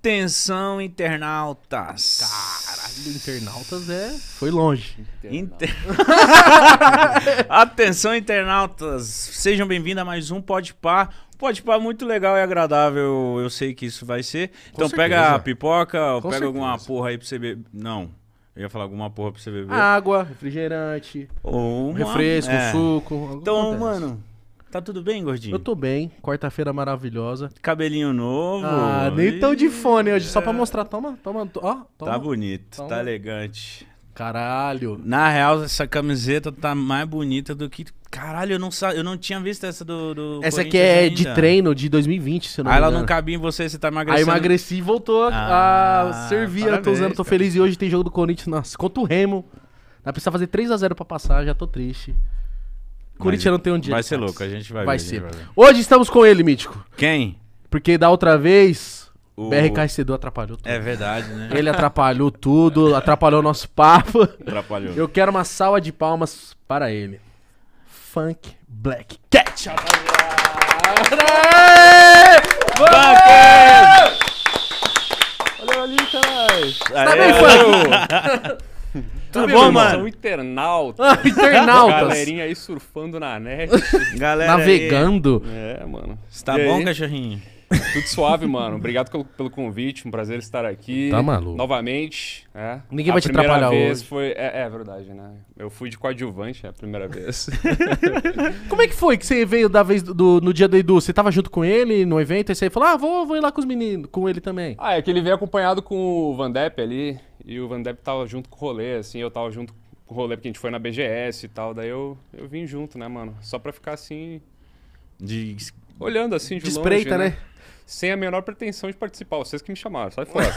Atenção, internautas. Caralho, internautas é. Foi longe. Inter... Atenção, internautas. Sejam bem-vindos a mais um Pode par, Pode par muito legal e agradável, eu sei que isso vai ser. Com então certeza. pega a pipoca, pega certeza. alguma porra aí pra você beber. Não. Eu ia falar alguma porra pra você beber. Água, refrigerante, ou um refresco, é. suco. Então, acontece. mano, Tá tudo bem, gordinho? Eu tô bem. Quarta-feira maravilhosa. Cabelinho novo. Ah, nem tão de fone hoje, só pra mostrar. Toma, toma, ó. Toma. Tá bonito, tá toma. tá elegante. Caralho. Na real, essa camiseta tá mais bonita do que. Caralho, eu não, sa... eu não tinha visto essa do. do essa aqui é ainda. de treino de 2020, se não Aí ela não cabia em você, você tá emagrecendo. Aí emagreci e voltou ah, a servir. Parabéns, eu tô usando, tô cara. feliz. E hoje tem jogo do Corinthians. Nossa, contra o Remo. Vai precisar fazer 3x0 pra passar, já tô triste não tem um dia. Vai ser louco, a gente vai, Vai ver. a gente ser. Hoje estamos com ele, Mítico. Quem? Porque da outra vez, o BRK Cedu atrapalhou tudo. É verdade, né? Ele atrapalhou tudo, atrapalhou o nosso papo. Atrapalhou. Eu quero uma salva de palmas para ele. Funk Black Cat. Olha ali, Funk? É tá bem, Funk? Tudo tá tá bom, mano? São internauta. Ah, internautas. Galerinha aí surfando na net. Galera Navegando. Aí. É, mano. Está bom, aí? cachorrinho? Tudo suave, mano. Obrigado pelo, pelo, convite. Um prazer estar aqui. Tá maluco. Novamente. É. Ninguém a vai te atrapalhar vez hoje. Foi... É, é, verdade, né? Eu fui de coadjuvante é a primeira vez. Como é que foi que você veio da vez do, do, no dia do Edu? Você tava junto com ele no evento e você falou: ah, vou, vou ir lá com os meninos, com ele também. Ah, é que ele veio acompanhado com o Van Depp ali. E o Van Depp tava junto com o rolê, assim, eu tava junto com o rolê porque a gente foi na BGS e tal. Daí eu, eu vim junto, né, mano? Só pra ficar assim. De. Olhando assim de, de longe, espreita, né? né? Sem a menor pretensão de participar. Vocês que me chamaram, sai fora.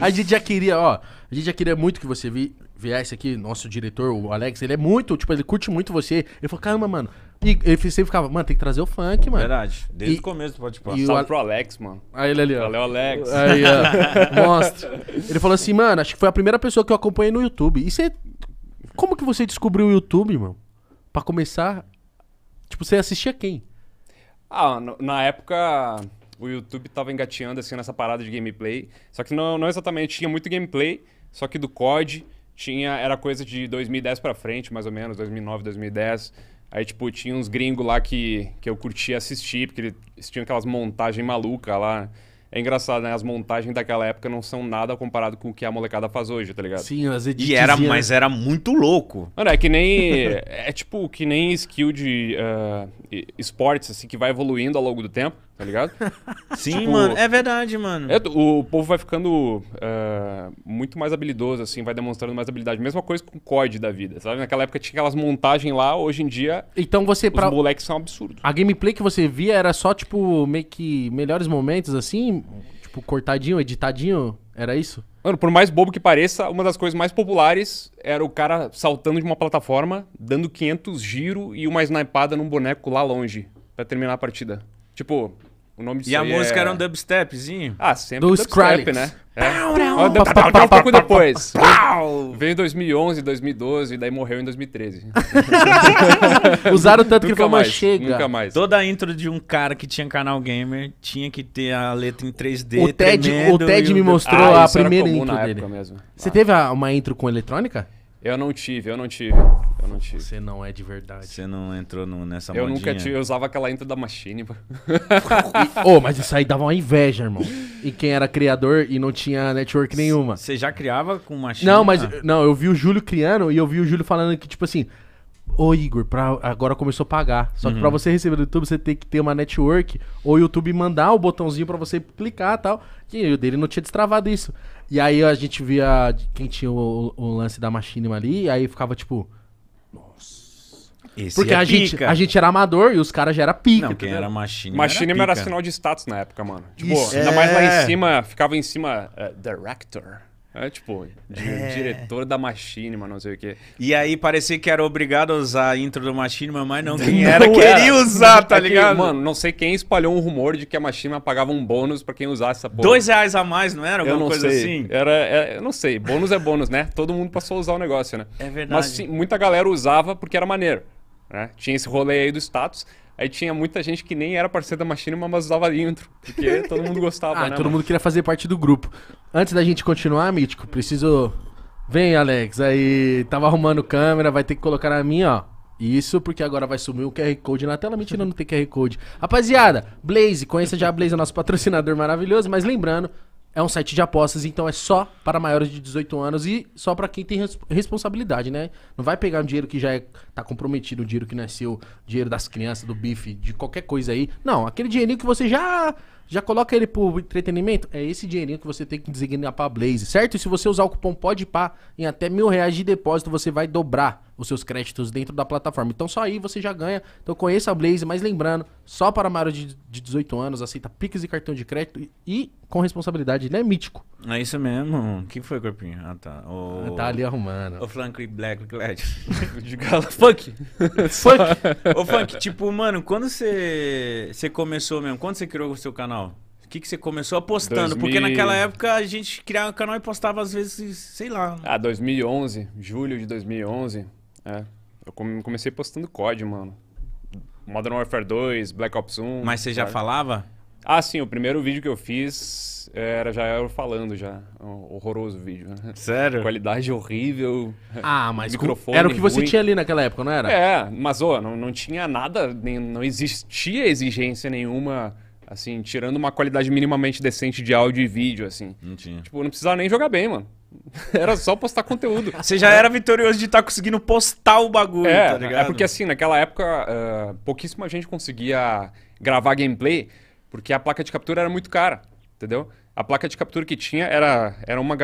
a gente já queria, ó. A gente já queria muito que você vi, viesse aqui, nosso diretor, o Alex. Ele é muito, tipo, ele curte muito você. Ele falou, caramba, mano, e ele sempre ficava, mano, tem que trazer o funk, mano. Verdade. Desde e, o começo do Pode Passar. Salve o... pro Alex, mano. Aí ele ali, ó. Valeu, Alex. Aí, ó. Mostra. Ele falou assim, mano, acho que foi a primeira pessoa que eu acompanhei no YouTube. E você. Como que você descobriu o YouTube, mano? Pra começar. Tipo, você assistia quem? Ah, no, na época o YouTube tava engateando assim nessa parada de gameplay. Só que não, não exatamente tinha muito gameplay, só que do COD tinha era coisa de 2010 para frente, mais ou menos, 2009, 2010. Aí, tipo, tinha uns gringos lá que, que eu curtia assistir, porque eles tinham aquelas montagens malucas lá. É engraçado, né? As montagens daquela época não são nada comparado com o que a molecada faz hoje, tá ligado? Sim, as editizinhas. E era, mas né? era muito louco. Mano, é que nem... É, é tipo, que nem skill de uh, esportes, assim, que vai evoluindo ao longo do tempo, tá ligado? Sim, tipo, mano. É verdade, mano. É, o povo vai ficando uh, muito mais habilidoso, assim, vai demonstrando mais habilidade. Mesma coisa com o COD da vida, sabe? Naquela época tinha aquelas montagens lá, hoje em dia... Então você... Os pra... moleques são absurdos. A gameplay que você via era só, tipo, meio que melhores momentos, assim tipo, cortadinho, editadinho? Era isso? Mano, por mais bobo que pareça, uma das coisas mais populares era o cara saltando de uma plataforma, dando 500 giro e uma snipada num boneco lá longe, para terminar a partida. Tipo, o nome disso E a música é... era um dubstepzinho? Ah, sempre Do dubstep, né? É. Um pouco depois. Veio em 2011, 2012, daí morreu em 2013. Usaram tanto que foi uma chega. Nunca mais. Toda a intro de um cara que tinha canal gamer tinha que ter a letra em 3D. O Ted, o Ted me mostrou ah, a primeira intro dele. Você teve uma intro com eletrônica? Eu não tive, eu não tive. Eu não tive. Você não é de verdade. Você não entrou no, nessa eu Eu nunca tive, eu usava aquela intro da Machine. oh, mas isso aí dava uma inveja, irmão. E quem era criador e não tinha network nenhuma. Você já criava com Machine? Não, mas ah. não, eu vi o Júlio criando e eu vi o Júlio falando que, tipo assim, Ô Igor, pra, agora começou a pagar. Só que pra uhum. você receber do YouTube, você tem que ter uma network ou o YouTube mandar o botãozinho para você clicar e tal. E o dele não tinha destravado isso. E aí a gente via quem tinha o, o lance da Machinima ali, e aí ficava tipo. Esse Porque é a, gente, a gente era amador e os caras já era pica. Não, quem entendeu? era Machine Machine era, sinal de status na época, mano. Tipo, Isso. ainda mais lá em é. cima, ficava em cima, uh, director. É, tipo, é. diretor da Machinima, não sei o quê. E aí parecia que era obrigado a usar a intro do Machinima, mas não, quem era não queria era. usar, tá é ligado? Que, mano, não sei quem espalhou um rumor de que a Machinima pagava um bônus pra quem usasse essa porra. Dois reais a mais, não era? Alguma coisa sei. assim? Era, era, é, eu não sei. Bônus é bônus, né? Todo mundo passou a usar o negócio, né? É verdade. Mas sim, muita galera usava porque era maneiro. Né? Tinha esse rolê aí do status. Aí tinha muita gente que nem era parceira da Machinima, mas usava intro, porque todo mundo gostava, né, ah, né? todo mano? mundo queria fazer parte do grupo. Antes da gente continuar, Mítico, preciso... Vem, Alex, aí tava arrumando câmera, vai ter que colocar na minha, ó. Isso, porque agora vai sumir o QR Code na tela. Mentira, não tem QR Code. Rapaziada, Blaze, conheça já a Blaze, é nosso patrocinador maravilhoso. Mas lembrando, é um site de apostas, então é só para maiores de 18 anos e só para quem tem res responsabilidade, né? Não vai pegar um dinheiro que já está é, tá comprometido, o dinheiro que nasceu, é dinheiro das crianças, do bife, de qualquer coisa aí. Não, aquele dinheirinho que você já já coloca ele por entretenimento, é esse dinheirinho que você tem que designar para Blaze, certo? E se você usar o cupom PODPAR em até mil reais de depósito, você vai dobrar os seus créditos dentro da plataforma. Então só aí você já ganha. Então conheça a Blaze, mas lembrando, só para maiores de, 18 anos, aceita Pix e cartão de crédito e, com responsabilidade, ele é mítico. É isso mesmo. Quem foi, Corpinho? Ah, tá. O... Ah, tá ali arrumando. O Frank Black Led. de Galo. Funk! Funk! Ô, Funk, tipo, mano, quando você começou mesmo, quando você criou o seu canal? O que, que você começou apostando? 2000... Porque naquela época a gente criava o canal e postava às vezes, sei lá. Ah, 2011, julho de 2011. É. Eu comecei postando COD, mano. Modern Warfare 2, Black Ops 1. Mas você já sabe? falava? Ah, sim, o primeiro vídeo que eu fiz é, era já eu falando já. Um horroroso vídeo, né? Sério? Qualidade horrível. Ah, mas microfone era o que você ruim. tinha ali naquela época, não era? É, mas ó, não, não tinha nada, nem, não existia exigência nenhuma Assim, tirando uma qualidade minimamente decente de áudio e vídeo, assim. Não tinha. Tipo, não precisava nem jogar bem, mano. Era só postar conteúdo. Você já era vitorioso de estar tá conseguindo postar o bagulho, é, tá ligado? É porque assim, naquela época, uh, pouquíssima gente conseguia gravar gameplay, porque a placa de captura era muito cara, entendeu? A placa de captura que tinha era, era uma,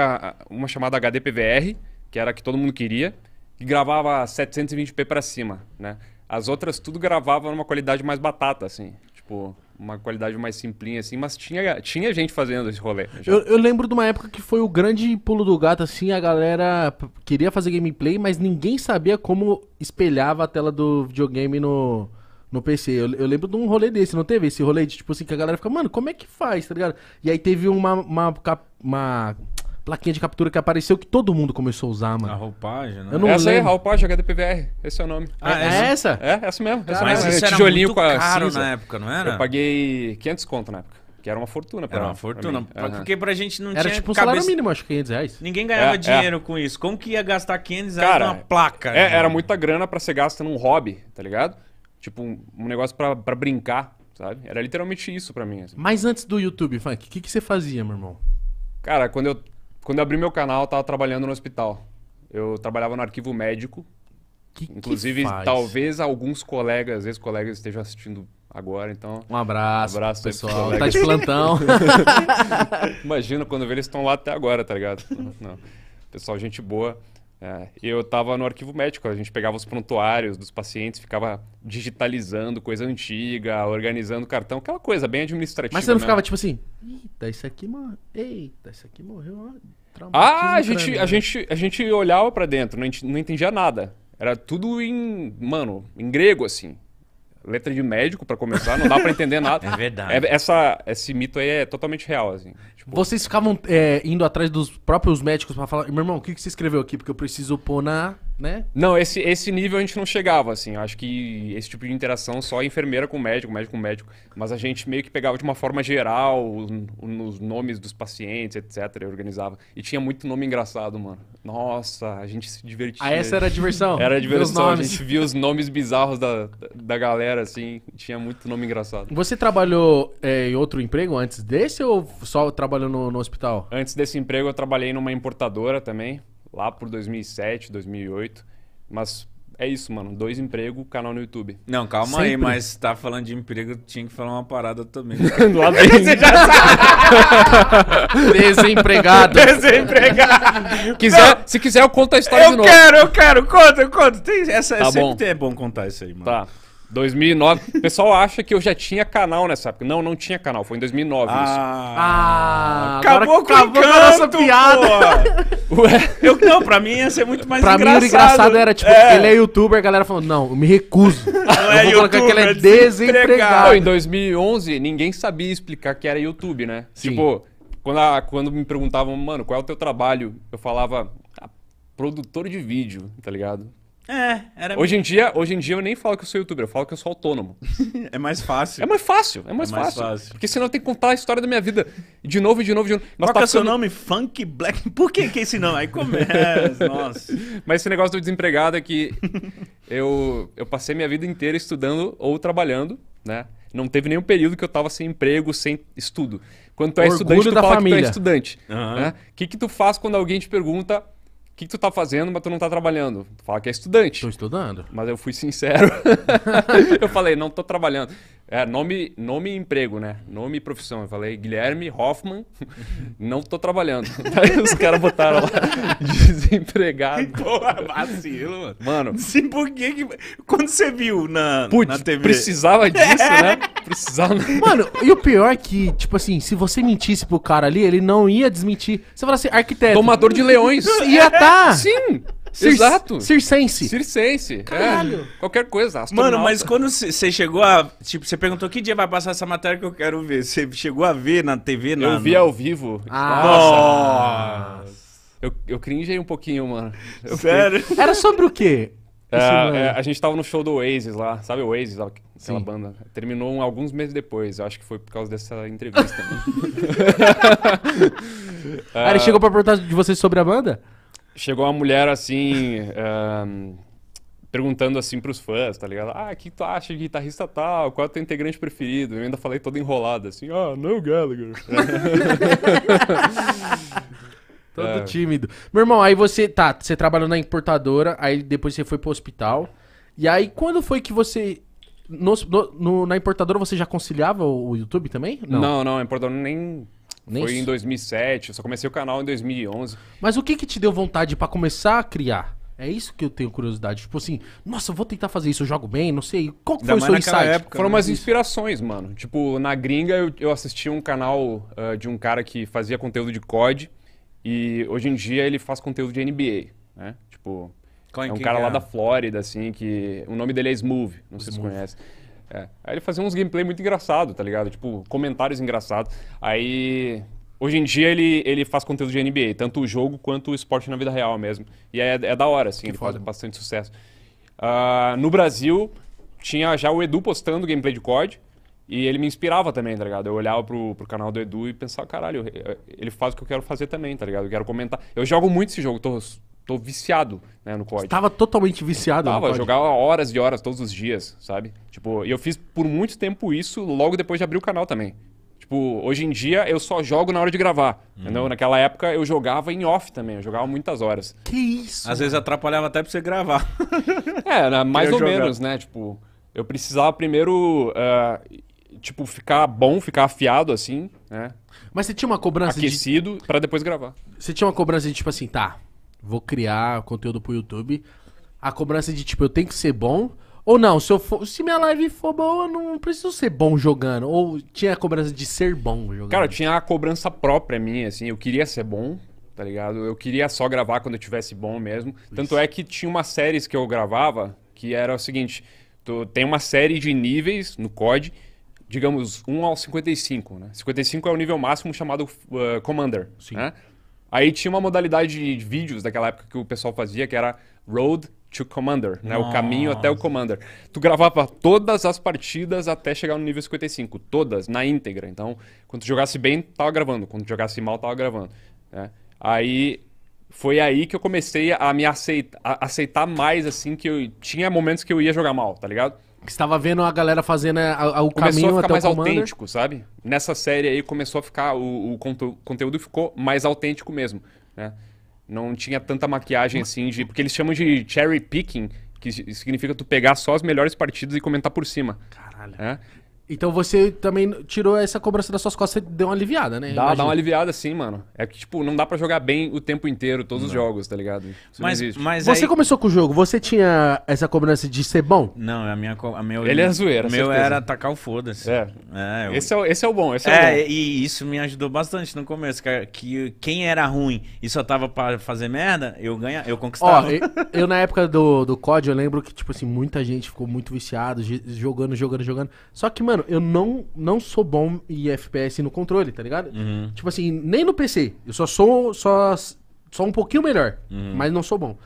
uma chamada HDPVR, que era a que todo mundo queria, e gravava 720p para cima, né? As outras tudo gravava numa qualidade mais batata, assim, tipo uma qualidade mais simplinha, assim, mas tinha, tinha gente fazendo esse rolê. Eu, eu, lembro de uma época que foi o grande pulo do gato, assim, a galera queria fazer gameplay, mas ninguém sabia como espelhava a tela do videogame no, no PC. Eu, eu lembro de um rolê desse, não teve esse rolê de, tipo assim, que a galera fica, mano, como é que faz, tá ligado? E aí teve uma, uma, uma plaquinha de captura que apareceu que todo mundo começou a usar, mano. A roupagem, né? Eu não essa é lembro. é a roupagem HDPVR, esse é o nome. Ah, é, é essa? É, essa mesmo. Essa Mas mesmo. Isso é era tijolinho muito com a caro cinza. na época, não era? Eu paguei 500 conto na época. Que era uma fortuna pra Era uma fortuna. Pra uhum. Porque pra gente não era tinha. Era tipo um cabeça... salário mínimo, acho que 500 reais. Ninguém ganhava é, é. dinheiro é. com isso. Como que ia gastar 500 reais Cara, numa placa? É, né? era muita grana pra ser gasta num hobby, tá ligado? Tipo, um, um negócio pra, pra brincar, sabe? Era literalmente isso pra mim. Assim. Mas antes do YouTube, Frank o que, que você fazia, meu irmão? Cara, quando eu quando eu abri meu canal, eu tava trabalhando no hospital. Eu trabalhava no arquivo médico. Que Inclusive, que faz? talvez alguns colegas, ex-colegas, estejam assistindo agora, então. Um abraço. Um abraço pessoal. Tá de plantão. Imagina quando eu ver, eles estão lá até agora, tá ligado? Não. Pessoal, gente boa. É, eu estava no arquivo médico, a gente pegava os prontuários dos pacientes, ficava digitalizando coisa antiga, organizando cartão, aquela coisa bem administrativa. Mas você não mesmo. Né? ficava tipo assim, eita, isso aqui, mano eita, isso aqui morreu. Ah, a gente, a, né? gente, a gente olhava para dentro, não, não entendia nada. Era tudo em, mano, em grego, assim letra de médico para começar, não dá para entender nada. É verdade. É, essa, esse mito aí é totalmente real, assim. Tipo... Vocês ficavam é, indo atrás dos próprios médicos para falar, meu irmão, o que, que você escreveu aqui? Porque eu preciso pôr na né? Não, esse, esse nível a gente não chegava, assim. Acho que esse tipo de interação só enfermeira com médico, médico com médico. Mas a gente meio que pegava de uma forma geral os nomes dos pacientes, etc. E organizava. E tinha muito nome engraçado, mano. Nossa, a gente se divertia. Ah, essa era a diversão? Era a diversão. A gente via os nomes bizarros da, da galera, assim. Tinha muito nome engraçado. Você trabalhou é, em outro emprego antes desse ou só trabalhou no, no hospital? Antes desse emprego eu trabalhei numa importadora também lá por 2007, 2008. Mas é isso, mano. Dois empregos, canal no YouTube. Não, calma Sempre. aí, mas tá falando de emprego, tinha que falar uma parada também. Lá vem. Você já sabe. Desempregado. Desempregado. Quiser, se quiser, eu conto a história eu de novo. Eu quero, eu quero. Conta, conta. Tem, essa, tá é sempre bom. é bom contar isso aí, mano. Tá. 2009. O pessoal acha que eu já tinha canal nessa época. Não, não tinha canal. Foi em 2009 ah, isso. Ah, acabou agora, com acabou encanto, a nossa piada. Ué. Eu, não, pra mim ia ser muito mais pra engraçado. Pra mim o engraçado era, tipo, é. ele é youtuber, a galera falou, não, eu me recuso. Não eu é vou colocar que ele é, é desempregado. em 2011, ninguém sabia explicar que era YouTube, né? Sim. Tipo, quando, a, quando me perguntavam, mano, qual é o teu trabalho? Eu falava, ah, produtor de vídeo, tá ligado? É, era Hoje em, dia, hoje em dia eu nem falo que eu sou youtuber, eu falo que eu sou autônomo. É mais fácil. É mais fácil, é mais, É mais fácil. fácil. Porque senão eu tenho que contar a história da minha vida de novo e de novo e de novo. Qual é tá o seu nome? Funk Black. Por que que é esse nome? Aí começa. Nossa. Mas esse negócio do desempregado é que eu, eu passei minha vida inteira estudando ou trabalhando, né? Não teve nenhum período que eu tava sem emprego, sem estudo. Quando tu é Orgulho estudante, tu da fala que tu é estudante. né? O que, que tu faz quando alguém te pergunta o que, que, tu tá fazendo, mas tu não tá trabalhando? Fala que é estudante. Tô estudando. Mas eu fui sincero. eu falei, não tô trabalhando. É, nome, nome e emprego, né? Nome e profissão. Eu falei, Guilherme Hoffman, não tô trabalhando. Aí os caras botaram lá, desempregado. Porra, vacilo, mano. Mano. Sim, por que Quando você viu na, putz, na TV? precisava disso, né? Precisava. Mano, e o pior é que, tipo assim, se você mentisse pro cara ali, ele não ia desmentir. Você falasse assim, arquiteto. Tomador de leões. ia tá. Sim. Cir Exato. Circense. Circense. É. Caralho. É. Qualquer coisa. Astronauta. Mano, mas quando você chegou a. Tipo, você perguntou que dia vai passar essa matéria que eu quero ver. Você chegou a ver na TV, na. Eu vi ao vivo. Ah. Nossa. Eu, eu cringei um pouquinho, mano. Eu Sério? Era sobre o quê? É, é, a gente tava no show do Oasis lá, sabe o Oasis, aquela Sim. banda. Terminou alguns meses depois, eu acho que foi por causa dessa entrevista. ah, ele chegou pra perguntar de vocês sobre a banda? Chegou uma mulher assim. Um, perguntando assim pros fãs, tá ligado? Ah, o que tu acha de guitarrista tal? Qual é o teu integrante preferido? Eu ainda falei todo enrolado, assim, ah, não, Gallagher. todo é. tímido. Meu irmão, aí você, tá, você trabalhou na importadora, aí depois você foi pro hospital. E aí, quando foi que você. No, no, na importadora você já conciliava o, o YouTube também? Não, não, não a importadora nem nem Foi isso. em 2007, eu só comecei o canal em 2011. Mas o que que te deu vontade para começar a criar? É isso que eu tenho curiosidade. Tipo assim, nossa, eu vou tentar fazer isso, eu jogo bem, não sei. Qual foi o seu insight? Época, Foram né? umas inspirações, mano. Tipo, na gringa eu, eu assisti um canal uh, de um cara que fazia conteúdo de COD e hoje em dia ele faz conteúdo de NBA, né? Tipo, é um cara é? lá da Flórida, assim, que... O nome dele é Smooth, não sei se você conhece. É. Aí ele fazia uns gameplay muito engraçado, tá ligado? Tipo, comentários engraçados. Aí. Hoje em dia ele, ele faz conteúdo de NBA, tanto o jogo quanto o esporte na vida real mesmo. E é, é da hora, assim, que ele foda. faz bastante sucesso. Uh, no Brasil, tinha já o Edu postando gameplay de COD. E ele me inspirava também, tá ligado? Eu olhava pro, pro canal do Edu e pensava, caralho, ele faz o que eu quero fazer também, tá ligado? Eu quero comentar. Eu jogo muito esse jogo, tô tô viciado né, no COD. Estava totalmente viciado. Eu tava, jogava horas e horas todos os dias, sabe? Tipo, e eu fiz por muito tempo isso logo depois de abrir o canal também. Tipo, hoje em dia eu só jogo na hora de gravar. Hum. Entendeu? Naquela época eu jogava em off também, eu jogava muitas horas. Que isso? Às mano. vezes atrapalhava até pra você gravar. é, né, mais ou jogar. menos, né? Tipo, eu precisava primeiro. Uh, tipo, ficar bom, ficar afiado assim, né? Mas você tinha uma cobrança Aquecido de... pra depois gravar. Você tinha uma cobrança de tipo assim, tá, vou criar conteúdo pro YouTube, a cobrança de tipo, eu tenho que ser bom. Ou não, se, eu for, se minha live for boa, eu não preciso ser bom jogando. Ou tinha a cobrança de ser bom jogando? Cara, tinha a cobrança própria minha, assim. Eu queria ser bom, tá ligado? Eu queria só gravar quando eu tivesse bom mesmo. Isso. Tanto é que tinha umas séries que eu gravava que era o seguinte: tu, tem uma série de níveis no COD, digamos, 1 ao 55, né? 55 é o nível máximo chamado uh, Commander. Sim. Né? Aí tinha uma modalidade de vídeos daquela época que o pessoal fazia, que era Road to Commander, né? Nossa. O caminho até o Commander. Tu gravava todas as partidas até chegar no nível 55, todas, na íntegra. Então, quando tu jogasse bem, tava gravando. Quando tu jogasse mal, tava gravando. Né? Aí foi aí que eu comecei a me a aceitar mais, assim, que eu tinha momentos que eu ia jogar mal, tá ligado? estava vendo a galera fazendo é, a, a, o começou caminho a ficar até mais o autêntico, sabe? Nessa série aí começou a ficar o, o conto, conteúdo ficou mais autêntico mesmo, né? Não tinha tanta maquiagem assim de porque eles chamam de cherry picking, que significa tu pegar só as melhores partidas e comentar por cima. Caralho. Né? Então você também tirou essa cobrança das suas costas e deu uma aliviada, né? Dá, dá, uma aliviada sim, mano. É que, tipo, não dá para jogar bem o tempo inteiro, todos não. os jogos, tá ligado? Isso mas, mas Você aí... começou com o jogo, você tinha essa cobrança de ser bom? Não, a minha. A minha Ele é zoeira, meu certeza. era atacar o foda-se. É. é eu... esse, é esse é o bom, esse é, é o bom. E isso me ajudou bastante no começo, que, que quem era ruim e só tava para fazer merda, eu ganha, eu conquistava. Ó, eu, eu, na época do, do COD, eu lembro que, tipo assim, muita gente ficou muito viciado, jogando, jogando, jogando. Só que, mano, Mano, eu não, não sou bom em FPS no controle, tá ligado? Uhum. Tipo assim, nem no PC. Eu só sou só, só um pouquinho melhor, uhum. mas não sou bom.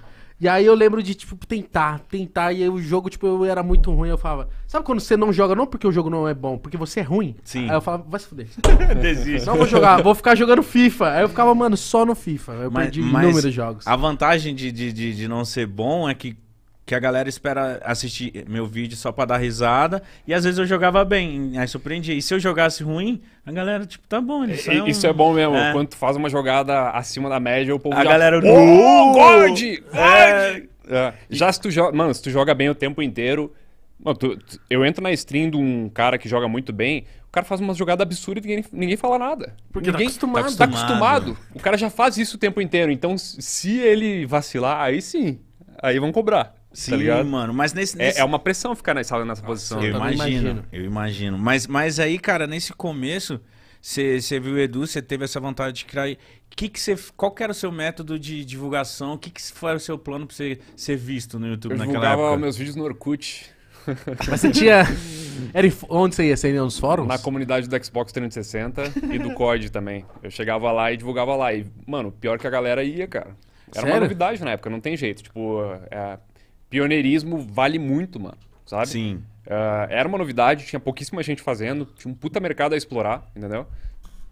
E aí eu lembro de, tipo, tentar, tentar, e aí o jogo, tipo, eu era muito ruim, eu falava. Sabe quando você não joga, não porque o jogo não é bom, porque você é ruim? Sim. Aí eu falava, vai se fuder. Desiste. Não vou jogar, vou ficar jogando FIFA. Aí eu ficava, mano, só no FIFA. Eu mas, perdi mas inúmeros jogos. A vantagem de, de, de, de não ser bom é que que a galera espera assistir meu vídeo só para dar risada. E às vezes eu jogava bem, aí surpreendi. E se eu jogasse ruim, a galera, tipo, tá bom. Isso é, um... isso é bom mesmo. É. Quando tu faz uma jogada acima da média, o povo a já... galera... Pô, oh, uh! God! É... God! É. Já se tu joga... Mano, se tu joga bem o tempo inteiro... Mano, tu, tu, eu entro na stream de um cara que joga muito bem, o cara faz uma jogada absurda e ninguém, ninguém fala nada. Porque tá ninguém tá acostumado. Tá acostumado. O cara já faz isso o tempo inteiro. Então, se ele vacilar, aí sim. Aí vão cobrar. Sim, tá mano, mas nesse, é, nesse... É, é, uma pressão ficar na sala nessa posição. Eu, eu imagino, imagino, eu imagino. Mas, mas aí, cara, nesse começo, você viu o Edu, você teve essa vontade de criar. Que que cê, qual que era o seu método de divulgação? O que, que foi o seu plano pra você ser visto no YouTube eu naquela época? Eu divulgava meus vídeos no Orkut. Mas você tinha. Era onde você ia? Você ia nos fóruns? Na comunidade do Xbox 360 e do COD também. Eu chegava lá e divulgava lá. E, mano, pior que a galera ia, cara. Era Sério? uma novidade na época, não tem jeito. Tipo, é, pioneirismo vale muito, mano. Sabe? Sim. Uh, era uma novidade, tinha pouquíssima gente fazendo, tinha um puta mercado a explorar, entendeu?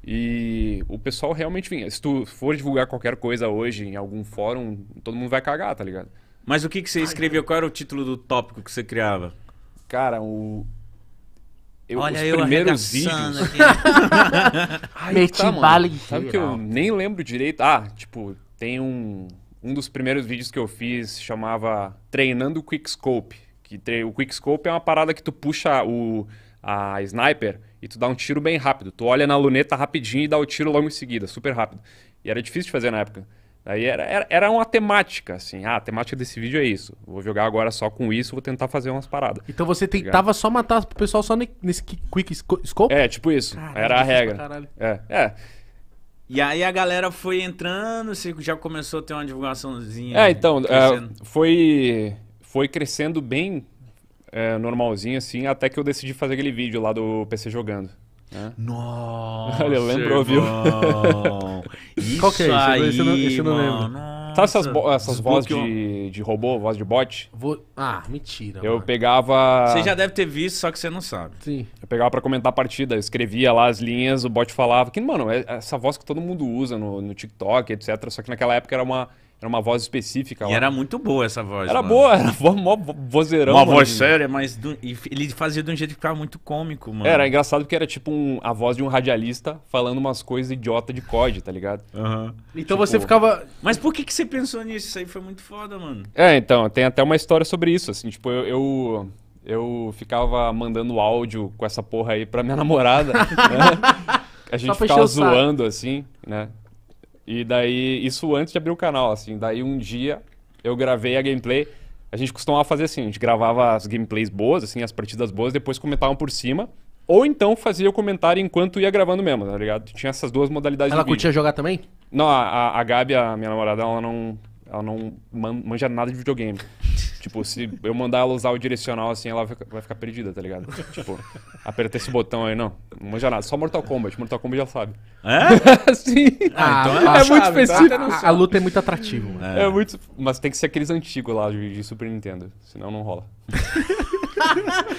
E o pessoal realmente vinha. Se tu for divulgar qualquer coisa hoje em algum fórum, todo mundo vai cagar, tá ligado? Mas o que, que você escreveu? Qual era o título do tópico que você criava? Cara, o. Eu, Olha os eu primeiros vídeos. Ai, tá, Meti tá, mano. Sabe que eu nem lembro direito. Ah, tipo, tem um. Um dos primeiros vídeos que eu fiz chamava Treinando Quickscope. Que tre... O Quickscope é uma parada que tu puxa o... a sniper e tu dá um tiro bem rápido. Tu olha na luneta rapidinho e dá o tiro logo em seguida, super rápido. E era difícil de fazer na época. aí era, era, era, uma temática, assim. Ah, a temática desse vídeo é isso. Vou jogar agora só com isso, vou tentar fazer umas paradas. Então você tá tentava tá só matar o pessoal só nesse quick scope? É, tipo isso. Caralho, era a regra. É, é. E aí a galera foi entrando, você já começou a ter uma divulgaçãozinha. É, então, é, foi, foi crescendo bem é, normalzinho, assim, até que eu decidi fazer aquele vídeo lá do PC jogando. Né? Nossa! Olha, lembrou, irmão. viu? Isso Qual que é isso? Aí, eu não, isso eu não lembro. Sabe essas, essas vozes de, de robô, voz de bot? Vou... Ah, mentira. Eu mano. pegava. Você já deve ter visto, só que você não sabe. Sim. Eu pegava pra comentar a partida, eu escrevia lá as linhas, o bot falava. Que, mano, é essa voz que todo mundo usa no, no TikTok, etc. Só que naquela época era uma era uma voz específica. Lá. E era muito boa essa voz. Era mano. boa, era vo mó vozeirão. Uma mano. voz séria, mas do, ele fazia de um jeito que ficava muito cômico, mano. Era engraçado porque era tipo um, a voz de um radialista falando umas coisas idiota de COD, tá ligado? Uhum. Então tipo... você ficava. Mas por que, que você pensou nisso? Isso aí foi muito foda, mano. É, então, tem até uma história sobre isso, assim, tipo, eu... eu eu ficava mandando áudio com essa porra aí pra minha namorada. né? A gente ficava zoando, assim, né? E daí, isso antes de abrir o canal, assim. Daí um dia eu gravei a gameplay. A gente costumava fazer assim, a gente gravava as gameplays boas, assim, as partidas boas, depois comentavam por cima. Ou então fazia o comentário enquanto ia gravando mesmo, tá ligado? Tinha essas duas modalidades Ela de curtia jogar também? Não, a, a, Gabi, a minha namorada, ela não, ela não manja nada de videogame. Tipo, se eu mandar ela usar o direcional assim, ela vai ficar perdida, tá ligado? tipo, aperta esse botão aí, não. Não manja nada. Só Mortal Kombat. Mortal Kombat já sabe. É? Sim. Ah, então é, é muito tá? específico. Tá? A, a, luta é muito atrativa, mano. É. é. muito. Mas tem que ser aqueles antigos lá de, de Super Nintendo. Senão não rola.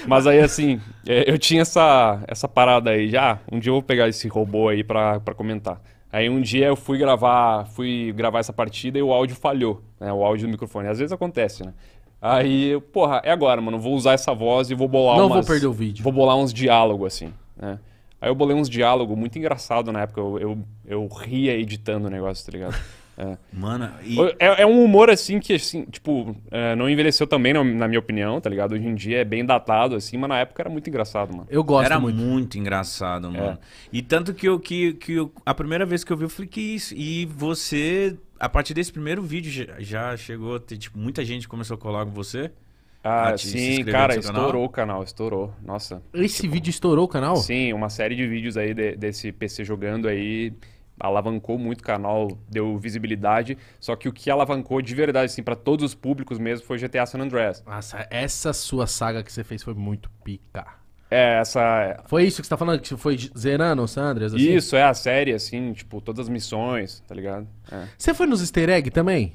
Mas aí, assim, é, eu tinha essa, essa parada aí já. um dia eu vou pegar esse robô aí pra, pra comentar. Aí um dia eu fui gravar, fui gravar essa partida e o áudio falhou, né? O áudio do microfone. Às vezes acontece, né? Aí, porra, é agora, mano. Vou usar essa voz e vou bolar Não umas, vou perder o vídeo. Vou bolar uns diálogos, assim, né? Aí eu bolei uns diálogos muito engraçado na época. Eu, eu, eu ria editando o negócio, tá ligado? É. Mano, e... é, é, um humor assim que, assim, tipo, é, não envelheceu também, na minha opinião, tá ligado? Hoje em dia é bem datado, assim, mas na época era muito engraçado, mano. Eu gosto. Era muito, muito engraçado, é. mano. E tanto que eu que, que eu, a primeira vez que eu vi, eu falei, que isso? E você a partir desse primeiro vídeo já chegou, tem, tipo, muita gente começou a colar com você. Ah, sim, cara, estourou o canal, estourou. Nossa. Esse tipo, vídeo estourou o canal? Sim, uma série de vídeos aí de, desse PC jogando aí alavancou muito o canal, deu visibilidade. Só que o que alavancou de verdade, assim, para todos os públicos mesmo, foi GTA San Andreas. Nossa, essa sua saga que você fez foi muito pica. É, essa. É. Foi isso que você tá falando, que foi zerando o Sanders? Assim? Isso, é a série, assim, tipo, todas as missões, tá ligado? É. Você foi nos easter egg também?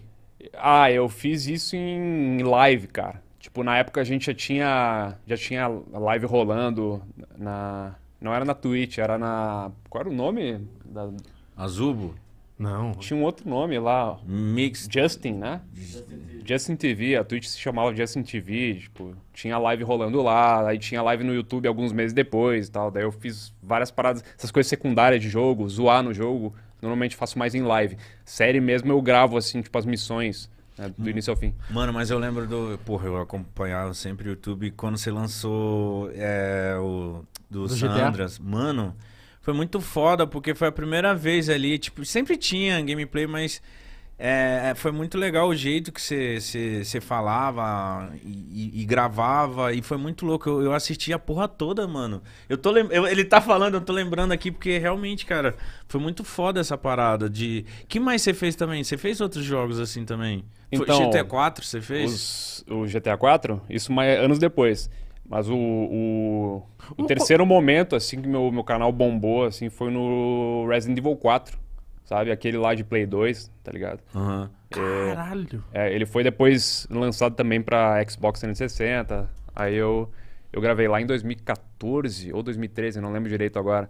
Ah, eu fiz isso em live, cara. Tipo, na época a gente já tinha, já tinha live rolando na. Não era na Twitch, era na. Qual era o nome? Da... Azubo? Não. Tinha um outro nome lá. Mix. Justin, né? Justin TV. Justin TV. A Twitch se chamava Justin TV. Tipo, tinha live rolando lá. Aí tinha live no YouTube alguns meses depois e tal. Daí eu fiz várias paradas, essas coisas secundárias de jogo, zoar no jogo. Normalmente faço mais em live. Série mesmo eu gravo, assim, tipo, as missões. Né, do hum. início ao fim. Mano, mas eu lembro do. Porra, eu acompanhava sempre o YouTube quando você lançou é, o. Do, do Sandras. Mano foi muito foda, porque foi a primeira vez ali. Tipo, sempre tinha gameplay, mas é, é foi muito legal o jeito que você falava e, e, gravava, e foi muito louco. Eu, eu assisti a porra toda, mano. Eu tô eu, ele tá falando, eu tô lembrando aqui, porque realmente, cara, foi muito foda essa parada de. que mais você fez também? Você fez outros jogos assim também? Então, O GTA 4 você fez? Os, o GTA 4? Isso mais, anos depois. Mas o, o, o, terceiro co... momento, assim, que meu, meu canal bombou, assim, foi no Resident Evil 4. Sabe? Aquele lá de Play 2, tá ligado? Uhum. É, Caralho! É, ele foi depois lançado também pra Xbox 360. Aí eu, eu gravei lá em 2014 ou 2013, não lembro direito agora.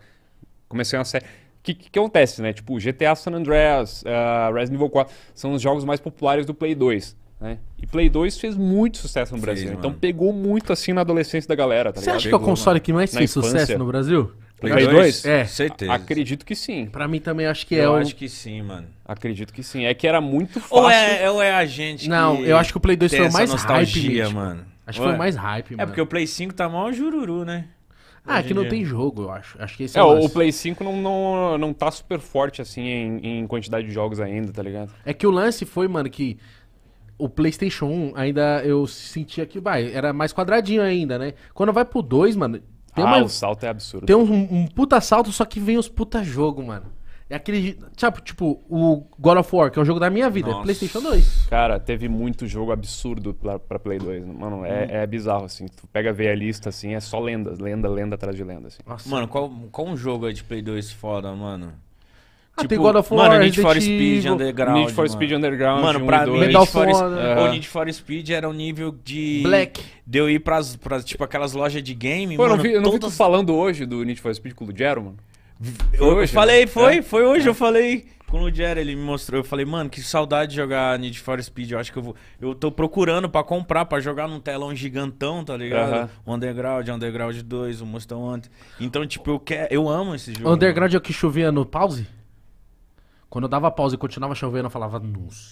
Comecei uma série... O que, que, que acontece, né? Tipo, GTA San Andreas, uh, Resident Evil 4 são os jogos mais populares do Play 2. Né? E Play 2 fez muito sucesso no Brasil. Então pegou muito assim na adolescência da galera, tá Você ligado? acha que é o console mano. que mais fez sucesso no Brasil? Play, Play 2? 2? É. Certeza. Acredito que sim. Pra mim também acho que eu é. Eu acho que sim, mano. Acredito que sim. É que era muito fácil. Ou é, ou é a gente Não, eu acho que o Play 2 foi o mais nostalgia, hype, mano. Acho Ué. que foi o mais hype, é, mano. É porque o Play 5 tá mal jururu, né? Ah, que não tem jogo, eu acho. Acho que esse é, é o, Play 5 não, não, não tá super forte, assim, em, em quantidade de jogos ainda, tá ligado? É que o lance foi, mano, que o PlayStation 1 ainda eu sentia que vai, era mais quadradinho ainda, né? Quando vai pro 2, mano. Tem ah, uma, o salto é absurdo. Tem um, um, puta salto, só que vem os puta jogo, mano. É aquele. tipo, o God of War, que é o jogo da minha vida, é Nossa. PlayStation 2. Cara, teve muito jogo absurdo pra, pra Play 2. Mano, é, hum. é bizarro, assim. Tu pega ver a lista, assim, é só lenda, lenda, lenda atrás de lenda, assim. Nossa. Mano, qual, qual um jogo é de Play 2 foda, mano? Ah, tipo, tem God of War, mano, Need for Speed Underground. Need for mano. Speed Underground. Mano, pra mim, Need for, o é. Need for Speed era um nível de. Black. De eu ir pras, pras tipo, aquelas lojas de game. Pô, mano, eu não vi, eu não falando hoje do Need for Speed com o Lugero, mano. Foi eu, hoje, eu né? falei, foi, é? foi hoje, é. eu falei com o Lugero, ele me mostrou, eu falei, mano, que saudade de jogar Need for Speed, eu acho que eu vou, eu tô procurando pra comprar, pra jogar num telão gigantão, tá ligado? Uh -huh. Underground, Underground 2, o Mustang antes. Então, tipo, eu, quero, eu amo esse jogo. Underground mano. é o que chovia no pause? Quando eu dava pausa e continuava chovendo, eu falava, nossa.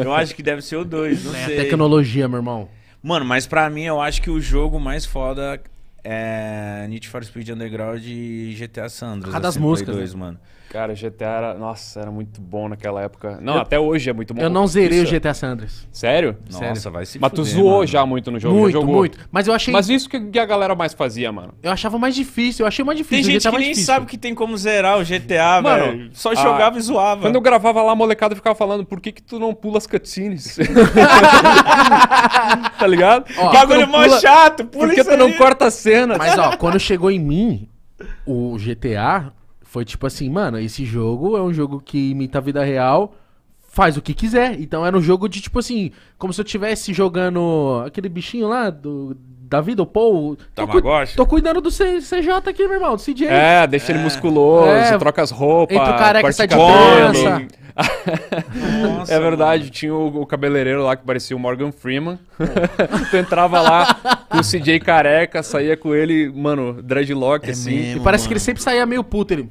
eu acho que deve ser o 2, não é, sei. tecnologia, meu irmão. Mano, mas pra mim eu acho que o jogo mais foda é Need for Speed Underground e GTA Sandros. Por causa das assim, músicas. Dois, né? mano. Cara, GTA era. Nossa, era muito bom naquela época. Não, eu, até hoje é muito bom. Eu não zerei isso. o GTA Sanders. Sério? Sério. Nossa, vai se Mas fuder, tu zoou mano. já muito no jogo. Muito, muito. Mas eu achei. Mas isso que a galera mais fazia, mano. Eu achava mais difícil, eu achei mais difícil. Tem gente que nem difícil. sabe que tem como zerar o GTA, mano. Só jogava ah, e zoava. Quando eu gravava lá, a molecada ficava falando, por que, que tu não pula as cutscenes? tá ligado? Ó, bagulho mó pula... chato, pula Por que tu aí? não corta a cena? Mas ó, quando chegou em mim, o GTA, foi tipo assim, mano, esse jogo é um jogo que imita a vida real, faz o que quiser. Então era um jogo de tipo assim, como se eu estivesse jogando aquele bichinho lá do da vida, o Paul. Tô, cu tô cuidando do C CJ aqui, meu irmão, do CJ. É, deixa é. ele musculoso, é. troca as roupas. Entra o careca, sai de dança. Nossa, é verdade, mano. tinha o, o, cabeleireiro lá que parecia o Morgan Freeman. tu entrava lá com o CJ careca, saía com ele, mano, dreadlock, é assim. Mesmo, e parece mano. que ele sempre saía meio puto, ele...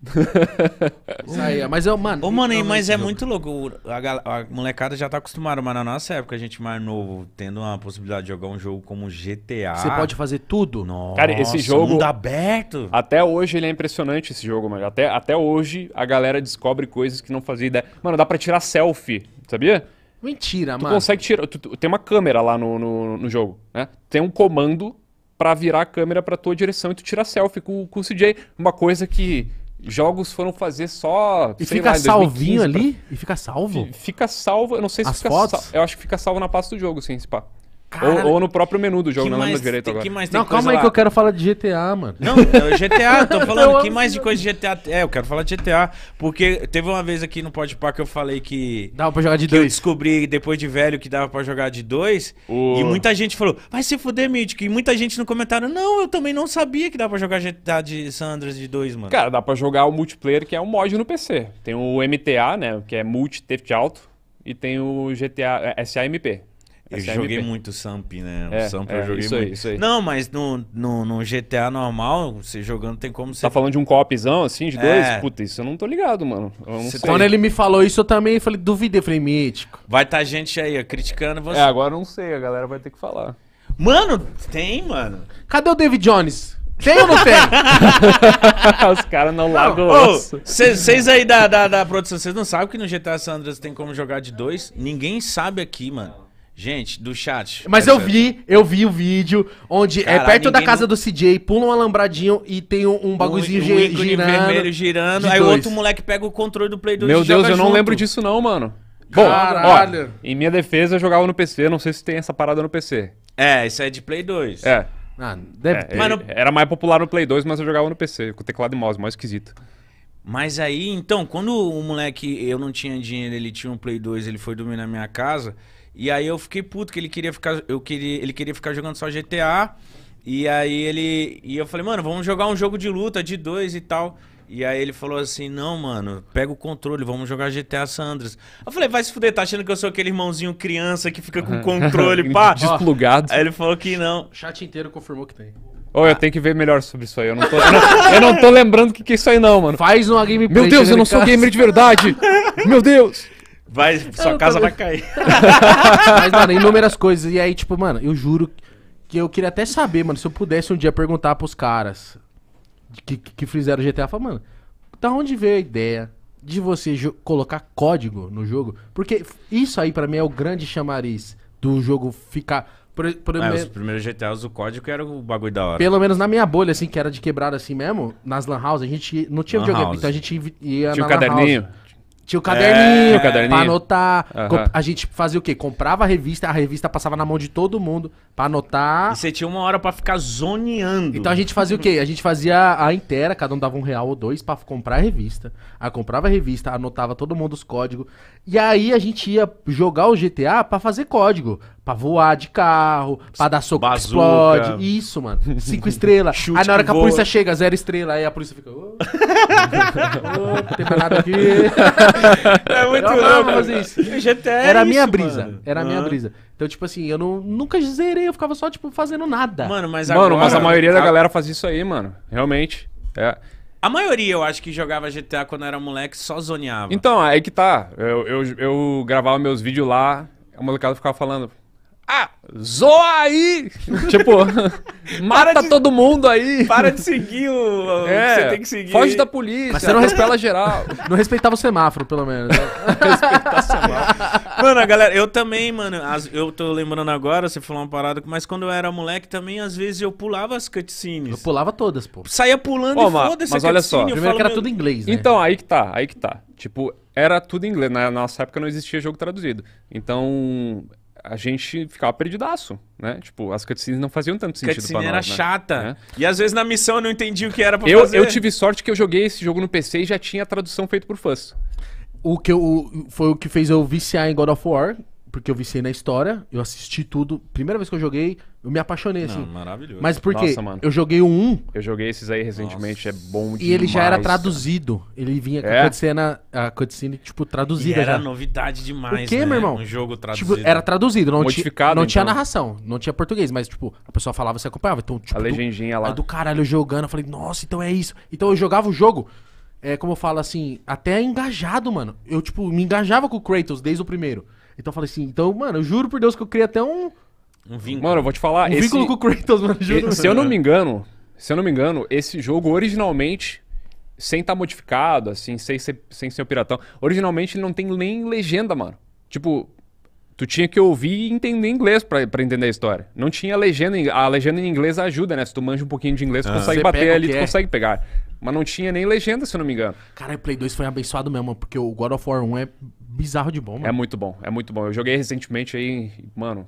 Isso aí, mas eu, mano. Ô, mano, mas é muito louco. A, a molecada já tá acostumada, mas na nossa época, a gente mais novo, tendo a possibilidade de jogar um jogo como GTA. Você pode fazer tudo? Nossa, Cara, esse jogo- Mundo aberto. Até hoje ele é impressionante esse jogo, mano. Até, até hoje a galera descobre coisas que não fazia ideia. Mano, dá pra tirar selfie, sabia? Mentira, Tu mano. consegue tirar. tu- tu- tem uma câmera lá no, no, no jogo, né? Tem um comando pra virar a câmera pra tua direção e tu tira selfie com, com o CJ. Uma coisa que jogos foram fazer só. E fica lá, salvinho ali? Pra... E fica salvo? Fica salvo, eu não sei se As fica salvo. Eu acho que fica salvo na pasta do jogo, sim, se pá. Cara, ou, ou, no próprio menu do jogo, não lembro direito agora. Que mais não, calma aí lá. que eu quero falar de GTA, mano. Não, é GTA, tô falando, que mais de coisa de GTA? É, eu quero falar de GTA, porque teve uma vez aqui no Podpah que eu falei que... Dava pra jogar de dois. eu descobri depois de velho que dava pra jogar de dois, oh. e muita gente falou, vai se fuder, Mítico, e muita gente no comentário, não, eu também não sabia que dava pra jogar GTA de San de dois, mano. Cara, dá pra jogar o multiplayer, que é um mod no PC. Tem o MTA, né, que é Multi Theft Auto, e tem o GTA, é, SAMP, eu SMP. É joguei muito Samp, né? O é, Samp é, eu joguei isso muito. Aí, isso aí. Não, mas no, no, no, GTA normal, você jogando tem como você. Tá falando de um copzão, assim, de dois? É. Puta, isso eu não tô ligado, mano. Quando ele me falou isso, eu também falei, duvidei, falei, mítico. Vai tá gente aí, ó, criticando você. É, agora não sei, a galera vai ter que falar. Mano, tem, mano. Cadê o David Jones? Tem ou não tem? Os caras não largam Vocês aí da, da, da produção, vocês não sabem que no GTA San Andreas tem como jogar de dois? Ninguém sabe aqui, mano. Gente, do chat. Mas eu vi, eu vi o vídeo onde é Caralho, é perto da casa não... do CJ, pula um alambradinho e tem um, um bagulhozinho um, um girando. vermelho girando, aí o outro moleque pega o controle do Play 2 Meu Deus, eu junto. não lembro disso não, mano. Bom, Caralho. Ó, em minha defesa eu jogava no PC, não sei se tem essa parada no PC. É, isso é de Play 2. É. Ah, deve é, ter. Mano... Era mais popular no Play 2, mas eu jogava no PC, com teclado e mouse, mais esquisito. Mas aí, então, quando o moleque, eu não tinha dinheiro, ele tinha um Play 2, ele foi dormir na minha casa... E aí eu fiquei puto que ele queria ficar, eu queria, ele queria ficar jogando só GTA. E aí ele, e eu falei: "Mano, vamos jogar um jogo de luta de dois e tal". E aí ele falou assim: "Não, mano, pega o controle, vamos jogar GTA Sandras". Eu falei: "Vai se fuder, tá achando que eu sou aquele irmãozinho criança que fica com o controle, pá, desplugado". Aí ele falou que não. O chat inteiro confirmou que tem. Ou oh, eu tenho que ver melhor sobre isso aí. Eu não tô, eu não, eu não tô lembrando o que, que é isso aí, não, mano. Faz uma gameplay. Meu Deus, eu não sou gamer de verdade! Meu Deus! Vai, sua casa vai cair. Mas, mano, inúmeras coisas. E aí, tipo, mano, eu juro que eu queria até saber, mano, se eu pudesse um dia perguntar pros caras que, que fizeram GTA, falar, mano, da onde veio a ideia de você colocar código no jogo? Porque isso aí, para mim, é o grande chamariz do jogo ficar. Por, por é, me... Os primeiros GTAs, o código era o bagulho da hora. Pelo menos na minha bolha, assim, que era de quebrada assim mesmo, nas Lan House, a gente não tinha videogame, então a gente ia Tinha na o caderninho? House. Tinha o caderninho, é, tinha caderninho. pra anotar. A gente fazia o quê? Comprava a revista, a revista passava na mão de todo mundo pra anotar. E você tinha uma hora pra ficar zoneando. Então a gente fazia o quê? A gente fazia a inteira, cada um dava um real ou dois pra comprar a revista. Aí comprava a revista, anotava todo mundo os códigos. E aí a gente ia jogar o GTA para fazer código. Pra voar de carro, pra dar soco Bazuca. explode. Isso, mano. Cinco estrelas. aí na hora que, a polícia chega, zero estrela. Aí a polícia fica. Oh, oh, tem mais nada aqui. É muito louco. Fazer isso. GTA é Era a minha brisa. Mano. Era a minha uhum. brisa. Então, tipo assim, eu não, nunca zerei, eu ficava só, tipo, fazendo nada. Mano, mas agora. Mano, mas a maioria da galera faz isso aí, mano. Realmente. É. A maioria, eu acho, que jogava GTA quando era moleque só zoneava. Então, é aí que tá. Eu, eu, eu gravava meus vídeos lá, a molecada ficava falando. Ah, zoa aí! tipo, mata de, todo mundo aí! Para de seguir o, o é, que você tem que seguir. Foge da polícia, Mas você não respeita geral. Não respeitava o semáforo, pelo menos. Né? respeitar o semáforo. Mano, a galera, eu também, mano, as, eu tô lembrando agora, você falou uma parada, mas quando eu era moleque também, às vezes eu pulava as cutscenes. Eu pulava todas, pô. Saía pulando oh, e foda-se Mas olha só. Primeiro que era meu... tudo em inglês, né? Então, aí que tá, aí que tá. Tipo, era tudo em inglês. Na nossa época não existia jogo traduzido. Então, a gente ficava perdidaço, né? Tipo, as cutscenes não faziam tanto sentido Cutscene pra nós, era né? chata. Né? E às vezes na missão eu não entendi o que era pra eu, fazer. Eu tive sorte que eu joguei esse jogo no PC e já tinha a tradução feita por fãs o que eu, foi o que fez eu viciar em God of War, porque eu viciei na história, eu assisti tudo. Primeira vez que eu joguei, eu me apaixonei, assim. Não, maravilhoso. Mas por quê? Nossa, mano. Eu joguei o 1. Eu joguei esses aí recentemente, Nossa. é bom demais. E ele já era traduzido. Ele vinha com a é? cutscene, a cutscene tipo, traduzida e era já. novidade demais, o quê, né? meu irmão? Um jogo tipo, traduzido. Tipo, era traduzido. Não, Modificado, não então. tinha narração, não tinha português. Mas, tipo, a pessoa falava, você acompanhava. Então, tipo, a legendinha do, lá. Aí é do caralho, jogando, eu falei, nossa, então é isso. Então eu jogava o jogo é, como eu falo assim, até engajado, mano. Eu, tipo, me engajava com o Kratos desde o primeiro. Então eu falei assim, então, mano, eu juro por Deus que eu criei até um. Um vínculo. Mano, eu vou te falar. Um esse... vínculo com o Kratos, mano, juro. E, se eu não me engano, se eu não me engano, esse jogo originalmente. Sem estar tá modificado, assim, sem ser, sem ser o piratão. Originalmente ele não tem nem legenda, mano. Tipo, tu tinha que ouvir e entender inglês para entender a história. Não tinha legenda, a legenda em inglês ajuda, né? Se tu manja um pouquinho de inglês, tu ah, consegue bater ali, tu é. consegue pegar. Mas não tinha nem legenda, se eu não me engano. Cara, o Play 2 foi abençoado mesmo, porque o God of War 1 é bizarro de bom, mano. É muito bom, é muito bom. Eu joguei recentemente aí, mano,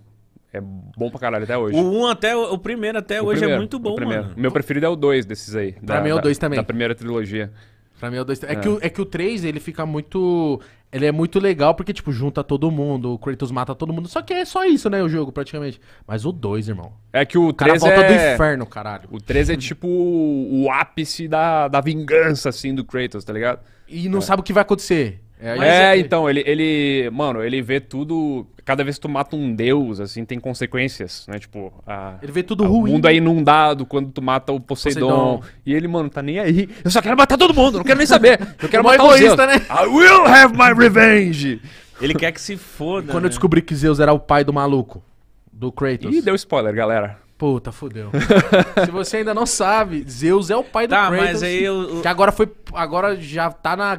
é bom pra caralho até hoje. O 1 um até o primeiro até o hoje é primeiro, é muito bom, mano. Meu preferido é o 2 desses aí. Pra da, mim é o 2 também. Da primeira trilogia. Pra mim é o 2, É. É, que o, é que o 3, ele fica muito. Ele é muito legal porque, tipo, junta todo mundo, o Kratos mata todo mundo. Só que é só isso, né, o jogo, praticamente. Mas o 2, irmão. É que o 3 é... do inferno, caralho. O 3 é tipo o ápice da, da vingança, assim, do Kratos, tá ligado? E não é. sabe o que vai acontecer. É, é, é então, ele, ele. Mano, ele vê tudo. Cada vez que tu mata um deus, assim, tem consequências, né? Tipo, a, ele vê tudo a, ruim. O mundo é né? inundado quando tu mata o Poseidon. Poseidon. E ele, mano, tá nem aí. Eu só quero matar todo mundo, não quero nem saber. Eu quero matar o Zeus. Né? I will have my revenge. Ele quer que se foda. quando né? eu descobri que Zeus era o pai do maluco, do Kratos. Ih, deu spoiler, galera. Puta, fodeu. Se você ainda não sabe, Zeus é o pai do tá, Kratos. Mas aí eu... Que agora foi. Agora já tá na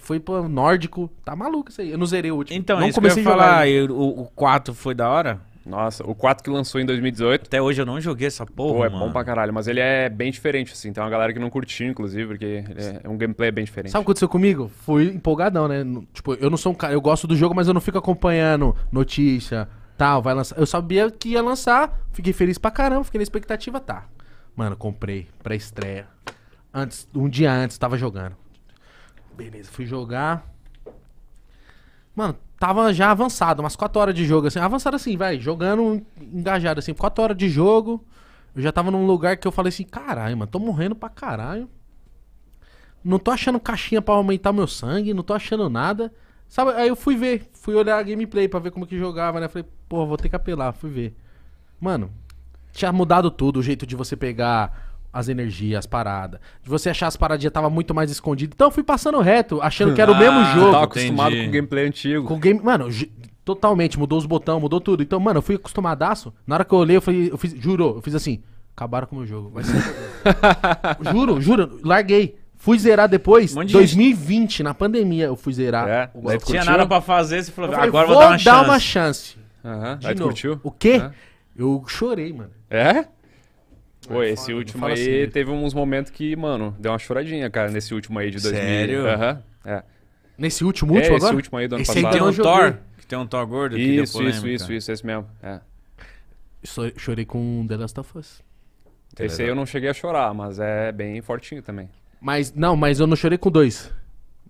foi pro nórdico. Tá maluco isso aí. Eu não zerei o último. Então, não comecei é que eu falar. eu- o, 4 foi da hora? Nossa, o 4 que lançou em 2018. Até hoje eu não joguei essa porra, Pô, é mano. bom pra caralho, mas ele é bem diferente, assim. Tem uma galera que não curtiu, inclusive, porque ele é- um gameplay bem diferente. Sabe o que aconteceu comigo? Fui empolgadão, né? Tipo, eu não sou um cara. Eu gosto do jogo, mas eu não fico acompanhando notícia, tal, vai lançar. Eu sabia que ia lançar, fiquei feliz pra caramba, fiquei na expectativa, tá. Mano, comprei pra estreia. Antes, um dia antes, tava jogando. Beleza, fui jogar. Mano, tava já avançado, umas 4 horas de jogo, assim. Avançado assim, vai, jogando engajado, assim. 4 horas de jogo. Eu já tava num lugar que eu falei assim, caralho, mano, tô morrendo pra caralho. Não tô achando caixinha pra aumentar meu sangue, não tô achando nada. Sabe, aí eu fui ver, fui olhar a gameplay pra ver como que jogava, né? Falei, pô, vou ter que apelar, fui ver. Mano, tinha mudado tudo, o jeito de você pegar as energias, as paradas. De você achar as paradinhas tava muito mais escondido. Então eu fui passando reto, achando que era o ah, mesmo tá, jogo. Tava acostumado Entendi. com o gameplay antigo. Com game, mano, totalmente mudou os botões, mudou tudo. Então, mano, eu fui acostumadaço. Na hora que eu olhei, eu falei, eu fiz, juro, eu fiz assim, acabaram com o meu jogo. ser... juro, juro, larguei. Fui zerar depois, um 2020, gente. na pandemia, eu fui zerar. É, o, não tinha nada pra fazer, você falou, falei, agora vou, dar uma chance. Vou dar uma chance. Uhum. De Aí novo. curtiu? O quê? Uhum. Eu chorei, mano. É? Pô, é esse foda, último aí assim. teve uns momentos que, mano, deu uma choradinha, cara, nesse último aí de 2000. Sério? Aham, uhum, é. Nesse último, último é, agora? Esse último aí do ano esse passado. Esse tem um Thor, que tem um Thor gordo isso, que deu polêmica. Isso, isso, isso, esse mesmo, é. Chorei com The Last of Us. Esse aí eu não cheguei a chorar, mas é bem fortinho também. Mas, não, mas eu não chorei com dois.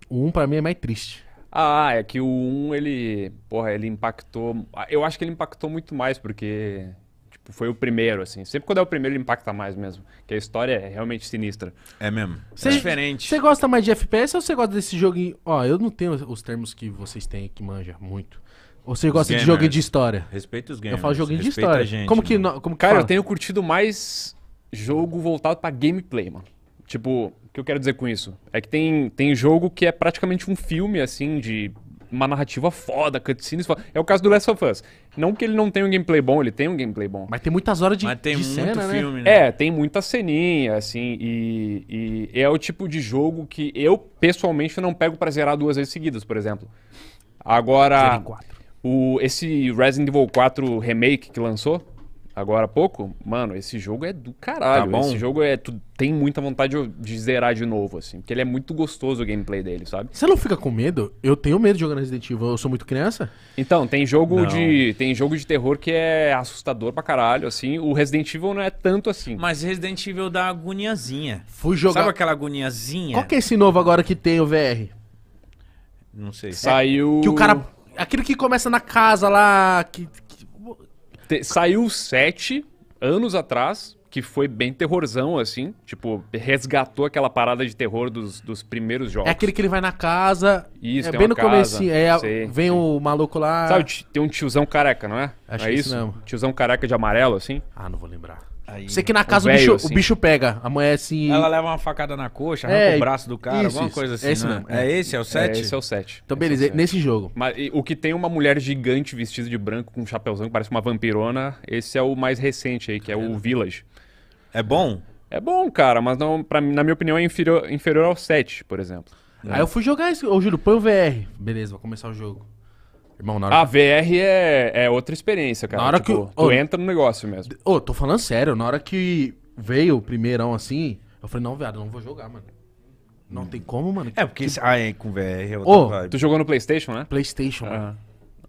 O um pra mim é mais triste. Ah, é que o um, ele, porra, ele impactou... Eu acho que ele impactou muito mais, porque... Tipo, foi o primeiro, assim. Sempre quando é o primeiro, ele impacta mais mesmo. Que a história é realmente sinistra. É mesmo. Cê, é diferente. Você gosta mais de FPS ou você gosta desse joguinho? Ó, eu não tenho os termos que vocês têm que manja muito. Ou você gosta de joguinho de história? Respeito os gamers. Eu falo joguinho de história. história. Gente, como que, não, como que Cara, fala? eu tenho curtido mais jogo voltado pra gameplay, mano. Tipo, o que eu quero dizer com isso? É que tem, tem jogo que é praticamente um filme, assim, de uma narrativa foda, cutscenes foda. É o caso do Last of Us. Não que ele não tenha um gameplay bom, ele tem um gameplay bom. Mas tem muitas horas de, Mas tem de muito cena, né? né? É, tem muita ceninha, assim, e, e é o tipo de jogo que eu, pessoalmente, não pego pra zerar duas vezes seguidas, por exemplo. Agora, o, esse Resident Evil 4 Remake que lançou, agora há pouco, mano, esse jogo é do caralho. Tá esse jogo é. Tu tem muita vontade de, de zerar de novo, assim. Porque ele é muito gostoso o gameplay dele, sabe? Você não fica com medo? Eu tenho medo de jogar Resident Evil, eu sou muito criança. Então, tem jogo não. de. Tem jogo de terror que é assustador pra caralho, assim. O Resident Evil não é tanto assim. Mas Resident Evil dá agoniazinha. Fui jogar. Sabe aquela agoniazinha? Qual que é esse novo agora que tem o VR? Não sei. Saiu. É, que o cara. Aquilo que começa na casa lá, que, te, saiu sete anos atrás, que foi bem terrorzão, assim. Tipo, resgatou aquela parada de terror dos, dos primeiros é jogos. É aquele que ele vai na casa. Isso, é bem no começo. É, vem o maluco lá. Sabe, tem um tiozão careca, não é? Acho não é, é isso. mesmo. Tiozão careca de amarelo, assim. Ah, não vou lembrar. Aí, Sei que na casa o, o, bicho, assim. o bicho pega, amanhece. Assim, Ela leva uma facada na coxa, é, arranca é, o braço do cara, isso, alguma isso, coisa é assim. É esse, né? é. é esse, é o 7? É, esse é o 7. Então, é beleza, é nesse jogo. Mas, e, o que tem uma mulher gigante vestida de branco com um chapéuzão que parece uma vampirona, esse é o mais recente aí, que é, o Village. É bom? É bom, cara, mas não, pra, na minha opinião é inferior, inferior ao 7, por exemplo. Aí eu fui jogar isso. Ô, Júlio, põe o VR. Beleza, vou começar o jogo. Irmão, na hora... A VR é, é outra experiência, cara. Na hora tipo, que... Tu oh, entra no negócio mesmo. Ô, oh, tô falando sério. Na hora que veio o primeirão assim, eu falei, não, viado, não vou jogar, mano. Não tem como, mano. É, porque... Ah, é, com VR... É oh, vibe. tu jogou no Playstation, né? Playstation, ah. mano.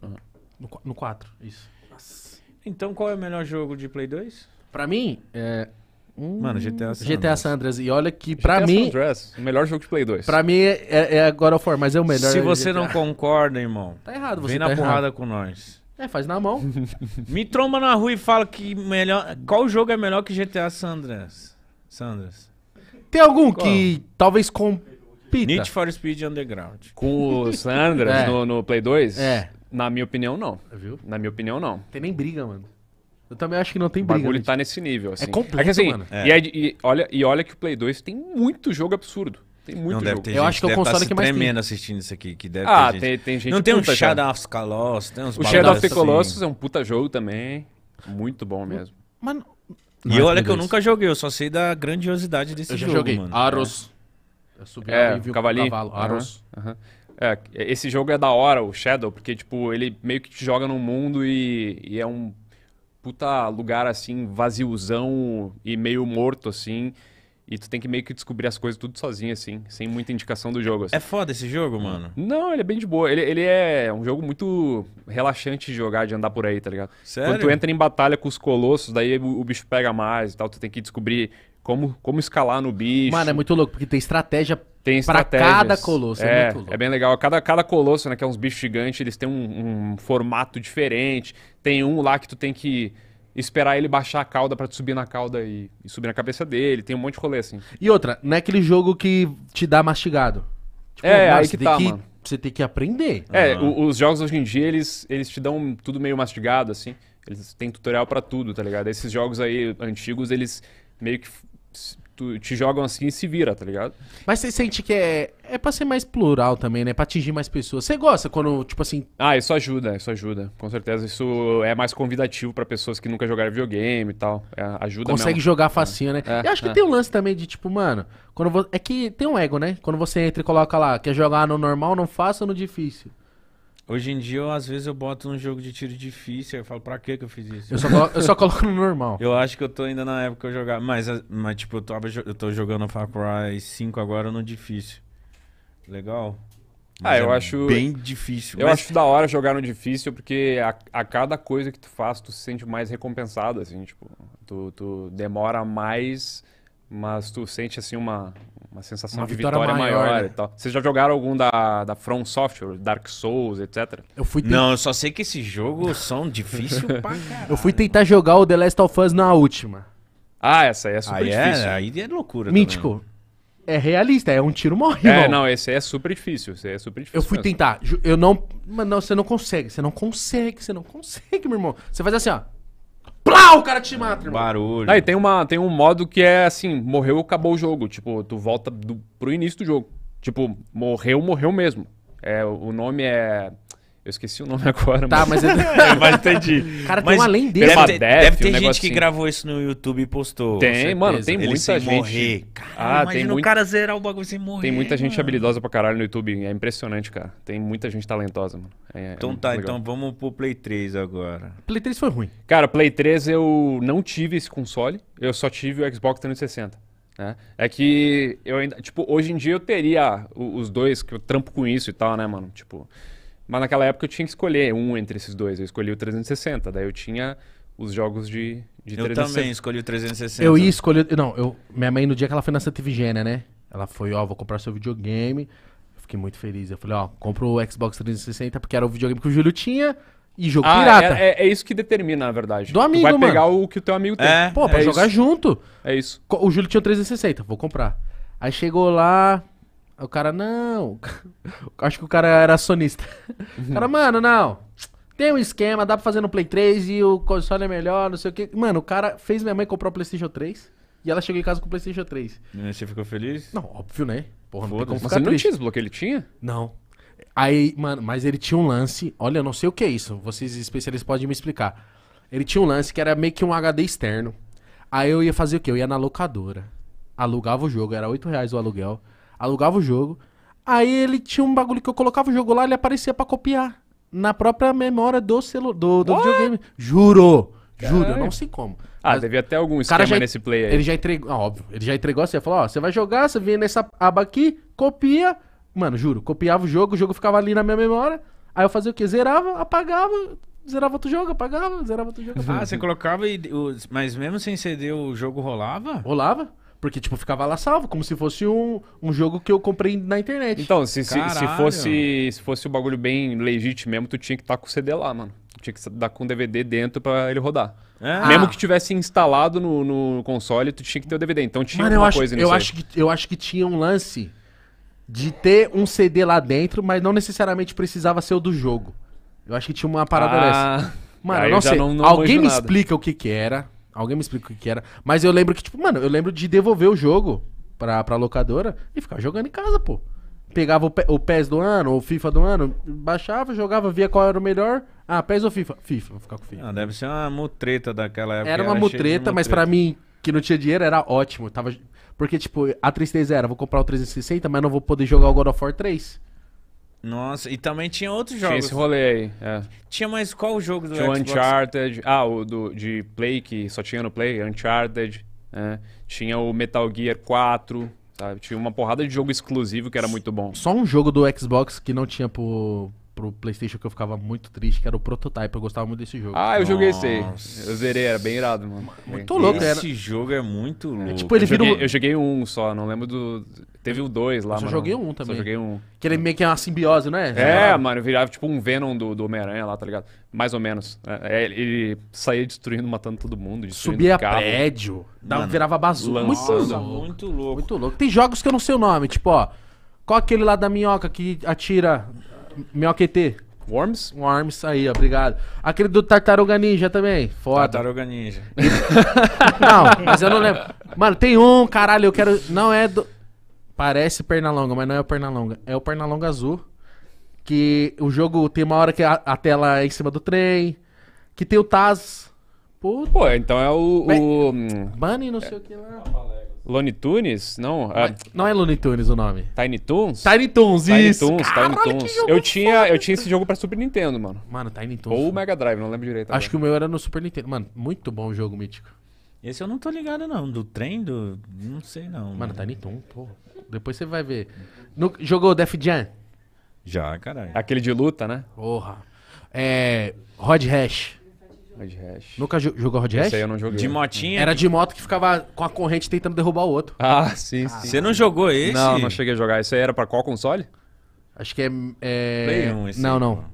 Ah. No, no 4, isso. Nossa. Então, qual é o melhor jogo de Play 2? Pra mim, é... Hum, Mano, GTA San, GTA San Andreas. E olha que pra GTA mim. San o melhor jogo de Play 2. Pra mim é, é o of War, mas é o melhor. Se você não concorda, irmão. Tá errado, você Vem tá na errado. porrada com nós. É, faz na mão. Me tromba na rua e fala que melhor. Qual jogo é melhor que GTA San Andreas? Tem algum qual? que talvez compita? Need for Speed Underground. Com o Sandras é. no, no Play 2? É. Na minha opinião, não. Viu? Na minha opinião, não. Tem nem briga, mano. Eu também acho que não tem briga. O bagulho né? tá nesse nível, é assim. É completo, é assim, mano. É. E, é e, olha, e olha que o Play 2 tem muito jogo absurdo. Tem muito não jogo. ter eu gente acho que eu é o tá console tá que mais tremendo assistindo isso aqui, que deve ah, ter gente. Tem, tem gente Não tem um Shadow of Colossus, tem uns O Shadow of the assim. Colossus assim. é um puta jogo também, muito bom mesmo. Mas e olha que eu nunca joguei, eu só sei da grandiosidade desse eu jogo, já joguei. mano. Aros. É. Eu subi é, cavalinho. cavalo. Aros. É, esse jogo é da hora, o Shadow, porque tipo, ele meio que te joga num mundo e, e é um puta lugar assim, vaziozão e meio morto assim. E tu tem que meio que descobrir as coisas tudo sozinho, assim, sem muita indicação do jogo. Assim. É foda esse jogo, mano? Não, ele é bem de boa. Ele, ele é um jogo muito relaxante de jogar, de andar por aí, tá ligado? Sério? Quando tu entra em batalha com os colossos, daí o, o bicho pega mais e tal, tu tem que descobrir como, como escalar no bicho. Mano, é muito louco, porque tem estratégia tem estratégias. Pra cada colosso, é, é, é bem legal. Cada, cada colosso, né, que é uns bichos gigantes, eles têm um, um, formato diferente. Tem um lá que tu tem que esperar ele baixar a cauda para subir na cauda e, e, subir na cabeça dele. Tem um monte de rolê, assim. E outra, não é aquele jogo que te dá mastigado. Tipo, é, aí que tá, que... mano você tem que aprender. É, uhum. os jogos hoje em dia, eles, eles te dão tudo meio mastigado, assim. Eles têm tutorial para tudo, tá ligado? Esses jogos aí antigos, eles meio que tu, te jogam assim e se vira, tá ligado? Mas você sente que é. É pra ser mais plural também, né? Pra atingir mais pessoas. Você gosta quando, tipo assim. Ah, isso ajuda, isso ajuda. Com certeza. Isso é mais convidativo pra pessoas que nunca jogaram videogame e tal. É, ajuda Consegue mesmo. jogar é. facinho, é. né? É, Eu acho que é. tem um lance também de, tipo, mano. Quando vo... É que tem um ego, né? Quando você entra e coloca lá, quer jogar no normal, não faça no difícil. Hoje em dia, eu, às vezes, eu boto um jogo de tiro difícil, eu falo, pra que que eu fiz isso? Eu só, colo- eu só coloco no normal. Eu acho que eu tô ainda na época que eu jogava. Mas, eh, mas tipo, eu, tava, eu tô jogando Far Cry 5 agora no difícil. Legal? Ah, é eu é acho- Bem difícil. Eu mas- acho da hora jogar no difícil, porque a, a cada coisa que tu faz, tu se sente mais recompensado, assim, tipo, tu, tu demora mais mas tu sente assim uma, uma sensação uma de vitória, vitória maior, maior né? e tal. Vocês já jogaram algum da, da From Software, Dark Souls, etc? Eu fui te... Não, eu só sei que esses jogos são difíceis pra caralho. Eu fui tentar jogar o The Last of Us na última. Ah, essa aí é super aí é, difícil. É, aí é loucura Mítico. Também. É realista, é um tiro morre. É, não, esse aí é super difícil, esse aí é super difícil. Eu fui mesmo. tentar, eu não, mas não, você não consegue, você não consegue, você não consegue, meu irmão. Você faz assim, ó. Plau, o cara te mata, irmão. Barulho. Aí tem, uma, tem um modo que é assim, morreu, acabou o jogo. Tipo, tu volta do, pro início do jogo. Tipo, morreu, morreu mesmo. É, o nome é eu esqueci o nome agora, tá, mas... mas, é... é mas entendi. Cara, mas tem um além dele. Deve, deve, deve ter, um gente que gravou isso no YouTube e postou. Tem, mano, tem Ele muita gente. morrer. Cara, ah, imagina tem o muito... cara zerar o bagulho sem morrer. Tem muita gente mano. habilidosa pra caralho no YouTube. É impressionante, cara. Tem muita gente talentosa, mano. É, é então é tá, legal. então vamos pro Play 3 agora. Play 3 foi ruim. Cara, Play 3 eu não tive esse console. Eu só tive o Xbox 360. Né? É que eu ainda. Tipo, hoje em dia eu teria os dois, que eu trampo com isso e tal, né, mano? Tipo. Mas naquela época eu tinha que escolher um entre esses dois. Eu escolhi o 360, daí eu tinha os jogos de, de eu 360. Eu também escolhi o 360. Eu ia escolher. Não, eu, minha mãe, no dia que ela foi na Santa Vigênia, né? Ela foi, ó, vou comprar seu videogame. Eu fiquei muito feliz. Eu falei, ó, compra o Xbox 360, porque era o videogame que o Júlio tinha. E jogo ah, pirata. É, é, é isso que determina, na verdade. Do amigo, tu vai mano. pegar o que o teu amigo tem. É, Pô, pra é jogar isso. junto. É isso. O Júlio tinha o 360, vou comprar. Aí chegou lá, o cara, não. Acho que o cara era sonista. O cara, uhum. mano, não. Tem um esquema, dá pra fazer no Play 3 e o console é melhor, não sei o quê. Mano, o cara fez minha mãe comprar o PlayStation 3 e ela chegou em casa com o PlayStation 3. E você ficou feliz? Não, óbvio, né? Porra, não Mas você não tinha desbloqueio, ele tinha? Não. Aí, mano, mas ele tinha um lance. Olha, eu não sei o que é isso. Vocês especialistas podem me explicar. Ele tinha um lance que era meio que um HD externo. Aí eu ia fazer o quê? Eu ia na locadora. Alugava o jogo, era 8 reais o aluguel alugava o jogo. Aí ele tinha um bagulho que eu colocava o jogo lá, ele aparecia para copiar. Na própria memória do, celular do, do videogame. Juro! Juro, não sei como. Ah, mas devia ter algum esquema já, nesse play aí. Ele já entregou, ah, óbvio, ele já entregou assim, falou, ó, você vai jogar, você vem nessa aba aqui, copia. Mano, juro, copiava o jogo, o jogo ficava ali na minha memória. Aí eu fazia o quê? Zerava, apagava, zerava outro jogo, apagava, zerava outro jogo. Ah, você colocava e... Mas mesmo sem CD o jogo rolava? Rolava. Porque, tipo, ficava lá salvo, como se fosse um, um jogo que eu comprei na internet. Então, se, se, se fosse se fosse um bagulho bem legítimo mesmo, tu tinha que estar tá com o CD lá, mano. Tinha que estar tá com o DVD dentro pra ele rodar. É. Mesmo ah. que tivesse instalado no, no, console, tu tinha que ter o DVD. Então tinha mano, alguma acho, coisa nisso eu aí. acho que Eu acho que tinha um lance de ter um CD lá dentro, mas não necessariamente precisava ser o do jogo. Eu acho que tinha uma parada ah. dessa. Mano, eu não sei. Não, não Alguém me nada. explica o que que era. Alguém me explica o que era. Mas eu lembro que, tipo, mano, eu lembro de devolver o jogo pra, pra locadora e ficar jogando em casa, pô. Pegava o, o PES do ano, o FIFA do ano, baixava, jogava, via qual era o melhor. Ah, PES ou FIFA? FIFA, vou ficar com FIFA. Ah, deve ser uma mutreta daquela época. Era uma era mutreta, mas para mim, que não tinha dinheiro, era ótimo. Tava... Porque, tipo, a tristeza era, vou comprar o 360, mas não vou poder jogar o God of War 3. Nossa, e também tinha outros jogos. Tinha esse rolê aí. É. Tinha mais qual jogo do tinha Xbox? Tinha o Uncharted. Ah, o do, de Play, que só tinha no Play. Uncharted. É. Tinha o Metal Gear 4. Sabe? Tá? Tinha uma porrada de jogo exclusivo que era muito bom. Só um jogo do Xbox que não tinha pro, pro Playstation que eu ficava muito triste, que era o Prototype. Eu gostava muito desse jogo. Ah, eu joguei esse aí. Eu zerei, era bem irado, mano. Muito louco, esse era. Esse jogo é muito é, louco. É, tipo, ele eu, virou... joguei, eu joguei um só, não lembro do. Teve o dois lá, eu mano. Só joguei um também. Só joguei um. Que ele meio que é uma simbiose, não é? É, mano, virava tipo um Venom do, do Homem-Aranha lá, tá ligado? Mais ou menos. É, é ele saía destruindo, matando todo mundo. Subia carro. prédio, dava, virava bazuca. muito louco. Muito louco. Tem jogos que eu não sei o nome, tipo, ó. Qual aquele lá da minhoca que atira Minhoquetê. Worms? Worms, aí, ó, obrigado. Aquele do Tartaruga Ninja também, foda. Tartaruga Ninja. não, mas eu não lembro. Mano, tem um, caralho, eu quero... Não é do... Parece Pernalonga, mas não é o Pernalonga. É o Pernalonga Azul. Que o jogo tem uma hora que a, a tela é em cima do trem. Que tem o Taz. Puta. Pô, então é o... o... Hum, Bunny, não sei é. o que lá. Looney Tunes? Não. Não é Looney Tunes o nome. Tiny Toons? Tiny Toons, Tiny isso. Toons, Caralho, Tiny Toons. Eu tinha, eu tinha esse jogo pra Super Nintendo, mano. Mano, Tiny Toons. Ou Mega Drive, não lembro direito. Acho que o meu era no Super Nintendo. Mano, muito bom o jogo mítico. Esse eu não tô ligado, não. Do trem, do. Não sei, não. Mano, mano. Tiny Toons, porra. Depois você vai ver. No... Jogou Def Jam? Já, caralho. Aquele de luta, né? Porra. É. Rod Hash. Hard hash. Nunca jogou Hard Hash? Esse aí eu não joguei. De motinha? Era de moto que ficava com a corrente tentando derrubar o outro. Ah, sim, sim. Você não jogou esse? Não, não cheguei a jogar. Esse aí era pra qual console? Acho que é. é... Play 1 esse não, aí, não.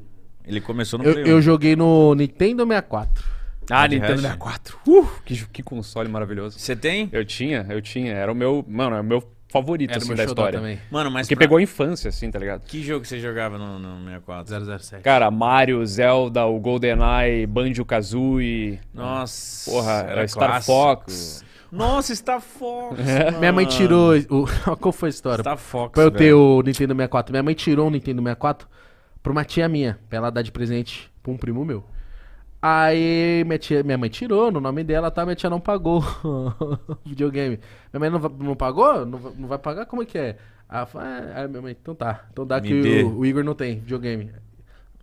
Ele começou no Eu, Play 1. eu joguei no Nintendo 64. Ah, Hard Nintendo hash. 64. Uh, que, que console maravilhoso. Você tem? Eu tinha, eu tinha. Era o meu. Mano, era é o meu favorito, assim, da história. Também. Mano, mas. Porque pra... pegou a infância, assim, tá ligado? Que jogo você jogava no, no 64? 007. Cara, Mario, Zelda, o GoldenEye, Banjo Kazooie. Nossa. Porra, era Star Fox. Nossa, Star Fox. É. Minha mãe tirou. O... Qual foi a história? Star Fox. Pra eu velho. ter o Nintendo 64. Minha mãe tirou o Nintendo 64 pra uma tia minha, pra ela dar de presente pra um primo meu. Aí minha, tia, minha mãe tirou no nome dela, tá? Minha tia não pagou o videogame. Minha mãe não, não pagou? Não, não vai pagar? Como é que é? Aí, ah, é, minha mãe, então tá. Então dá Me que o, o, Igor não tem videogame.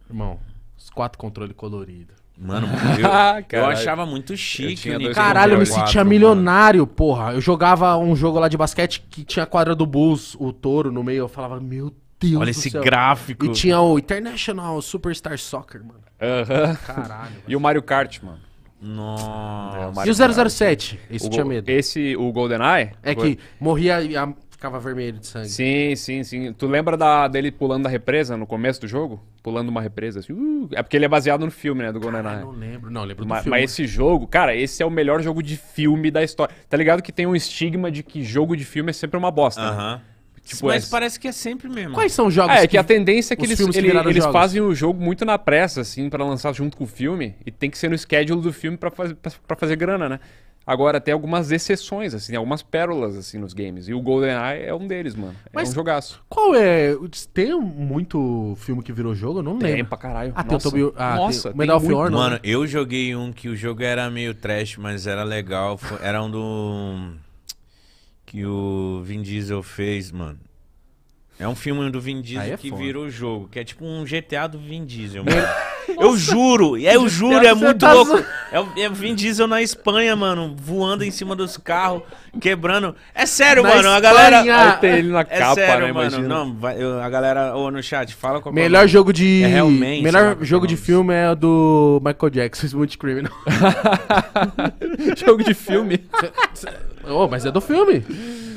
Irmão, os quatro controles coloridos. Mano, eu, eu achava muito chique. Caralho, eu me sentia quatro, milionário, mano. porra. Eu jogava um jogo lá de basquete que tinha a quadra do Bulls, o touro no meio. Eu falava, meu Deus Deus Olha esse céu. gráfico. E tinha o International Superstar Soccer, mano. Aham. Caralho. E o Mario Kart, mano. Nossa. É, o e o 007? Esse o tinha medo. Esse, o GoldenEye? É que morria e a, ficava vermelho de sangue. Sim, sim, sim. Tu lembra da, dele pulando da represa no começo do jogo? Pulando uma represa assim. Uh, é porque ele é baseado no filme, né? Do GoldenEye. Não lembro, não, lembro do filme. Mas esse jogo, cara, esse é o melhor jogo de filme da história. Tá ligado que tem um estigma de que jogo de filme é sempre uma bosta. Né? Aham. Uh -huh. né? Tipo, Mas é... parece que é sempre mesmo. Quais são os jogos? É, que, é que a tendência é que eles, que eles fazem o jogo muito na pressa, assim, para lançar junto com o filme. E tem que ser no schedule do filme para faz, pra fazer grana, né? Agora, tem algumas exceções, assim, algumas pérolas, assim, nos games. E o GoldenEye é um deles, mano. É mas é um jogaço. Qual é... Tem muito filme que virou jogo? Eu não lembro. Tem pra caralho. Ah, Nossa. tem o Ah, Nossa, tem, Medal tem of Mano, eu joguei um que o jogo era meio trash, mas era legal. Era um do que o Vin Diesel fez, mano. É um filme do Vin Diesel é que foda. virou jogo, que é tipo um GTA do Vin Diesel, mano. eu juro, é, eu juro, é, muito louco. É o, é Vin Diesel na Espanha, mano, voando em cima dos carros, quebrando. É sério, na mano, a galera. Ah, tem ele na é capa, sério, né, mano. Imagina. Não, vai, eu, a galera, ou no chat, fala qual é Melhor qual jogo de. É realmente. Melhor é jogo de filme é o do Michael Jackson, Smooth Criminal. jogo de filme. Oh, mas é do filme.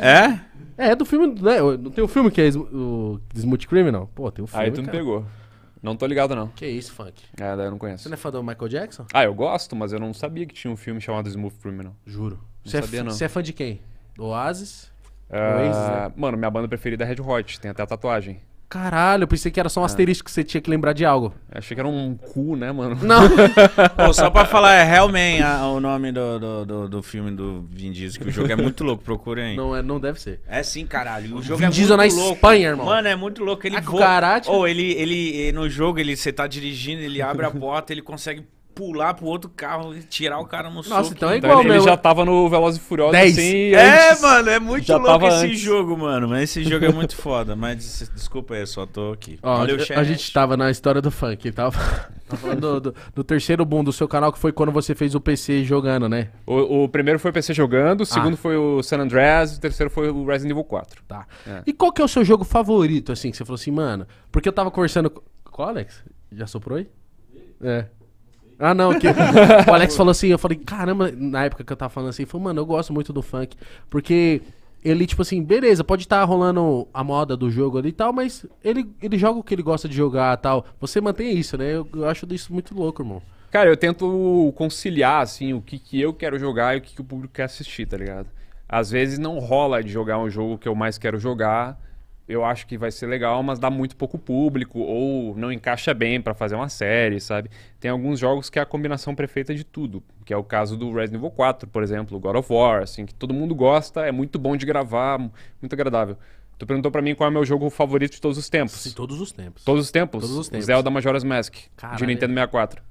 É? É, é do filme, né? Não tem o um filme que é o Smooth Criminal? Pô, tem o um filme. Aí tu me pegou. Não tô ligado, não. Que isso, funk? É, daí eu não conheço. Você não é fã do Michael Jackson? Ah, eu gosto, mas eu não sabia que tinha um filme chamado Smooth Criminal. Juro. Não você é sabia, é, não. Você é fã de quem? Do Oasis? Uh, Oasis né? Mano, minha banda preferida é Red Hot, tem até a tatuagem. Caralho, eu pensei que era só um é. asterisco que você tinha que lembrar de algo. Achei que era um cu, né, mano? Não. Pô, só pra falar, é Hellman a, o nome do, do, do, do filme do Vin Diesel, que o jogo é muito louco, procurem. Não, é, não deve ser. É sim, caralho. O jogo Vin é Diesel muito na louco. Espanha, irmão. Mano, é muito louco. Ele ah, voa. Karate. Ou ele, ele, no jogo, ele, você tá dirigindo, ele abre a porta, ele consegue pular pro outro carro e tirar o cara no Nossa, então é então, igual então, ele, meu... já tava no Veloz e Furioso Dez. assim. É, antes, mano, é muito louco esse antes. jogo, mano. Mas esse jogo é muito foda. Mas desculpa aí, só tô aqui. Ó, Valeu, a, a gente tava na história do funk, tava, tá? tava falando do, do, do, terceiro boom do seu canal, que foi quando você fez o PC jogando, né? O, o primeiro foi o PC jogando, o ah. segundo ah. foi o San Andreas, o terceiro foi o Resident Evil 4. Tá. É. E qual que é o seu jogo favorito, assim, que você falou assim, mano? Porque eu tava conversando com o Alex, já soprou aí? É. Ah, não, que o Alex falou assim, eu falei, caramba, na época que eu tava falando assim, foi mano, eu gosto muito do funk, porque ele, tipo assim, beleza, pode estar tá rolando a moda do jogo ali e tal, mas ele, ele joga o que ele gosta de jogar tal. Você mantém isso, né? Eu, eu acho isso muito louco, irmão. Cara, eu tento conciliar, assim, o que, que eu quero jogar e o que, que o público quer assistir, tá ligado? Às vezes não rola de jogar um jogo que eu mais quero jogar, eu acho que vai ser legal, mas dá muito pouco público ou não encaixa bem para fazer uma série, sabe? Tem alguns jogos que é a combinação perfeita de tudo, que é o caso do Resident Evil 4, por exemplo, God of War, assim, que todo mundo gosta, é muito bom de gravar, muito agradável. Tu perguntou para mim qual é o meu jogo favorito de todos os tempos. De todos os tempos. Todos os tempos? Todos os tempos. Zelda Majora's Mask, Caralho. de Nintendo 64.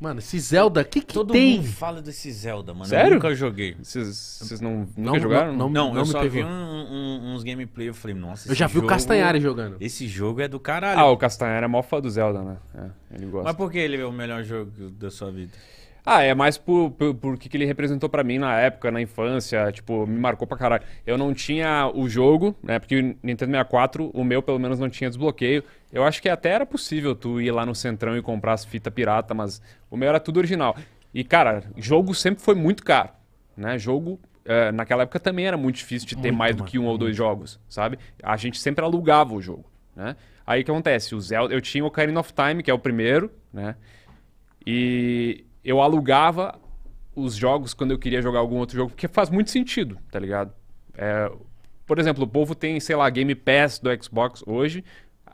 Mano, esse Zelda, o que que Todo tem? mundo fala desse Zelda, mano. Sério? Eu nunca joguei. Vocês não, nunca Não, jogaram? Não, Não, eu me só vi um- um- uns gameplay, eu falei, nossa, Eu já vi o Castanhari jogando. Esse jogo é do caralho. Ah, o Castanhari é mó fã do Zelda, né? É, ele gosta. Mas por que ele é o melhor jogo da sua vida? Ah, é mais por, por, por que, ele representou para mim na época, na infância, tipo, me marcou pra caralho. Eu não tinha o jogo, né, porque o Nintendo 64, o meu pelo menos não tinha desbloqueio. Eu acho que até era possível tu ir lá no Centrão e comprar as fitas pirata, mas o meu era tudo original. E, cara, jogo sempre foi muito caro, né, jogo... É, naquela época também era muito difícil de ter muito mais do que um ou dois jogos, sabe? A gente sempre alugava o jogo, né? Aí o que acontece? O Zelda, eu tinha o Ocarina of Time, que é o primeiro, né? E eu alugava os jogos quando eu queria jogar algum outro jogo, porque faz muito sentido, tá ligado? É, por exemplo, o povo tem, sei lá, Game Pass do Xbox hoje.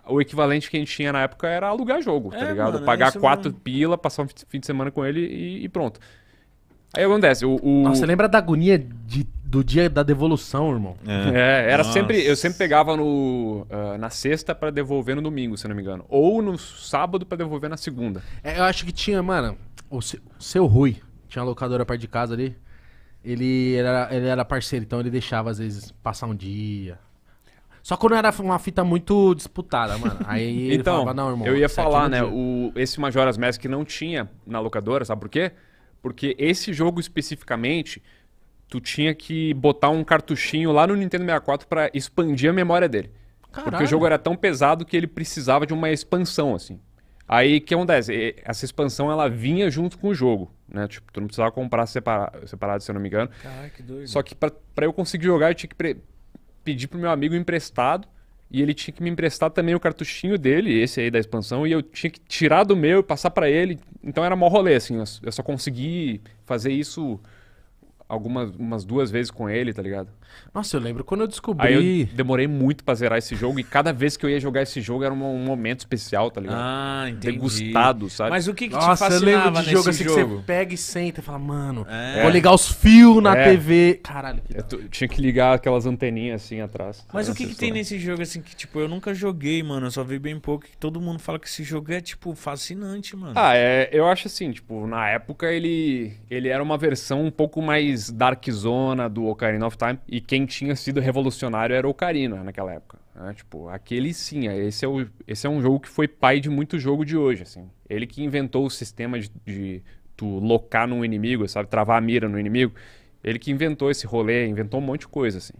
O equivalente que a gente tinha na época era alugar jogo, tá é, tá ligado? Mano, Pagar é quatro pila, passar um fim de semana com ele e, e pronto. Aí acontece, o... o... Nossa, lembra da agonia de, do dia da devolução, irmão? É, é era Nossa. sempre... Eu sempre pegava no, uh, na sexta para devolver no domingo, se não me engano. Ou no sábado para devolver na segunda. É, eu acho que tinha, mano... O seu, seu Rui, tinha uma locadora perto de casa ali. Ele era, ele era parceiro, então ele deixava, às vezes, passar um dia. Só quando era uma fita muito disputada, mano. Aí então, falava, não, irmão. Eu ia falar, né? O, esse Majora's Mask não tinha na locadora, sabe por quê? Porque esse jogo especificamente, tu tinha que botar um cartuchinho lá no Nintendo 64 para expandir a memória dele. Caralho. Porque o jogo era tão pesado que ele precisava de uma expansão, assim. Aí o que acontece? Essa expansão ela vinha junto com o jogo, né? Tipo, tu não precisava comprar separado, separado se eu não me engano. Caraca, que doido. Só que para eu conseguir jogar, eu tinha que pre... pedir pro meu amigo emprestado. E ele tinha que me emprestar também o cartuchinho dele, esse aí da expansão, e eu tinha que tirar do meu e passar para ele. Então era mó rolê, assim. Eu só consegui fazer isso algumas umas duas vezes com ele, tá ligado? Nossa, eu lembro quando eu descobri. Aí eu demorei muito pra zerar esse jogo e cada vez que eu ia jogar esse jogo era um, um momento especial, tá ligado? Ah, entendi. Degustado, sabe? Mas o que, que Nossa, te fascinava eu lembro de jogo assim jogo? que você pega e senta e fala, mano, é. vou ligar os fios na é. TV. Caralho. Que tinha que ligar aquelas anteninhas assim atrás. Mas o que, que tem nesse jogo assim que, tipo, eu nunca joguei, mano, eu só vi bem pouco que todo mundo fala que esse jogo é, tipo, fascinante, mano. Ah, é, eu acho assim, tipo, na época ele, ele era uma versão um pouco mais dark zona do Ocarina of Time e e quem tinha sido revolucionário era o Ocarina naquela época. Né? Tipo, aquele sim, esse é, o, esse é um jogo que foi pai de muito jogo de hoje, assim. Ele que inventou o sistema de, de tu locar num inimigo, sabe? Travar a mira no inimigo. Ele que inventou esse rolê, inventou um monte de coisa, assim.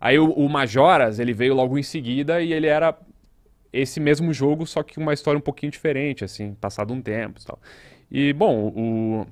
Aí o, o Majoras, ele veio logo em seguida e ele era esse mesmo jogo, só que uma história um pouquinho diferente, assim, passado um tempo e tal. E, bom, o,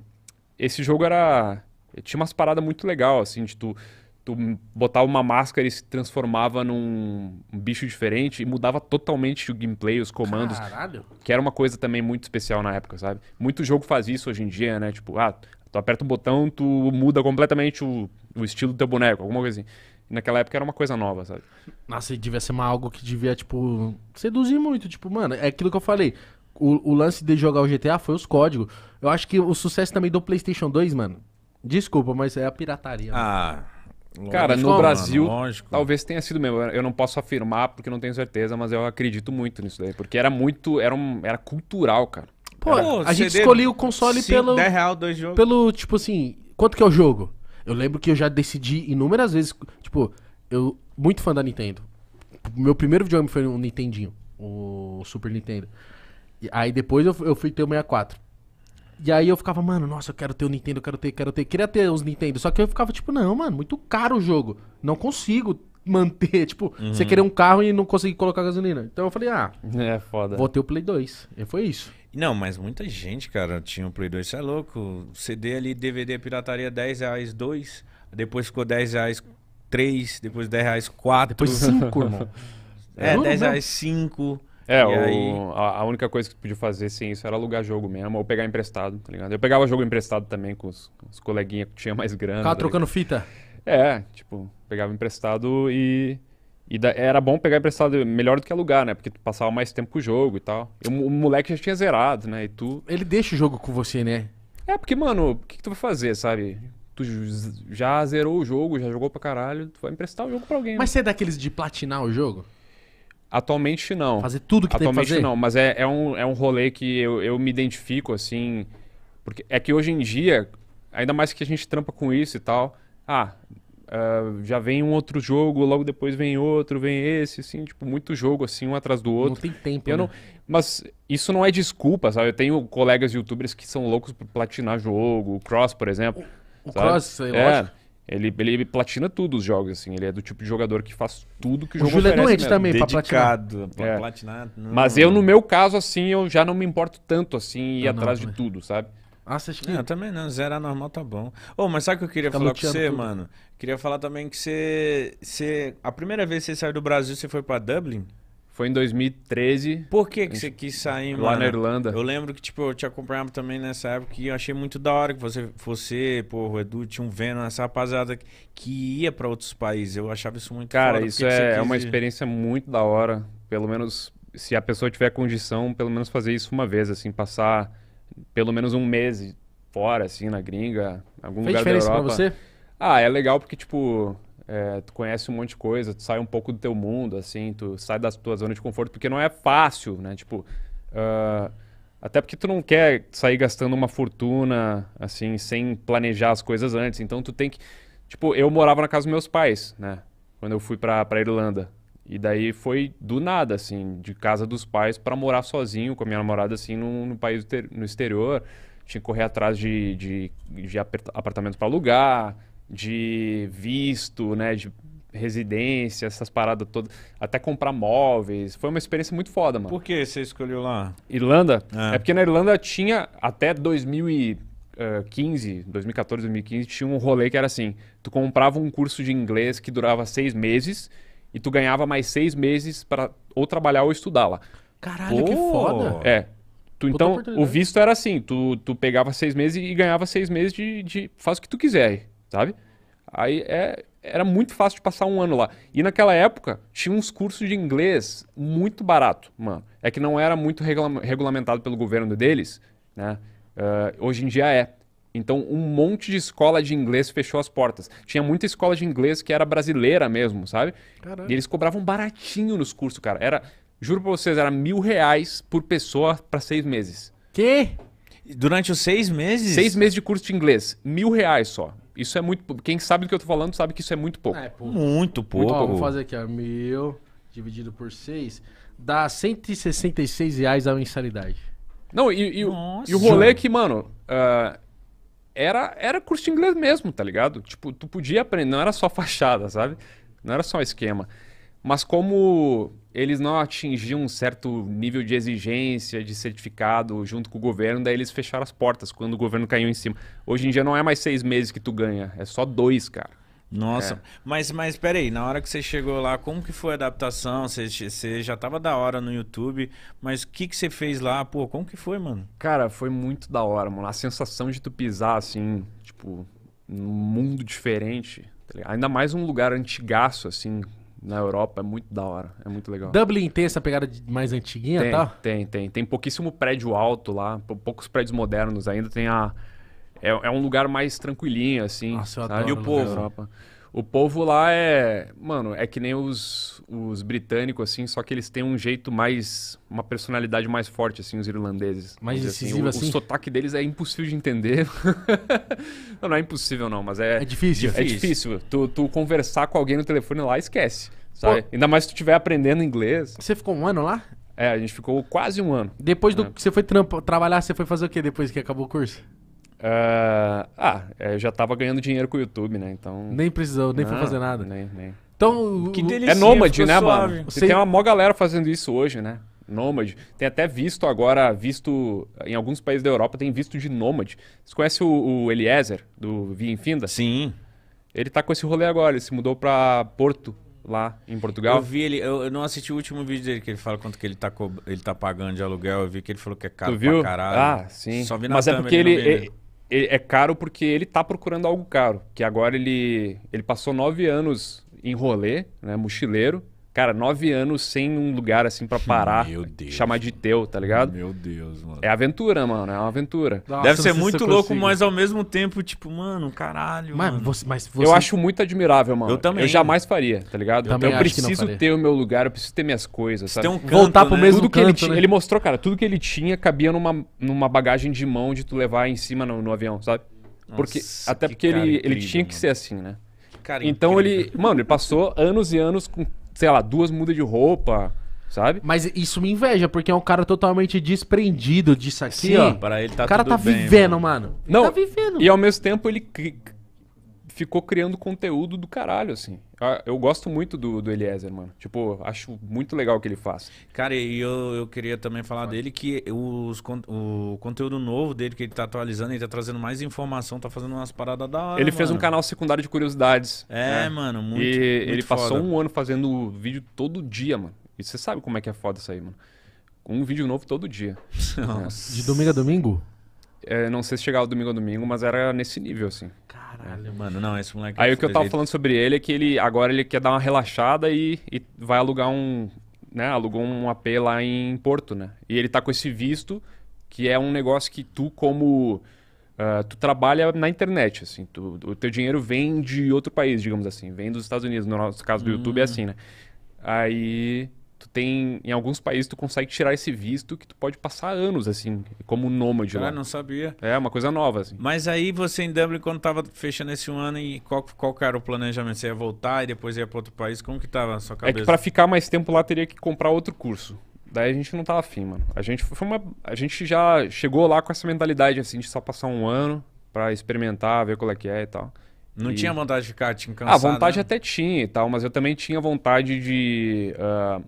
esse jogo era... Tinha umas paradas muito legais, assim, de tu tu botava uma máscara e se transformava num um bicho diferente e mudava totalmente o gameplay, os comandos. Caralho. Que era uma coisa também muito especial na época, sabe? Muito jogo faz isso hoje em dia, né? Tipo, ah, tu aperta um botão, tu muda completamente o, o estilo do teu boneco, alguma coisa assim. naquela época era uma coisa nova, sabe? Nossa, e devia ser uma, algo que devia, tipo, seduzir muito. Tipo, mano, é aquilo que eu falei. O, o lance de jogar o GTA foi os códigos. Eu acho que o sucesso também do PlayStation 2, mano. Desculpa, mas é a pirataria. Ah. Mano. Lógico, Cara, no Brasil, mano, talvez tenha sido mesmo. Eu não posso afirmar porque não tenho certeza, mas eu acredito muito nisso daí. Porque era muito. Era, um, era cultural, cara. Pô, era, a gente escolheu o console pelo. 10 real, dois jogos. Pelo, tipo assim, quanto que é o jogo? Eu lembro que eu já decidi inúmeras vezes. Tipo, eu. Muito fã da Nintendo. Meu primeiro videogame foi um Nintendinho, o Super Nintendo. E aí depois eu, eu fui ter o 64. E aí eu ficava, mano, nossa, eu quero ter o Nintendo, eu quero ter, quero ter. Queria ter os Nintendo. Só que eu ficava, tipo, não, mano, muito caro o jogo. Não consigo manter. Tipo, uhum. você querer um carro e não conseguir colocar gasolina. Então eu falei, ah, é foda. Vou ter o Play 2. E foi isso. Não, mas muita gente, cara, tinha o Play 2, isso é louco. CD ali, DVD, pirataria, 10 reais, 2. Depois ficou 10 reais, 3. Depois 10 reais, 4. Depois 5, irmão. É, é 10 reais, 5. É, o, aí... a, a, única coisa que tu podia fazer sem isso era alugar jogo mesmo, ou pegar emprestado, tá ligado? Eu pegava jogo emprestado também com os, os coleguinhas que tinha mais grana. Ficava tá trocando fita? É, tipo, pegava emprestado e. E da, era bom pegar emprestado melhor do que alugar, né? Porque tu passava mais tempo com o jogo e tal. E o, o moleque já tinha zerado, né? E tu. Ele deixa o jogo com você, né? É, porque, mano, o que, que tu vai fazer, sabe? tu já zerou o jogo, já jogou pra caralho, tu vai emprestar o jogo pra alguém. Mas mano. Né? você é daqueles de platinar o jogo? Atualmente não. Fazer tudo que Atualmente, tem que fazer? Atualmente não, mas é, é, um, é um rolê que eu, eu me identifico, assim. Porque é que hoje em dia, ainda mais que a gente trampa com isso e tal. Ah, uh, já vem um outro jogo, logo depois vem outro, vem esse, assim, tipo, muito jogo, assim, um atrás do outro. Não tem tempo. Eu né? não, mas isso não é desculpa, sabe? Eu tenho colegas youtubers que são loucos por platinar jogo, o Cross, por exemplo. O, o Cross, é, é. lógico. Ele, ele platina tudo os jogos, assim. Ele é do tipo de jogador que faz tudo que o, o jogo Júlio é doente mesmo. também pra platinar. É. platinar não... Mas eu, no meu caso, assim, eu já não me importo tanto, assim, ir não, atrás não, de tudo, sabe? Ah, você que... Não, também não. Zerar normal tá bom. Ô, oh, mas sabe o que eu queria falar com você, tudo. mano? Queria falar também que você, você... A primeira vez que você saiu do Brasil, você foi pra Dublin? Foi em 2013. Por que, que você quis sair, lá mano? Lá na Irlanda. Eu lembro que, tipo, eu te acompanhava também nessa época e eu achei muito da hora que você, você pô, o Edu, tinha um vendo essa rapaziada que ia para outros países. Eu achava isso muito Cara, foda. isso é, é uma experiência muito da hora. Pelo menos, se a pessoa tiver condição, pelo menos fazer isso uma vez, assim, passar pelo menos um mês fora, assim, na gringa, algum Fez lugar da Europa. Pra você? Ah, é legal porque, tipo, é, tu conhece um monte de coisa, tu sai um pouco do teu mundo, assim, tu sai da tua zona de conforto, porque não é fácil, né? Tipo, uh, até porque tu não quer sair gastando uma fortuna, assim, sem planejar as coisas antes. Então tu tem que. Tipo, eu morava na casa dos meus pais, né? Quando eu fui pra, pra Irlanda. E daí foi do nada, assim, de casa dos pais para morar sozinho com a minha namorada, assim, no, no país, no exterior. Tinha que correr atrás de, de, de apartamentos para alugar de visto, né? De residência, essas paradas todas. Até comprar móveis. Foi uma experiência muito foda, mano. Por que você escolheu lá? Irlanda? É. é, porque na Irlanda tinha até 2015, 2014, 2015, tinha um rolê que era assim: tu comprava um curso de inglês que durava seis meses e tu ganhava mais seis meses para ou trabalhar ou estudar lá. Caralho, Pô, que foda! É. Tu, então, o visto era assim: tu, tu pegava seis meses e ganhava seis meses de, de. Faz o que tu quiser sabe? Aí é, era muito fácil de passar um ano lá. E naquela época tinha uns cursos de inglês muito barato, mano. É que não era muito regula regulamentado pelo governo deles, né? Uh, hoje em dia é. Então, um monte de escola de inglês fechou as portas. Tinha muita escola de inglês que era brasileira mesmo, sabe? E eles cobravam baratinho nos cursos, cara. Era, juro pra vocês, era mil reais por pessoa para seis meses. Que? Durante os seis meses? Seis meses de curso de inglês. Mil reais só. Isso é muito. Quem sabe do que eu tô falando sabe que isso é muito pouco. É, pouco. Muito pouco. Muito Vamos fazer aqui, ó. Mil dividido por seis dá 166 reais a mensalidade. Não, e, e, o, e o rolê é que, mano, uh, era, era curso de inglês mesmo, tá ligado? Tipo, tu podia aprender, não era só fachada, sabe? Não era só esquema. Mas como eles não atingiam um certo nível de exigência de certificado junto com o governo, daí eles fecharam as portas quando o governo caiu em cima. Hoje em dia não é mais seis meses que tu ganha, é só dois, cara. Nossa, é. mas, mas peraí, na hora que você chegou lá, como que foi a adaptação? Você, você já tava da hora no YouTube, mas o que, que você fez lá? Pô, como que foi, mano? Cara, foi muito da hora, mano. A sensação de tu pisar, assim, tipo, num mundo diferente, tá Ainda mais um lugar antigaço, assim, na Europa é muito da hora, é muito legal. Dublin tem essa pegada mais antiguinha, tem, tá? Tem, tem. Tem pouquíssimo prédio alto lá, poucos prédios modernos ainda. Tem a. É, é um lugar mais tranquilinho, assim. Nossa, eu adoro, E o povo. O povo lá é. Mano, é que nem os, os britânicos, assim, só que eles têm um jeito mais. Uma personalidade mais forte, assim, os irlandeses. Mais assim, decisivo assim. O, assim? o sotaque deles é impossível de entender. não, não é impossível, não, mas é. É difícil. É difícil. É difícil. Tu, tu conversar com alguém no telefone lá, esquece. Sabe? Pô. Ainda mais se tu estiver aprendendo inglês. Você ficou um ano lá? É, a gente ficou quase um ano. Depois do. É. Você foi trampo, trabalhar, você foi fazer o quê depois que acabou o curso? Uh, ah, ah é, eu já tava ganhando dinheiro com o YouTube, né? Então. Nem precisou, nem foi fazer nada. Nem, nem. Então, que delícia, é nômade, né, suave. mano? Sei... Tem uma mó galera fazendo isso hoje, né? Nômade. Tem até visto agora, visto em alguns países da Europa, tem visto de nômade. Você conhece o, o Eliezer, do Via Infinda? Sim. Ele tá com esse rolê agora, ele se mudou pra Porto, lá em Portugal. Eu vi ele, eu, eu, não assisti o último vídeo dele que ele fala quanto que ele tá, ele tá pagando de aluguel. Eu vi que ele falou que é caro tu viu? pra caralho. Ah, sim. Mas é porque ele, ele, é caro porque ele está procurando algo caro. Que agora ele, ele passou nove anos em rolê, né, mochileiro, Cara, nove anos sem um lugar assim para parar, chamar de teu, tá ligado? Meu Deus, mano. É aventura, mano, é uma aventura. Nossa, Deve ser muito louco, mas ao mesmo tempo, tipo, mano, caralho. Mas, mano. Você, mas você... Eu acho muito admirável, mano. Eu também. Eu jamais faria, tá ligado? Eu, então, eu preciso ter o meu lugar, eu preciso ter minhas coisas, sabe? Tem um canto, Voltar pro né? mesmo tudo canto, que ele, né? tinha, ele mostrou, cara, tudo que ele tinha cabia numa, numa bagagem de mão de tu levar em cima no, no avião, sabe? Porque, Nossa, até porque ele, incrível, ele tinha mano. que ser assim, né? Cara então incrível. ele, mano, ele passou anos e anos com sei lá, duas mudas de roupa, sabe? Mas isso me inveja, porque é um cara totalmente desprendido disso aqui. Sim, ó. Para ele tá o cara tudo tá bem, vivendo, mano. mano. Não, tá vivendo. E ao mesmo tempo ele ficou criando conteúdo do caralho, assim. Ah, eu gosto muito do, do Eliezer, mano. Tipo, acho muito legal o que ele faz. Cara, e eu, eu queria também falar Mas... dele que os, o conteúdo novo dele que ele tá atualizando, ele tá trazendo mais informação, tá fazendo umas paradas da hora. Ele mano. fez um canal secundário de curiosidades. É, né? mano, muito. E muito ele foda. passou um ano fazendo vídeo todo dia, mano. E você sabe como é que é foda isso aí, mano. Um vídeo novo todo dia. Nossa. De domingo a domingo? É, não sei se chegava domingo a domingo, mas era nesse nível, assim. Caralho, mano. Não, esse moleque. Aí é o que eu tava jeito. falando sobre ele é que ele agora ele quer dar uma relaxada e, e vai alugar um. Né, alugou um AP lá em Porto, né? E ele tá com esse visto, que é um negócio que tu, como. Uh, tu trabalha na internet, assim. Tu, o teu dinheiro vem de outro país, digamos assim. Vem dos Estados Unidos. No nosso caso do hum. YouTube é hum. assim, né? Aí tu tem em alguns países tu consegue tirar esse visto que tu pode passar anos assim como nômade ah, lá. não sabia. É uma coisa nova assim. Mas aí você em Dublin quando tava fechando esse um ano e qual qual era o planejamento? Você ia voltar e depois ia para outro país? Como que tava a sua cabeça? É que para ficar mais tempo lá teria que comprar outro curso. Daí a gente não tava afim, mano. A gente foi uma a gente já chegou lá com essa mentalidade assim de só passar um ano para experimentar, ver qual é que é e tal. Não e... tinha vontade de ficar te ah, cansado? Ah, vontade né? até tinha e tal, mas eu também tinha vontade de uh,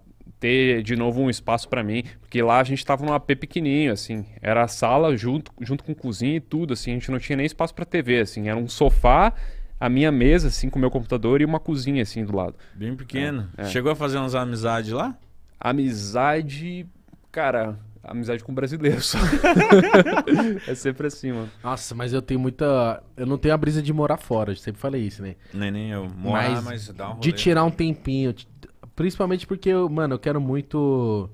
ter de novo um espaço para mim, porque lá a gente estava num AP pequenininho, assim, era a sala junto, junto com cozinha e tudo, assim, a gente não tinha nem espaço para TV, assim, era um sofá, a minha mesa, assim, com o meu computador e uma cozinha, assim, do lado. Bem pequeno. É, é. Chegou a fazer umas amizades lá? Amizade, cara, amizade com brasileiros é sempre assim, mano. Nossa, mas eu tenho muita. Eu não tenho a brisa de morar fora, eu sempre falei isso, né? Nem, nem eu morar, mas, mas dá um rolê. De tirar um tempinho. Principalmente porque, eu, mano, eu quero muito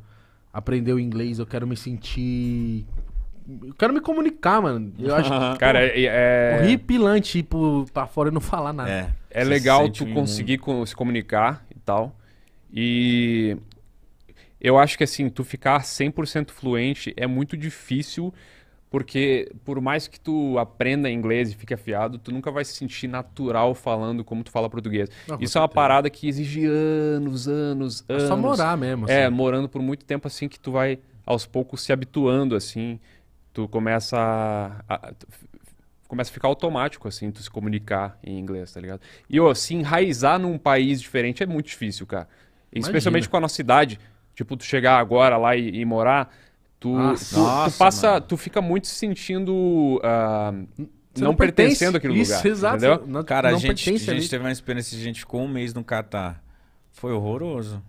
aprender o inglês, eu quero me sentir. Eu quero me comunicar, mano. Eu acho que, Cara, pô, é. é horripilante ir pro, pra fora e não falar nada. É, é legal se tu conseguir com, se comunicar e tal. E. Eu acho que assim, tu ficar 100% fluente é muito difícil porque por mais que tu aprenda inglês e fique afiado, tu nunca vai se sentir natural falando como tu fala português. Isso é uma parada que exige anos, anos, anos. É só morar mesmo. É, assim. É, morando por muito tempo assim que tu vai aos poucos se habituando assim, tu começa a, a começa a ficar automático assim, tu se comunicar em inglês, tá ligado? E ó, se enraizar num país diferente é muito difícil, cara. Imagina. Especialmente com a nossa idade, tipo tu chegar agora lá e, e morar Tu, nossa, tu, tu passa, mano. tu fica muito se sentindo uh, não, não, pertencendo àquele Isso, lugar. Exato. Entendeu? Não, é, Cara, não a, gente, a gente teve uma experiência, a gente ficou um mês no Catar. Foi horroroso.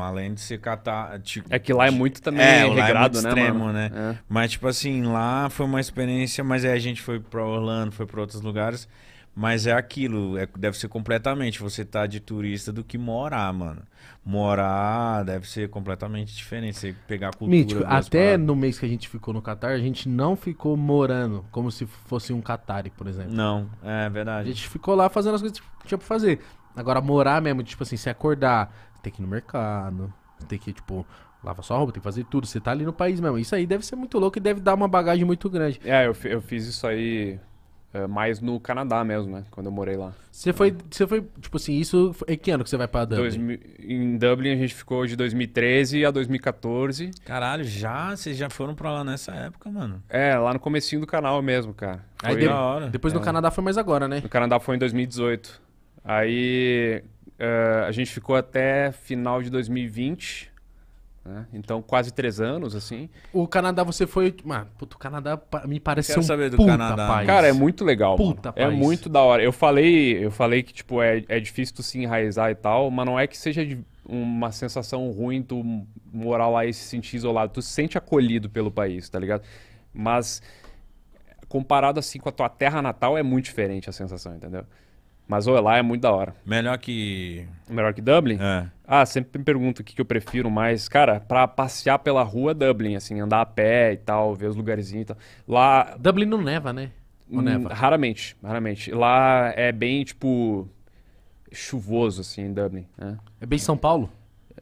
Além de ser catar. Tipo, é que lá é muito também é, regrado, é muito né, extremo, né? né? É. Mas, tipo assim, lá foi uma experiência, mas aí a gente foi pra Orlando, foi pra outros lugares. Mas é aquilo, é, deve ser completamente. Você tá de turista do que morar, mano. Morar deve ser completamente diferente. Você pegar a cultura. Mítico, até paradas. no mês que a gente ficou no Catar, a gente não ficou morando como se fosse um Catari, por exemplo. Não, é verdade. A gente ficou lá fazendo as coisas que tinha pra fazer. Agora, morar mesmo, tipo assim, se acordar, tem que ir no mercado, tem que, tipo, lava sua roupa, tem que fazer tudo. Você tá ali no país mesmo. Isso aí deve ser muito louco e deve dar uma bagagem muito grande. É, eu, eu fiz isso aí é, mais no Canadá mesmo, né? Quando eu morei lá. Você foi, você foi, tipo assim, isso. em que ano que você vai pra Dublin? em Dublin a gente ficou de 2013 a 2014. Caralho, já? Vocês já foram pra lá nessa época, mano? É, lá no comecinho do canal mesmo, cara. Foi Aí de, hora. Depois é. no Canadá foi mais agora, né? No Canadá foi em 2018. Aí uh, a gente ficou até final de 2020. Né? Então, quase três anos, assim. O Canadá, você foi. Mano, puto, o Canadá me parece um saber do Canadá. País. Cara, é muito legal. Puta mano. É muito da hora. Eu falei, eu falei que, tipo, é, é difícil tu se enraizar e tal, mas não é que seja uma sensação ruim tu morar lá e se sentir isolado. Tu se sente acolhido pelo país, tá ligado? Mas comparado assim com a tua terra natal, é muito diferente a sensação, entendeu? Mas olha lá, é muito da hora. Melhor que. Melhor que Dublin? É. Ah, sempre me pergunto o que, que eu prefiro mais. Cara, pra passear pela rua, Dublin, assim, andar a pé e tal, ver os lugarzinhos e tal. Lá. Dublin não neva, né? Não hum, neva? Raramente, raramente. Lá é bem, tipo. chuvoso, assim, em Dublin. Né? É bem São Paulo?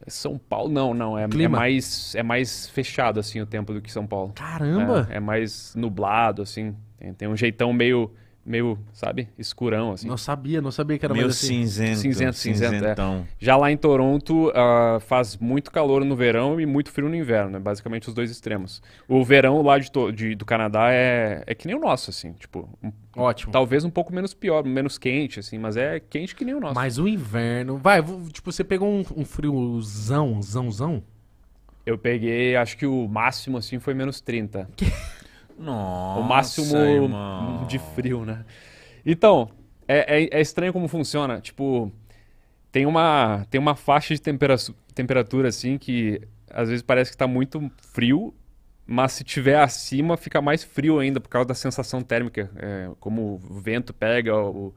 São Paulo, não, não. É, é, mais, é mais fechado, assim, o tempo do que São Paulo. Caramba! É, é mais nublado, assim. Tem, tem um jeitão meio meio, sabe, escurão, assim. Não sabia, não sabia que era meio mais assim. cinzento. Cinzento, cinzento, É. Já lá em Toronto, uh, faz muito calor no verão e muito frio no inverno, né? Basicamente os dois extremos. O verão lá de, de do Canadá é, é que nem o nosso, assim, tipo... Um, Ótimo. Talvez um pouco menos pior, menos quente, assim, mas é quente que nem o nosso. Mas o inverno... Vai, tipo, você pegou um, um friozão, zãozão? Eu peguei, acho que o máximo, assim, foi menos 30. Que... Nossa, o máximo irmão. de frio, né? Então, é, é, é, estranho como funciona. Tipo, tem uma, tem uma faixa de temperatura assim que às vezes parece que tá muito frio, mas se tiver acima fica mais frio ainda por causa da sensação térmica. É, como o vento pega, o,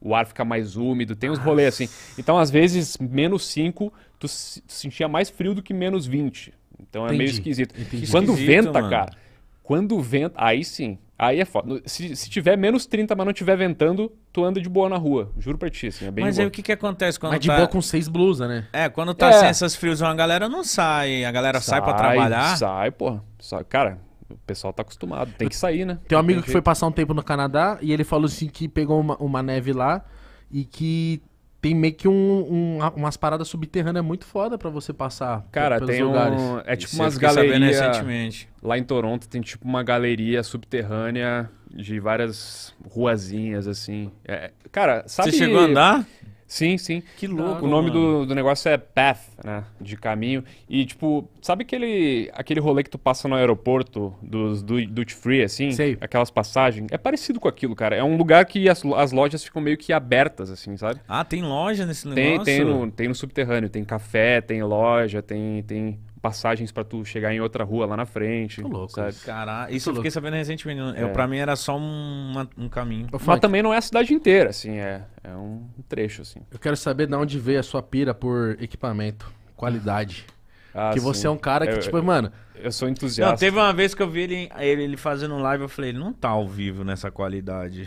o ar fica mais úmido, tem uns Nossa. Ah, rolês assim. Então, às vezes, menos 5, tu, tu sentia mais frio do que menos 20. Então Entendi. é meio esquisito. Entendi. Quando esquisito, venta, mano. cara. Quando venta, aí sim. Aí é foda. Se, se, tiver menos 30, mas não tiver ventando, tu anda de boa na rua. Juro pra ti, assim, é bem Mas boa. aí o que que acontece quando mas tá... de boa com seis blusas, né? É, quando tá é. sem essas frios, a galera não sai. A galera sai, sai pra trabalhar. Sai, pô. Sai. Cara, o pessoal tá acostumado. Tem que sair, né? Tem um amigo Tem que, que foi passar um tempo no Canadá e ele falou assim que pegou uma, uma neve lá e que tem meio que um, um, umas paradas subterrâneas muito foda para você passar Cara, pelos tem lugares. Um, é tipo umas galerias. recentemente. Lá em Toronto tem tipo uma galeria subterrânea de várias ruazinhas, assim. É, cara, sabe. Você chegou a andar? Sim, sim. Que louco. O nome do, do negócio é Path, né? De caminho. E, tipo, sabe aquele, aquele rolê que tu passa no aeroporto dos do, duty free, assim? Sei. Aquelas passagens. É parecido com aquilo, cara. É um lugar que as, as lojas ficam meio que abertas, assim, sabe? Ah, tem loja nesse negócio? Tem, tem, no, tem no subterrâneo. Tem café, tem loja, tem, tem passagens para tu chegar em outra rua lá na frente. Tô louco. Sabe? Caralho, isso eu fiquei louco. sabendo recentemente. Né? É. pra mim era só um, um caminho. Mas também não é a cidade inteira, assim, é, é um trecho, assim. Eu quero saber de onde veio a sua pira por equipamento, qualidade. Ah, que sim. você é um cara que, eu, tipo, eu, mano. Eu sou entusiasta. Não, teve uma vez que eu vi ele, ele, ele fazendo live, eu falei, não tá ao vivo nessa qualidade.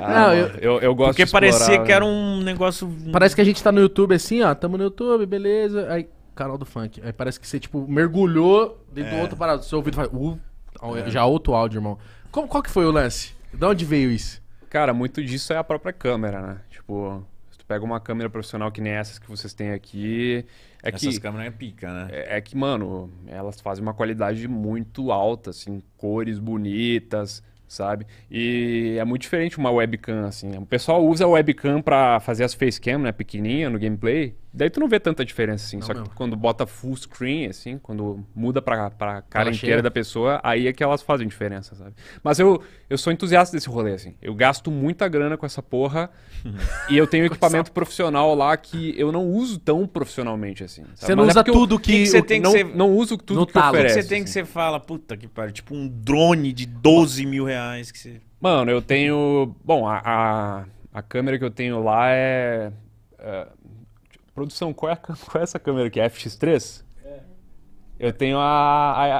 Ah, não, eu, eu, eu, gosto Porque de explorar, parecia né? que era um negócio. Parece que a gente tá no YouTube assim, ó, tamo no YouTube, beleza. Aí canal do funk. Aí é, parece que você, tipo, mergulhou dentro é. do outro parado. Seu ouvido faz. Uh, é. já é outro áudio, irmão. Qual, qual que foi o lance? De onde veio isso? Cara, muito disso é a própria câmera, né? Tipo, se tu pega uma câmera profissional que nem essas que vocês têm aqui. É essas que, câmeras é pica, né? É, é, que, mano, elas fazem uma qualidade muito alta, assim, cores bonitas, sabe? E é muito diferente uma webcam, assim. O pessoal usa a webcam pra fazer as facecam, né? Pequenininha no gameplay. Daí tu não vê tanta diferença, assim. Não, só que quando bota full screen, assim, quando muda pra, pra cara Ela inteira da pessoa, aí é que elas fazem diferença, sabe? Mas eu, eu sou entusiasta desse rolê, assim. Eu gasto muita grana com essa porra e eu tenho equipamento profissional lá que eu não uso tão profissionalmente, assim. Sabe? Você não Mas é usa é tudo que... que você tem não, que ser... não uso tudo no que talo. oferece. Você tem assim. que você fala, puta que pariu, tipo um drone de 12 mil reais que você... Mano, eu tenho... Bom, a, a, a câmera que eu tenho lá é... Uh, Produção, qual é, qual é essa câmera aqui? a FX3? É. Eu tenho a,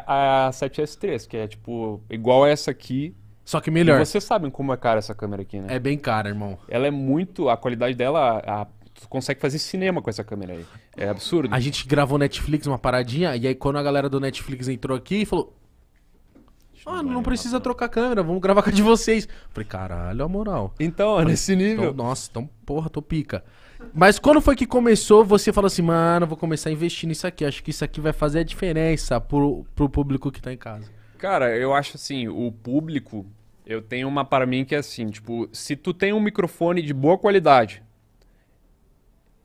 a, a 7S3, que é tipo igual a essa aqui, só que melhor. E vocês sabem como é cara essa câmera aqui, né? É bem cara, irmão. Ela é muito. A qualidade dela. A, tu consegue fazer cinema com essa câmera aí. É absurdo. A gente gravou Netflix uma paradinha, e aí quando a galera do Netflix entrou aqui e falou. Ah, não precisa trocar a câmera, vamos gravar com a de vocês. Falei, caralho, a moral. Então, Falei, nesse então, nível. Então, nossa, então, porra, tô pica. Mas quando foi que começou, você falou assim, mano, vou começar a investir nisso aqui. Acho que isso aqui vai fazer a diferença pro, pro público que tá em casa. Cara, eu acho assim, o público, eu tenho uma para mim que é assim, tipo, se tu tem um microfone de boa qualidade,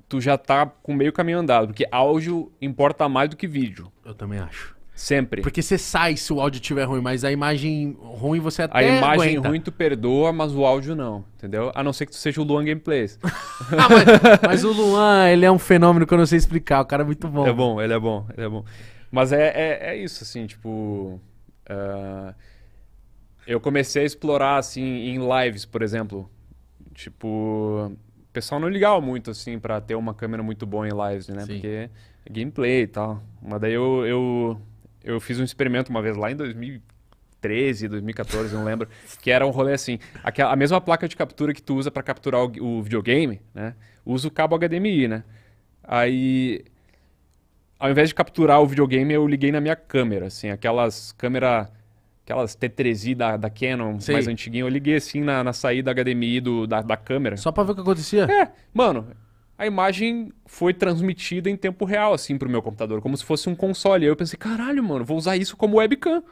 tu já tá com meio caminho andado, porque áudio importa mais do que vídeo. Eu também acho. Sempre. Porque você sai se o áudio tiver ruim, mas a imagem ruim você até A imagem aguenta. ruim tu perdoa, mas o áudio não, entendeu? A não ser que tu seja o Luan Gameplays. ah, mas, mas, o Luan, ele é um fenômeno que eu não sei explicar. O cara é muito bom. É bom, ele é bom, ele é bom. Mas é, é, é isso, assim, tipo... Uh, eu comecei a explorar, assim, em lives, por exemplo. Tipo... O pessoal não ligava muito, assim, para ter uma câmera muito boa em lives, né? Sim. Porque é gameplay e tal. Mas daí eu, eu eu fiz um experimento uma vez lá em 2013, 2014, não lembro, que era um rolê assim, aquela, a mesma placa de captura que tu usa para capturar o, o, videogame, né? Usa o cabo HDMI, né? Aí ao invés de capturar o videogame, eu liguei na minha câmera, assim, aquelas câmera aquelas T3i da, da Canon mais antiguinha, eu liguei assim na, na saída HDMI do, da, da câmera. Só pra ver o que acontecia? É, mano, a imagem foi transmitida em tempo real, assim, pro meu computador, como se fosse um console. Aí eu pensei, caralho, mano, vou usar isso como webcam.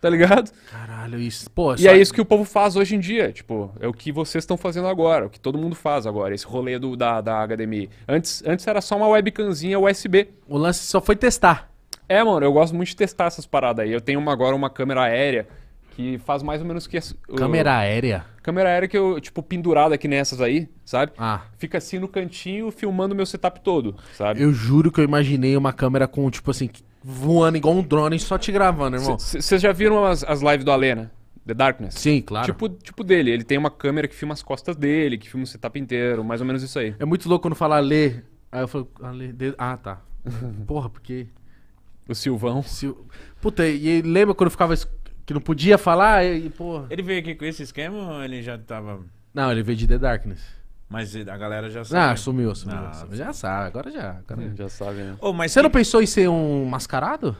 Tá ligado? Caralho, isso. Pô, e é só... é isso que o povo faz hoje em dia. Tipo, é o que vocês estão fazendo agora, o que todo mundo faz agora, esse rolê do, da, da HDMI. Antes, antes era só uma webcamzinha USB. O lance só foi testar. É, mano, eu gosto muito de testar essas paradas aí. Eu tenho uma, agora uma câmera aérea que faz mais ou menos que. câmera aérea. Câmera aérea que eu, tipo, pendurada aqui nessas aí, sabe? Ah. Fica assim no cantinho filmando meu setup todo, sabe? Eu juro que eu imaginei uma câmera com, tipo assim, voando igual um drone só te gravando, irmão. Vocês já viram as, as lives do Alena? The Darkness? Sim, claro. Tipo, tipo dele. Ele tem uma câmera que filma as costas dele, que filma o setup inteiro, mais ou menos isso aí. É muito louco quando fala Alê. Aí eu falo, Alê. De... Ah, tá. Porra, porque. O Silvão. Sil... Puta, e lembra quando ficava que não podia falar e, pô. Ele veio aqui com esse esquema ou ele já tava. Não, ele veio de The Darkness. Mas a galera já ah, sabe. Ah, sumiu, sumiu. Ah, sumiu. Já sabe, agora já. Agora... Já sabe, né? Oh, mas Você que... não pensou em ser um mascarado?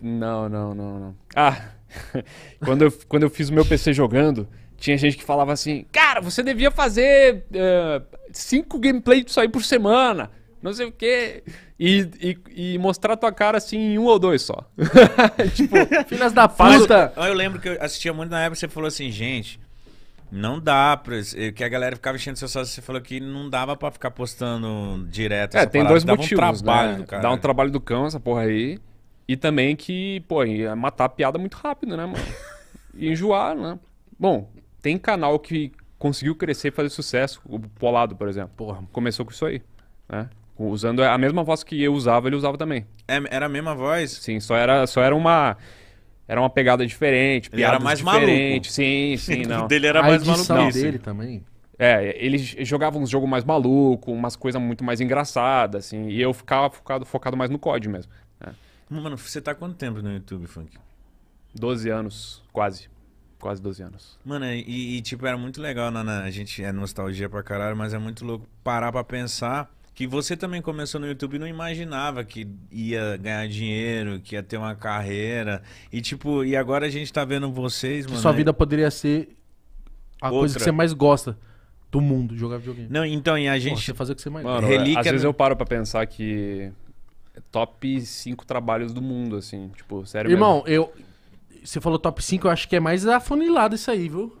Não, não, não, não. Ah, quando, eu, quando eu fiz o meu PC jogando, tinha gente que falava assim: Cara, você devia fazer uh, cinco gameplays disso aí por semana não sei o quê. E, e, e mostrar tua cara assim em um ou dois só. tipo, filhas da puta. Eu, eu lembro que eu assistia muito na época, você falou assim, gente. Não dá, pra, eh, que a galera ficava enchendo seu sócio. Você falou que não dava para ficar postando direto. É, tem parada. dois dava motivos. Um né? trabalho né? do cara. Dá um trabalho do cão, essa porra aí. E também que, pô, ia é matar a piada muito rápido, né, mano? E enjoar, né? Bom, tem canal que conseguiu crescer e fazer sucesso. O Polado, por exemplo. Porra, começou com isso aí. Né? Usando a mesma voz que eu usava, ele usava também. É, era a mesma voz? Sim, só era, só era uma. Era uma pegada diferente, ele era mais diferente. maluco. Sim, sim, não. dele era a mais maluco. Não, dele também. É, ele jogava uns jogos mais maluco, umas coisas muito mais engraçadas, assim. E eu ficava focado, focado mais no COD mesmo. É. Mano, você tá quanto tempo no YouTube, Funk? 12 anos, quase. Quase 12 anos. Mano, e, e tipo, era muito legal, né? A gente é nostalgia pra caralho, mas é muito louco parar pra pensar que você também começou no YouTube e não imaginava que ia ganhar dinheiro, que ia ter uma carreira. E tipo, e agora a gente tá vendo vocês, que mano. Sua é vida poderia ser a Outra. coisa que você mais gosta do mundo, jogar videogame. Não, então, e a gente. Porra, fazer o que você mais mano, é, Relíquia Às vezes eu paro pra pensar que. Top 5 trabalhos do mundo, assim. Tipo, sério Irmão, mesmo. eu. Você falou top 5, eu acho que é mais afunilado isso aí, viu?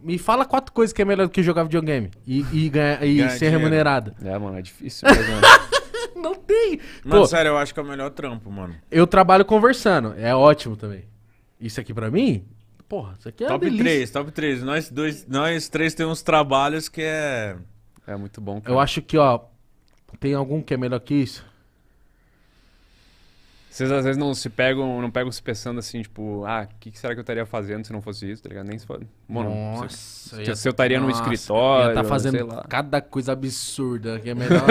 Me fala quatro coisas que é melhor do que jogar videogame e, e, ganhar, e ganhar ser dinheiro. remunerado. É, mano, é difícil. Né? Não tem. Mas Pô, sério, eu acho que é o melhor trampo, mano. Eu trabalho conversando, é ótimo também. Isso aqui pra mim, porra, isso aqui é top 3, top 3. Nós, dois, nós três temos trabalhos que é. É muito bom. Cara. Eu acho que, ó, tem algum que é melhor que isso? Vocês às vezes não se pegam, não pegam se pensando assim, tipo, ah, o que, que, será que eu estaria fazendo se não fosse isso, tá ligado? Nem se for. Mano, nossa, se, eu, ia, se eu estaria num escritório. Eu ia tá fazendo cada coisa absurda, que é melhor.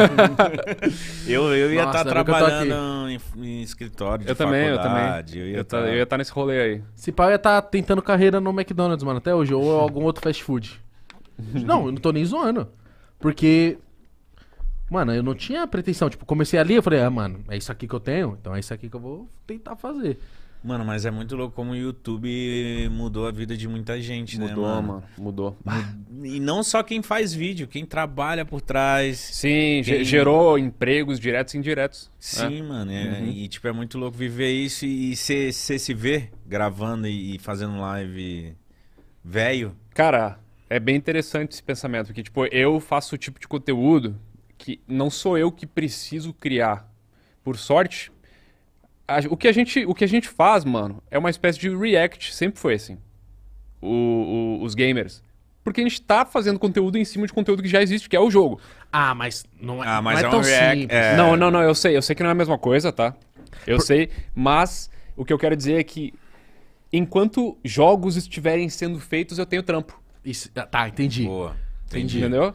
eu, eu ia estar tá trabalhando em, em, escritório. eu também, eu também. Eu ia estar tá, tá, tá, nesse rolê aí. Se pá, eu ia estar tá tentando carreira no McDonald's, mano, até hoje, ou algum outro fast food. não, eu não tô nem zoando. Porque Mano, eu não tinha pretensão. Tipo, comecei ali, eu falei, ah, mano, é isso aqui que eu tenho, então é isso aqui que eu vou tentar fazer. Mano, mas é muito louco como o YouTube mudou a vida de muita gente, né, mudou, né? Mano? mano mudou, E não só quem faz vídeo, quem trabalha por trás. Sim, quem... gerou empregos diretos e indiretos. Né? Sim, mano. É, uhum. E, tipo, é muito louco viver isso e você se ver gravando e fazendo live velho. Cara, é bem interessante esse pensamento, porque, tipo, eu faço o tipo de conteúdo que não sou eu que preciso criar. Por sorte, a, o, que a gente, o que a gente faz, mano, é uma espécie de react, sempre foi assim. O, o, os gamers. Porque a gente tá fazendo conteúdo em cima de conteúdo que já existe, que é o jogo. Ah, mas não é, ah, mas não é, é tão um react, simples. É... Não, não, não, eu sei, eu sei que não é a mesma coisa, tá? Eu Por... sei, mas o que eu quero dizer é que enquanto jogos estiverem sendo feitos, eu tenho trampo. Isso, tá, entendi. Boa. Entendi. Entendeu?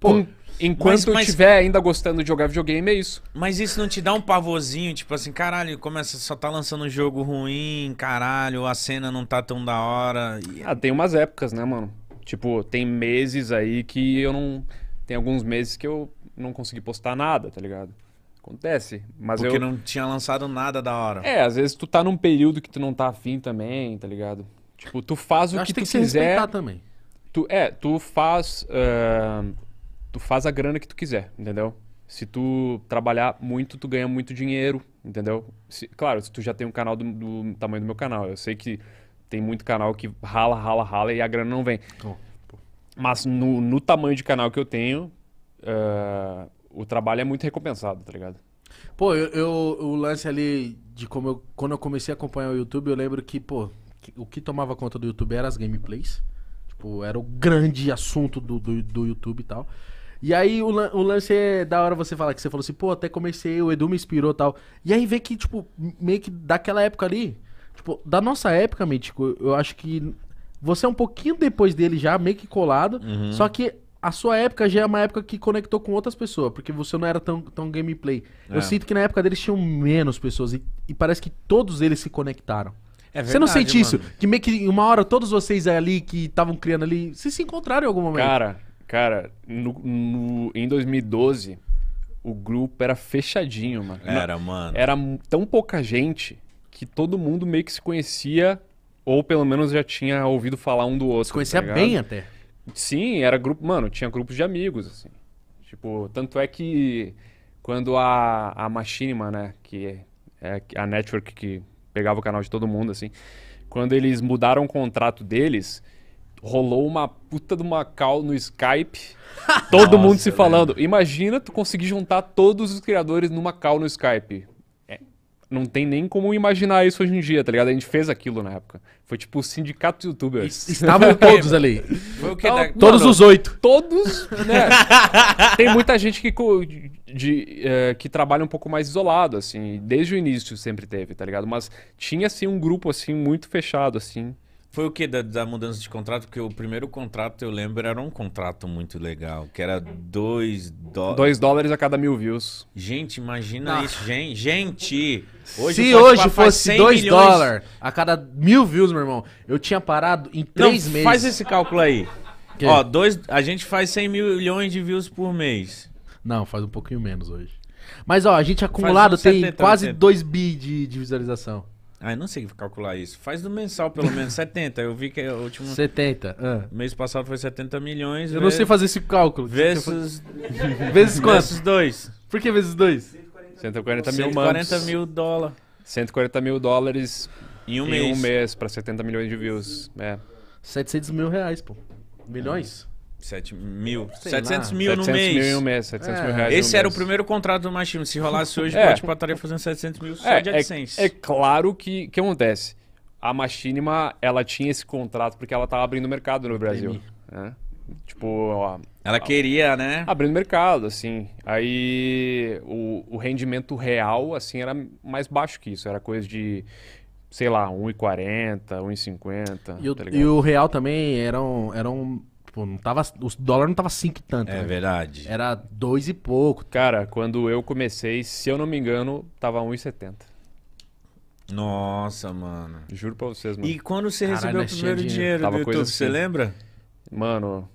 Pô, Enquanto mas, mas, eu ainda gostando de jogar videogame, é isso. Mas isso não te dá um pavozinho tipo assim, caralho, começa só tá lançando um jogo ruim, caralho, a cena não tá tão da hora. E... Ah, tem umas épocas, né, mano? Tipo, tem meses aí que eu não. Tem alguns meses que eu não consegui postar nada, tá ligado? Acontece. Mas Porque eu... não tinha lançado nada da hora. É, às vezes tu tá num período que tu não tá afim também, tá ligado? Tipo, tu faz o que, que tu que quiser. também. Tu, é, tu faz. Uh tu faz a grana que tu quiser, entendeu? Se tu trabalhar muito, tu ganha muito dinheiro, entendeu? Se, claro, se tu já tem um canal do, do, tamanho do meu canal. Eu sei que tem muito canal que rala, rala, rala e a grana não vem. Mas no, no, tamanho de canal que eu tenho, uh, o trabalho é muito recompensado, tá ligado? Pô, eu, eu, o lance ali de como eu, quando eu comecei a acompanhar o YouTube, eu lembro que, pô, o que tomava conta do YouTube era as gameplays. Tipo, era o grande assunto do, do, do YouTube e tal. E aí o, o, lance é da hora você falar que você falou assim, pô, até comecei, o Edu me inspirou tal. E aí vê que, tipo, meio que daquela época ali, tipo, da nossa época, Mítico, eu acho que você é um pouquinho depois dele já, meio que colado, uhum. só que a sua época já é uma época que conectou com outras pessoas, porque você não era tão, tão gameplay. É. Eu sinto que na época deles tinham menos pessoas e, e parece que todos eles se conectaram. É verdade, você não sente mano. isso? Que meio que uma hora todos vocês ali que estavam criando ali, vocês se encontraram em algum momento. Cara, Cara, no, no, em 2012, o grupo era fechadinho, mano. Era, mano. Era tão pouca gente que todo mundo meio que se conhecia, ou pelo menos já tinha ouvido falar um do outro. Se conhecia tá bem até. Sim, era grupo. Mano, tinha grupos de amigos, assim. Tipo, tanto é que quando a, a Machinima, né, que é, é a network que pegava o canal de todo mundo, assim, quando eles mudaram o contrato deles rolou uma puta de uma call no Skype. Todo Nossa, mundo se falando. Né? Imagina tu conseguir juntar todos os criadores numa call no Skype. É, não tem nem como imaginar isso hoje em dia, tá ligado? A gente fez aquilo na época. Foi tipo o sindicato de youtubers. Estavam todos ali. Foi o que? Né? Então, Todos os oito. Todos, né? tem muita gente que, de, é, que trabalha um pouco mais isolado, assim. Desde o início sempre teve, tá ligado? Mas tinha, assim, um grupo, assim, muito fechado, assim foi o que da, da, mudança de contrato? Porque o primeiro contrato, eu lembro, era um contrato muito legal, que era 2 dólares. 2 dólares a cada mil views. Gente, imagina Nossa. isso, gente. Gente! Hoje Se hoje fosse 2 dólares a cada mil views, meu irmão, eu tinha parado em 3 meses. Faz esse cálculo aí. Que? Ó, dois, a gente faz 100 milhões de views por mês. Não, faz um pouquinho menos hoje. Mas ó, a gente acumulado um tem quase 2 bi de, de visualização. Ah, eu não sei calcular isso. Faz do mensal, pelo menos, 70. Eu vi que o último. 70. Ah. Mês passado foi 70 milhões. Eu vezes... não sei fazer esse cálculo. Vezes. vezes quanto? Vezes dois. Por que vezes dois? 140, 140 mil 140 mil dólares. 140 mil dólares em um em mês. um mês pra 70 milhões de views. É. 700 mil reais, pô. Milhões? É. 7 mil. 700 lá. mil 700 no mês. mil em um mês, 700 é. mil reais Esse era mês. o primeiro contrato do Machino. Se rolasse hoje, é. Potipá estaria fazendo 700 mil só é, de é, AdSense. É, é claro que, o que acontece. A Machinima, ela tinha esse contrato porque ela estava abrindo mercado no Brasil. Né? Tipo, ela, ela queria, né? Abrindo mercado, assim. Aí o, o rendimento real, assim, era mais baixo que isso. Era coisa de, sei lá, 1,40, 1,50. E, tá e o real também era um, era um Pô, tipo, não tava, o dólar não tava 5 e tanto. É né? verdade. Era 2 e pouco. Cara, quando eu comecei, se eu não me engano, tava 1,70. Nossa, mano. Juro pra vocês, mano. E quando você Caralho, recebeu o primeiro dinheiro, dinheiro tava do YouTube, assim. você lembra? Mano.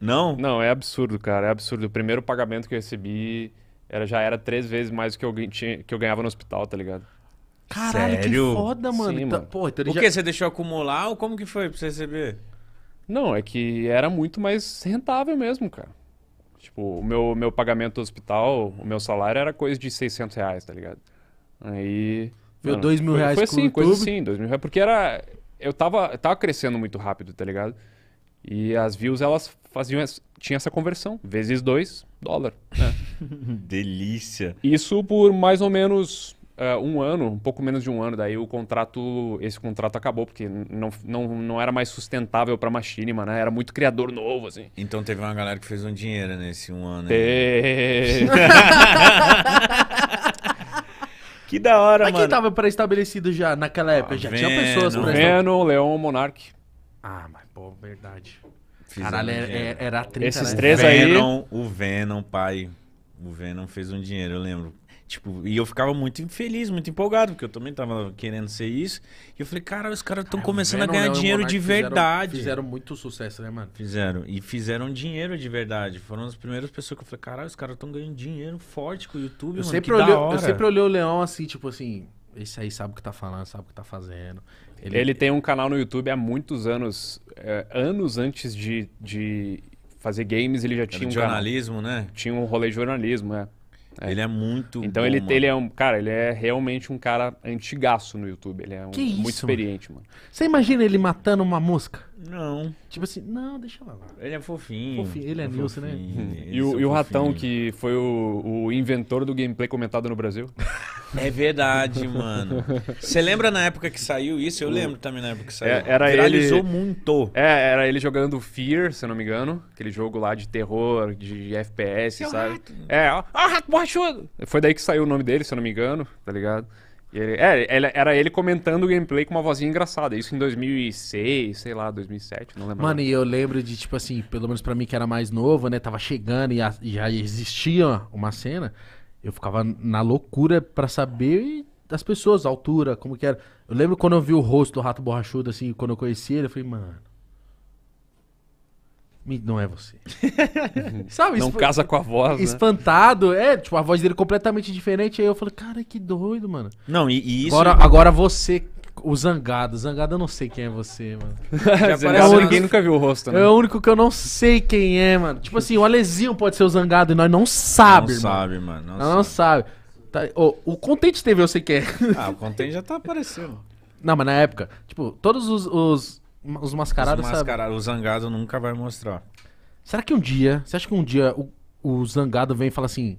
Não? Não, é absurdo, cara. É absurdo. O primeiro pagamento que eu recebi era, já era três vezes mais do que eu, tinha, que eu ganhava no hospital, tá ligado? Caralho, Sério? que foda, mano. Sim, então, mano. Pô, então o já... que? Você deixou acumular ou como que foi pra você receber? Não, é que era muito mais rentável mesmo, cara. Tipo, o meu, meu pagamento do hospital, o meu salário era coisa de 600 reais, tá ligado? Aí... Viu, 2 ah, mil reais Foi assim, coisa YouTube. assim, 2 mil reais. Porque era... Eu tava, tava crescendo muito rápido, tá ligado? E as views, elas faziam... Tinha essa conversão. Vezes 2, dólar. Né? Delícia. Isso por mais ou menos uh, um ano, um pouco menos de um ano, daí o contrato, esse contrato acabou, porque não, não, não era mais sustentável pra Machinima, né? Era muito criador novo, assim. Então teve uma galera que fez um dinheiro nesse um ano. Aí. que da hora, Mas mano. Mas quem tava pré-estabelecido já naquela época? Ah, já Venom. tinha pessoas pré Venom, Leon, Monark. Ah, mas pô, verdade. Fiz Caralho, um é, é, era, era a 30, Esses né? três Venom, aí. O Venom, pai. O Venom fez um dinheiro, eu lembro. Tipo, e eu ficava muito infeliz, muito empolgado, porque eu também tava querendo ser isso. E eu falei, cara, os caras estão começando a ganhar né? dinheiro de verdade. Fizeram, muito sucesso, né, mano? Fizeram. E fizeram dinheiro de verdade. Foram as primeiras pessoas que eu falei, caralho, os caras estão ganhando dinheiro forte com o YouTube, eu mano. Sempre olhei, Eu sempre olhei o Leão assim, tipo assim, esse aí sabe o que tá falando, sabe o que tá fazendo. Ele, ele tem um canal no YouTube há muitos anos, é, anos antes de, de fazer games, ele já tinha um jornalismo, né? Tinha um rolê de jornalismo, é. É. Ele é muito. Então bom, ele, mano. ele é um. Cara, ele é realmente um cara antigaço no YouTube. Ele é um, que isso, muito experiente, mano. Você imagina ele matando uma mosca? Não. Tipo assim, não, deixa lá. Ele é fofinho. fofinho. Ele é, é Nilson, né? É e o, e o Ratão, que foi o, o, inventor do gameplay comentado no Brasil. É verdade, mano. Você lembra na época que saiu isso? Eu lembro também na época que saiu. É, era Viralizou ele... muito. É, era ele jogando Fear, se eu não me engano. Aquele jogo lá de terror, de FPS, é sabe? Rato. É, ó, ó, rato, Borrachudo! Foi daí que saiu o nome dele, se eu não me engano, tá ligado? Ele, é, ele, era ele comentando o gameplay com uma vozinha engraçada. Isso em 2006, sei lá, 2007, não lembro. Mano, e eu lembro de, tipo assim, pelo menos para mim que era mais novo, né? Tava chegando e, a, e já existia uma cena. Eu ficava na loucura para saber das pessoas, a altura, como que era. Eu lembro quando eu vi o rosto do Rato Borrachudo, assim, quando eu conheci ele, eu falei, mano, não é você. Sabe? Não casa com a voz. Né? Espantado. É, tipo, a voz dele completamente diferente. Aí eu falei, cara, que doido, mano. Não, e, e isso. Agora, é agora você, o Zangado. Zangado eu não sei quem é você, mano. Já parece é ninguém nunca viu o rosto, né? É o único que eu não sei quem é, mano. Tipo assim, o Alezinho pode ser o Zangado e nós não sabe, não mano. Sabe, mano. Não, não sabe. Tá, oh, o Contente teve eu sei quem é. Ah, o Contente já tá aparecendo. Não, mas na época, tipo, todos os, os os mascarados. Os mascarados, o zangado nunca vai mostrar. Será que um dia. Você acha que um dia o, o zangado vem e fala assim.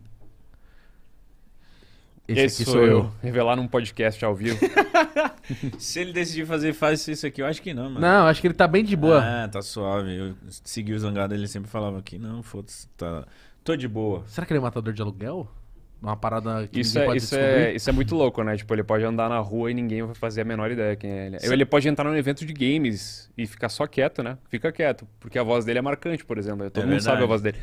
Esse, esse aqui sou, eu. eu. Revelar num podcast ao vivo. Se ele decidir fazer, faz isso aqui. Eu acho que não, mano. Não, acho que ele tá bem de boa. É, tá suave. Eu segui o zangado, ele sempre falava aqui. Não, foda-se. Tá... Tô de boa. Será que ele é matador de aluguel? uma parada que isso é, pode isso descobrir. É, isso é muito louco, né? Tipo, ele pode andar na rua e ninguém vai fazer a menor ideia quem é ele. Sim. Ele pode entrar num evento de games e ficar só quieto, né? Fica quieto, porque a voz dele é marcante, por exemplo. Todo é mundo sabe a voz dele.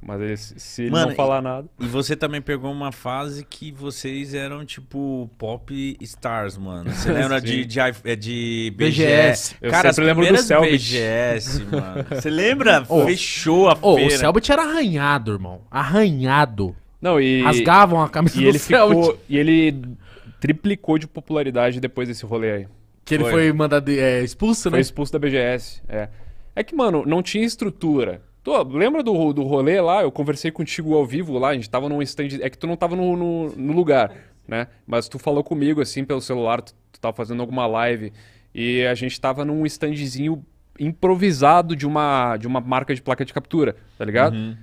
Mas ele, se ele Mano, não falar e, nada. E você também pegou uma fase que vocês eram tipo pop stars, mano. Você lembra de, de, é, de, BGS? Eu Cara, sempre lembro do Selbit. BGS, mano. Você lembra? Oh, Fechou a oh, feira. O Selbit era arranhado, irmão. Arranhado. Não, e. Rasgavam a camisa e do ele Celtic. Ficou, e ele triplicou de popularidade depois desse rolê aí. Que ele foi, foi mandado é, expulso, né? Foi expulso da BGS. É. é que, mano, não tinha estrutura. Tô, lembra do, do rolê lá? Eu conversei contigo ao vivo lá, a gente tava num stand. É que tu não tava no, no, no lugar, né? Mas tu falou comigo, assim, pelo celular, tu, tu tava fazendo alguma live. E a gente tava num standzinho improvisado de uma, de uma marca de placa de captura, tá ligado? Uhum.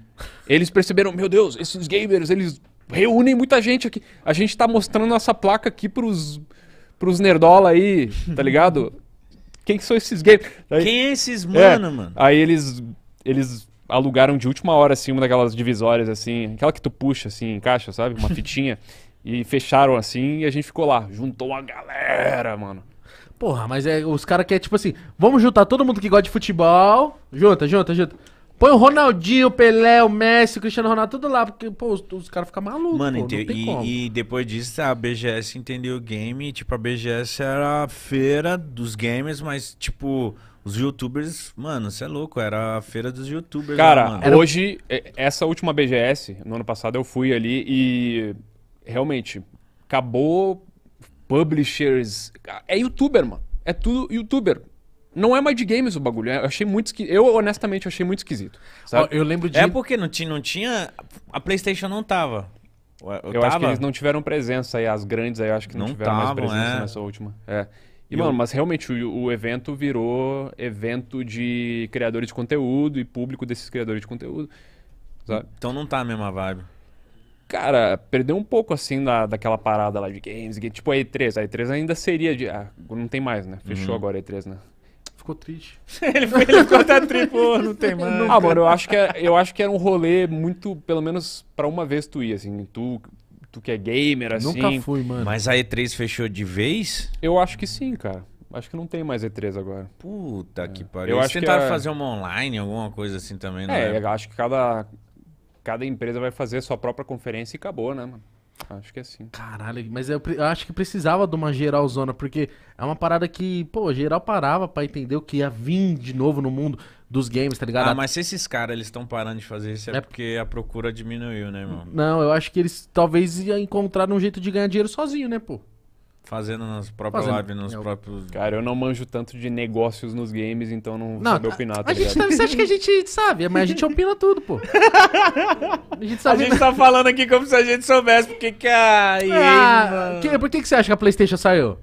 Eles perceberam, meu Deus, esses gamers, eles reúnem muita gente aqui. A gente tá mostrando nossa placa aqui pros, pros nerdola aí, tá ligado? Quem que são esses gamers? Aí, Quem é esses é, mano, é, mano? Aí eles, eles alugaram de última hora, assim, uma daquelas divisórias, assim, aquela que tu puxa, assim, encaixa, sabe? Uma fitinha. e fecharam, assim, e a gente ficou lá. Juntou a galera, mano. Porra, mas é, os caras que tipo assim, vamos juntar todo mundo que gosta de futebol. Junta, junta, junta. Põe o Ronaldinho, o Pelé, o Messi, o Cristiano Ronaldo, tudo lá, porque, pô, os, os caras ficam malucos. Mano, pô, e, e, depois disso a BGS entendeu o game. Tipo, a BGS era a feira dos gamers, mas, tipo, os youtubers, mano, você é louco, era a feira dos youtubers. Cara, né, hoje, essa última BGS, no ano passado, eu fui ali e realmente acabou publishers. É youtuber, mano. É tudo youtuber. Não é mais de games o bagulho. É, eu achei muito esqui... Eu, honestamente, achei muito esquisito. Sabe? Eu lembro de. É porque não tinha. Não tinha... A PlayStation não tava. Eu, eu acho que eles não tiveram presença aí, as grandes aí, eu acho que não, não tiveram tavam, mais presença é. nessa última. É. E, mano, mas realmente o, o, evento virou evento de criadores de conteúdo e público desses criadores de conteúdo. Sabe? Então não tá a mesma vibe. Cara, perdeu um pouco assim da, daquela parada lá de games, tipo a E3. A E3 ainda seria de. Ah, não tem mais, né? Fechou uhum. agora a E3, né? ficou triste. ele, foi, ele ficou até triste, não tem mais Ah, mano, eu acho que, é, eu acho que era um rolê muito, pelo menos para uma vez tu ia, assim, tu, tu que é gamer, assim. Nunca fui, mano. Mas a E3 fechou de vez? Eu acho que sim, cara. Acho que não tem mais E3 agora. Puta é. que pariu. Eu acho tentaram que é... fazer uma online, alguma coisa assim também, né é? eu acho que cada, cada empresa vai fazer sua própria conferência e acabou, né, mano? Acho que é sim. Caralho, mas eu, eu, acho que precisava de uma geral zona, porque é uma parada que, pô, geral parava pra entender o que ia vir de novo no mundo dos games, tá ligado? Ah, mas se esses caras eles estão parando de fazer isso é, é, porque a procura diminuiu, né, irmão? Não, eu acho que eles talvez iam encontrar um jeito de ganhar dinheiro sozinho, né, pô? Fazendo nas próprias Fazendo. lives, nos eu... É próprios. Cara, eu não manjo tanto de negócios nos games, então não, não sabe tá, opinar. Tá a gente você acha que a gente sabe, mas a gente opina tudo, pô. A gente, sabe a gente tá falando aqui como se a gente soubesse porque que a EA. Ah, que, por que, que você acha que a PlayStation saiu?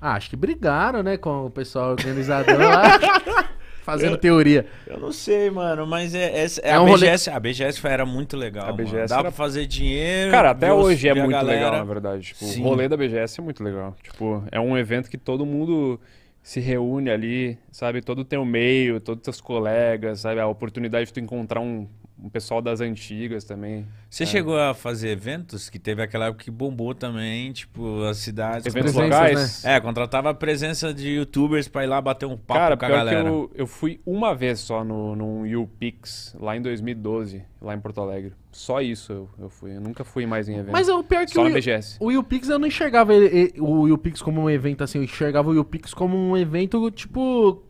Ah, acho que brigaram, né, com o pessoal organizador lá. fazendo eu, teoria. Eu não sei, mano, mas é, é, é, é um a BGS. Rolê... A BGS era muito legal. A BGS mano. Dá era... pra fazer dinheiro. Cara, até hoje é muito galera... legal, na verdade. Tipo, o rolê da BGS é muito legal. Tipo, é um evento que todo mundo se reúne ali, sabe? Todo o teu meio, todos os teus colegas, sabe? A oportunidade de tu encontrar um, um pessoal das antigas também. Você é. chegou a fazer eventos que teve aquela época que bombou também, tipo, as cidades. Eventos locais? Né? É, contratava a presença de youtubers pra ir lá bater um papo Cara, com a galera. Cara, eu, eu fui uma vez só no, no UPix, lá em 2012, lá em Porto Alegre. Só isso eu, eu fui. Eu nunca fui mais em evento. Mas é o pior que só o, BGS. o UPix eu não enxergava ele, o UPix como um evento assim. Eu enxergava o UPix como um evento tipo.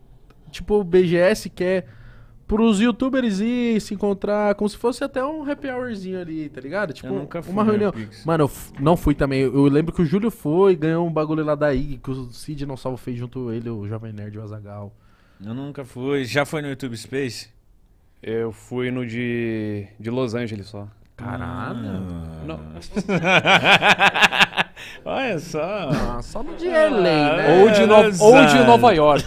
Tipo o BGS, que é pros youtubers ir se encontrar como se fosse até um happy hourzinho ali, tá ligado? Tipo, nunca fui uma né, reunião. Pix. Mano, eu não fui também. Eu lembro que o Júlio foi, ganhou um bagulho lá da IG, que o Cid não salvo fez junto ele, o Jovem Nerd o Azagal. Eu nunca fui. Já foi no YouTube Space? Eu fui no de, de Los Angeles só. Caralho. Ah. Olha só. Ah, só no de LA, ah, né? Ou de, no... Ou de Nova York.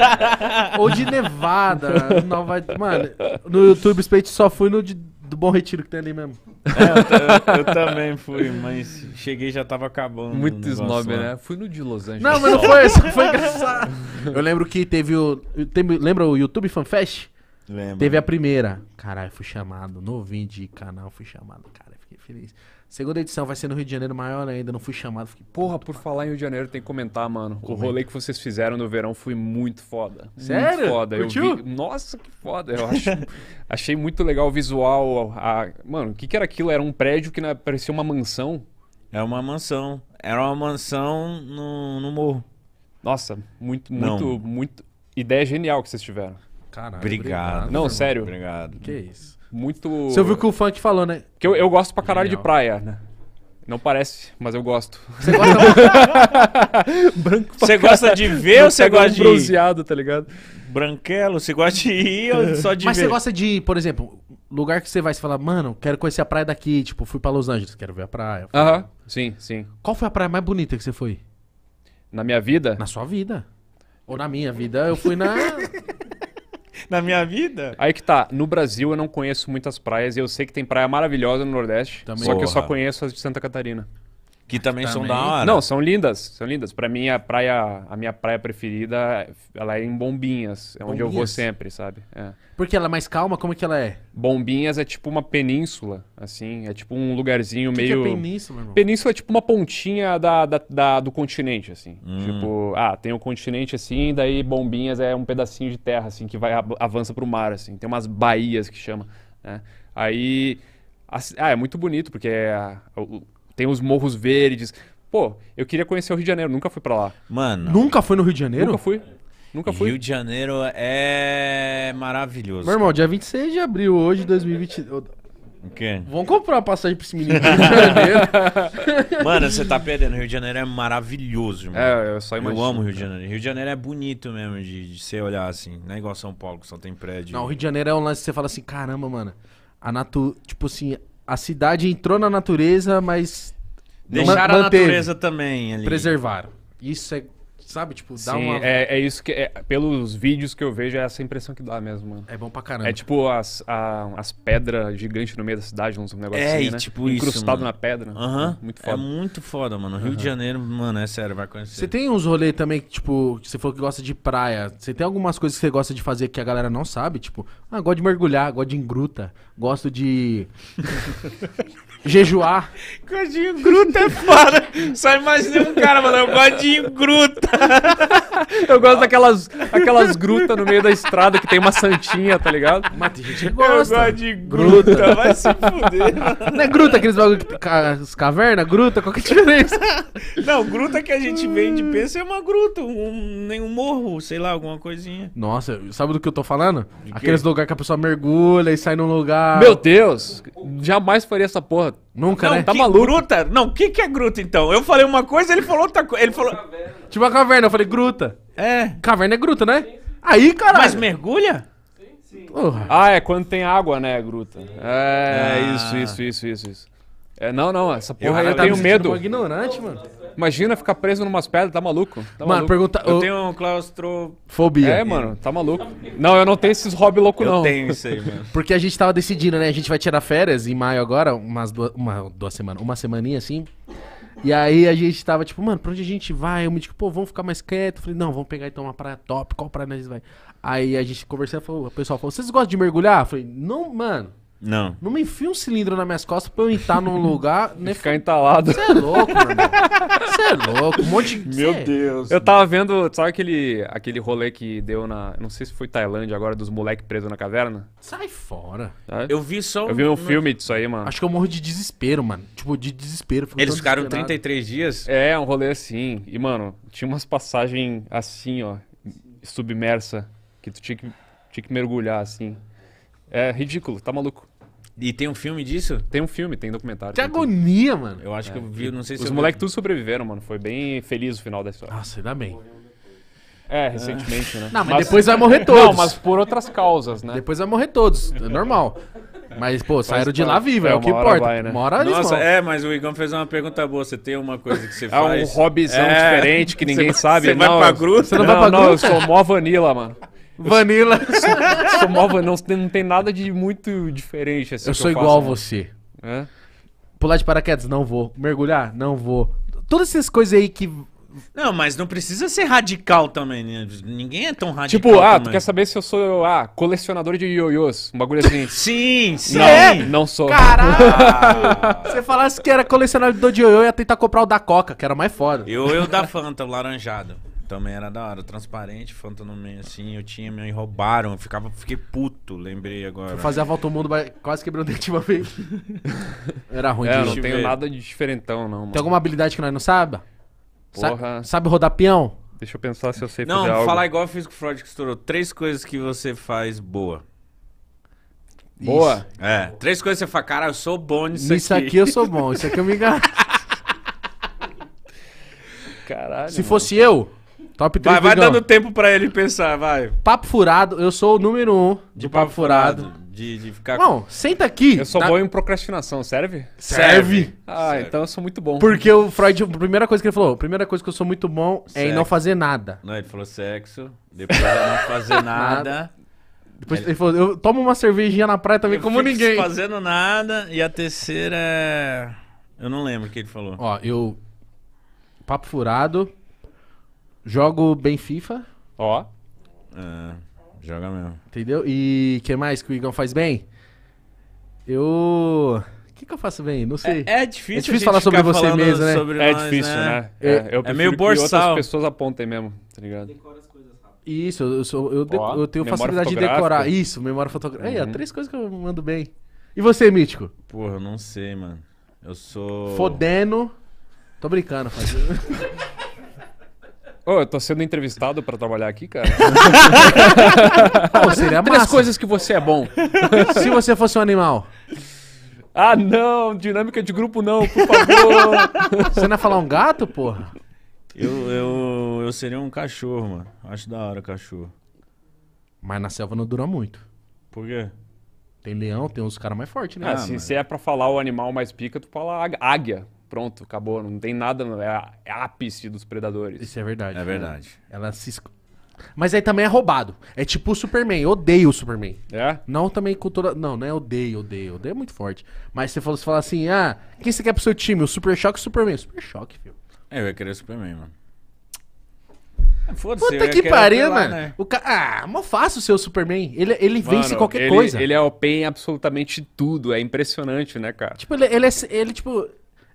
Ou de Nevada. Nova... Mano, no YouTube Space só fui no de... do Bom Retiro que tem ali mesmo. É, eu, eu, eu, também fui, mas cheguei já tava acabando. Muito snob, né? Fui no de Los Angeles. Não, mas não foi isso. Foi engraçado. Eu lembro que teve o... Lembra o YouTube Fanfest? Lembra. Teve a primeira. Caralho, fui chamado. Novinho de canal, fui chamado. Cara, fiquei feliz. Segunda edição vai ser no Rio de Janeiro, maior ainda. Não fui chamado. Fiquei, Porra, por falar em Rio de Janeiro, tem que comentar, mano. Comenta. O rolê que vocês fizeram no verão foi muito foda. Sério? Muito foda. Eu vi... Nossa, que foda. Eu acho... achei muito legal o visual. A... Mano, o que, que era aquilo? Era um prédio que parecia uma mansão. É uma mansão. Era uma mansão no, no morro. Nossa, muito, muito, Não. muito. Ideia genial que vocês tiveram. Caralho. Obrigado. obrigado. Não, sério. Obrigado. Que isso. Muito. Você ouviu o que o funk falou, né? Que eu, eu gosto pra caralho Genial. de praia, né? Não parece, mas eu gosto. Você gosta, Branco você gosta de ver ou você gosta de. bronzeado, tá ligado? Branquelo, você gosta de ir ou só de mas ver? Mas você gosta de, por exemplo, lugar que você vai e fala, mano, quero conhecer a praia daqui. Tipo, fui pra Los Angeles, quero ver a praia. Aham, uh -huh. sim, sim. Qual foi a praia mais bonita que você foi? Na minha vida? Na sua vida. Ou na minha vida, eu fui na. na minha vida. Aí que tá, no Brasil eu não conheço muitas praias e eu sei que tem praia maravilhosa no Nordeste, Também. só que eu só conheço as de Santa Catarina. Que também, também, são da hora. Não, são lindas, são lindas. Para mim a praia, a minha praia preferida, ela é em Bombinhas, é onde eu vou sempre, sabe? É. Porque ela é mais calma, como que ela é? Bombinhas é tipo uma península, assim, é tipo um lugarzinho que meio que é península, irmão? Península é tipo uma pontinha da, da, da do continente, assim. Hum. Tipo, ah, tem o um continente assim, daí Bombinhas é um pedacinho de terra assim que vai avança pro mar assim. Tem umas baías que chama, né? Aí ah, é muito bonito, porque é tem os morros verdes. Pô, eu queria conhecer o Rio de Janeiro, nunca fui para lá. Mano. Nunca foi no Rio de Janeiro? Nunca fui. Nunca fui. Rio de Janeiro é maravilhoso. Meu irmão, dia 26 de abril hoje, 2022. O quê? Vamos comprar uma passagem pra esse menino do Rio de Janeiro. Mano, você tá perdendo. Rio de Janeiro é maravilhoso, mano. É, eu só imagino. Eu amo Rio de Janeiro. Rio de Janeiro é bonito mesmo de, você olhar assim. Não é igual São Paulo, que só tem prédio. Não, o Rio de Janeiro é um lance que você fala assim, caramba, mano. A natu... Tipo assim, a cidade entrou na natureza, mas. Deixaram manteve. a natureza também ali. Preservaram. Isso é sabe? Tipo, dá Sim, uma. É, é isso que. É, pelos vídeos que eu vejo, é essa impressão que dá mesmo, mano. É bom pra caramba. É tipo as, a, as pedras gigantes no meio da cidade, uns um negócio é, assim, né? tipo Incrustado isso, na pedra. Aham. Muito é foda. É muito foda, mano. Rio de Janeiro, mano, é sério, vai conhecer. Você tem uns rolês também que, tipo, que você falou que gosta de praia. Você tem algumas coisas que você gosta de fazer que a galera não sabe? Tipo, ah, gosto de mergulhar, gosto de engruta, gosto de. jejuar. Godinho Gruta é foda. Só imaginei um cara, mano. Godinho Gruta. Eu gosto daquelas aquelas grutas no meio da estrada que tem uma santinha, tá ligado? Mas tem gente que gosta. Eu gosto de gruta. Vai se fuder. Não é gruta aqueles bagulho que... As cavernas? Gruta? Qual que é a diferença? Não, gruta que a gente vende pensa é uma gruta. nem um morro, sei lá, alguma coisinha. Nossa, sabe do que eu tô falando? Aqueles lugares que a pessoa mergulha e sai num lugar... Meu Deus! Jamais faria essa porra nunca, não, né? Tá maluco. Gruta? Não, o que, que é gruta então? Eu falei uma coisa, ele falou outra coisa. Ele falou. Caverna. Tipo uma caverna, eu falei gruta. É. Caverna é gruta, né? Sim, sim. Aí, caralho. Mas mergulha? Sim, Porra. Ah, é quando tem água, né, gruta? É, isso, ah. isso, isso, isso, isso. É, não, não, essa porra eu, eu tenho medo. Um ignorante, mano. Imagina ficar preso numas pedras, tá maluco? Tá mano, maluco. pergunta. Eu, tenho um claustrofobia. É, mano, tá maluco. Não, eu não tenho esses hobby louco, não. Eu tenho isso aí, mano. Porque a gente tava decidindo, né? A gente vai tirar férias em maio agora, umas duas. Uma, duas semanas, uma semaninha assim. E aí a gente tava tipo, mano, pra onde a gente vai? Eu me digo, pô, vamos ficar mais quieto. Eu falei, não, vamos pegar então uma praia top, qual praia nós vai? Aí a gente conversando, falou, o pessoal falou, vocês gostam de mergulhar? Eu falei, não, mano. Não. Não me enfia um cilindro nas minhas costas pra eu entrar num lugar. né? Ficar entalado. Você é louco, meu irmão. Você é louco. Um monte de. Meu cê... Deus. Eu tava vendo, sabe aquele, aquele rolê que deu na. Não sei se foi Tailândia agora, dos moleque preso na caverna? Sai fora. Sabe? Eu vi só. Eu vi um no... filme disso aí, mano. Acho que eu morro de desespero, mano. Tipo, de desespero. Eles ficaram 33 dias? É, um rolê assim. E, mano, tinha umas passagens assim, ó. Submersa. Que tu tinha que, tinha que mergulhar assim. É ridículo, tá maluco. E tem um filme disso? Tem um filme, tem documentário. Que tem agonia, tudo. mano. Eu acho é, que eu vi, é, não sei se Os moleques tudo sobreviveram, mano. Foi bem feliz o final da história. Nossa, ainda bem. É, recentemente, né? Não, mas, mas, depois vai morrer todos. Não, mas por outras causas, né? Depois vai morrer todos, é normal. Mas, pô, saíram de lá viva, é, é o que importa. Vai, né? Mora ali, Nossa, é, mas o Igão fez uma pergunta boa. Você tem uma coisa que você faz? É um hobbyzão é. diferente que ninguém você sabe. Você vai pra gruta? Você não, não vai pra gruta? Não, eu sou mó vanilla, mano. Vanilla. sou, sou mó vanilla, não, não tem nada de muito diferente. Assim, eu sou eu igual a você. É? Pular de paraquedas? Não vou. Mergulhar? Não vou. Todas essas coisas aí que não, mas não precisa ser radical também, né? Ninguém é tão radical. Tipo, ah, também. tu quer saber se eu sou, ah, colecionador de ioiôs? Um bagulho assim. sim, sim. Não, é? não sou. Caralho! você falasse que era colecionador de ioiô, ia tentar comprar o da Coca, que era mais foda. Ioiô da Fanta, o laranjado. Também era da hora, transparente, fantominha assim, eu tinha, me roubaram, eu ficava, fiquei puto, lembrei agora. Fui fazer a volta ao mundo, quase quebrou o dente uma vez. era ruim. É, de não tenho nada de diferentão, não. Mano. Tem alguma habilidade que nós não sabe? Porra. Sa sabe rodar peão? Deixa eu pensar se eu sei não, fazer algo. Não, falar igual eu fiz com o Freud que estourou. Três coisas que você faz boa. Boa? Isso. É. Três coisas que você fala, cara, eu sou bom nisso, nisso aqui. Isso aqui eu sou bom, isso aqui eu me engano. Caralho. Se mano. fosse eu, Top 3 vai, vai dando tempo pra ele pensar, vai. Papo furado, eu sou o número um de papo, papo furado. furado. De, de ficar. não senta aqui. Eu sou bom em procrastinação, serve? Serve. serve. Ah, serve. então eu sou muito bom. Porque o Freud, a primeira coisa que ele falou, a primeira coisa que eu sou muito bom sexo. é em não fazer nada. Não, ele falou sexo, depois não fazer nada. Depois ele... ele... falou, eu tomo uma cervejinha na praia também eu como ninguém. Não fazendo nada. E a terceira é. Eu não lembro o que ele falou. Ó, eu. Papo furado. Jogo bem FIFA. Ó. É, joga mesmo. Entendeu? E que mais que o Igão faz bem? Eu. O que, que eu faço bem? Não sei. É, é difícil, é difícil falar sobre você mesmo, né? é nós, difícil, né? né? É, é, eu é meio borsal. Que pessoas apontem mesmo, tá ligado? as coisas Isso, eu, sou, eu, de, eu tenho facilidade de decorar. Isso, memória fotográfica. É, uhum. É, três coisas que eu mando bem. E você, Mítico? Porra, eu não sei, mano. Eu sou. Fodendo. Tô brincando, fazendo. Oh, eu tô sendo entrevistado pra trabalhar aqui, cara. Pô, seria Três coisas que você é bom. Se você fosse um animal. Ah, não, dinâmica de grupo não, por favor. Você não ia falar um gato, porra? Eu, eu, eu seria um cachorro, mano. Acho da hora cachorro. Mas na selva não dura muito. Por quê? Tem leão, tem uns caras mais fortes, né? Ah, ah se, se é pra falar o animal mais pica, tu fala águia. Pronto, acabou. Não tem nada. É, é ápice dos predadores. Isso é verdade. É verdade. Ela se. Mas aí também é roubado. É tipo o Superman. Eu odeio o Superman. É? Não também cultura. Não, não é odeio, odeio. Odeio é muito forte. Mas você falou, fala assim: ah, quem você quer pro seu time? O Super Choque ou o Superman? Super Choque, filho. É, eu ia querer o Superman, mano. É, Foda-se. Puta que pariu, mano. né? O ca... Ah, mó fácil ser o Superman. Ele, ele vence qualquer ele- coisa. Ele é OP em absolutamente tudo. É impressionante, né, cara? Tipo, ele, ele é. Ele, tipo.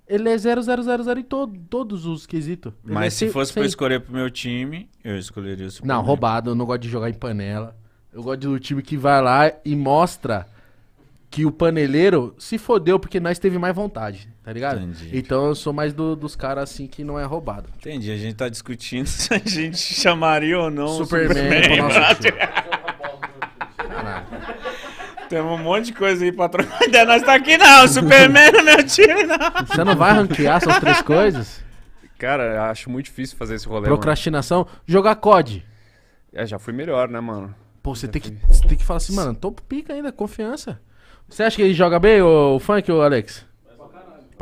Ele é zero zero zero zero em todos os quesitos. Mas é se sem- fosse pra escolher pro meu time, eu escolheria o Superman. Não, roubado. Eu não gosto de jogar em panela. Eu gosto do time que vai lá e mostra que o paneleiro se fodeu porque nós teve mais vontade, tá ligado? Entendi. Então eu sou mais do- dos caras assim que não é roubado. Entendi, a gente tá discutindo se a gente chamaria ou não o Superman, pro nosso time. Temos um monte de coisa aí pra trocar ideia. Nós tá aqui não, Superman no é meu time não. Você não vai ranquear essas três coisas? Cara, acho muito difícil fazer esse rolê. Procrastinação, mano. jogar COD. É, já fui melhor, né, mano? Pô, você tem que, você tem que falar assim, mano, tô pica ainda, confiança. Você acha que ele joga bem, o funk, ou o Alex?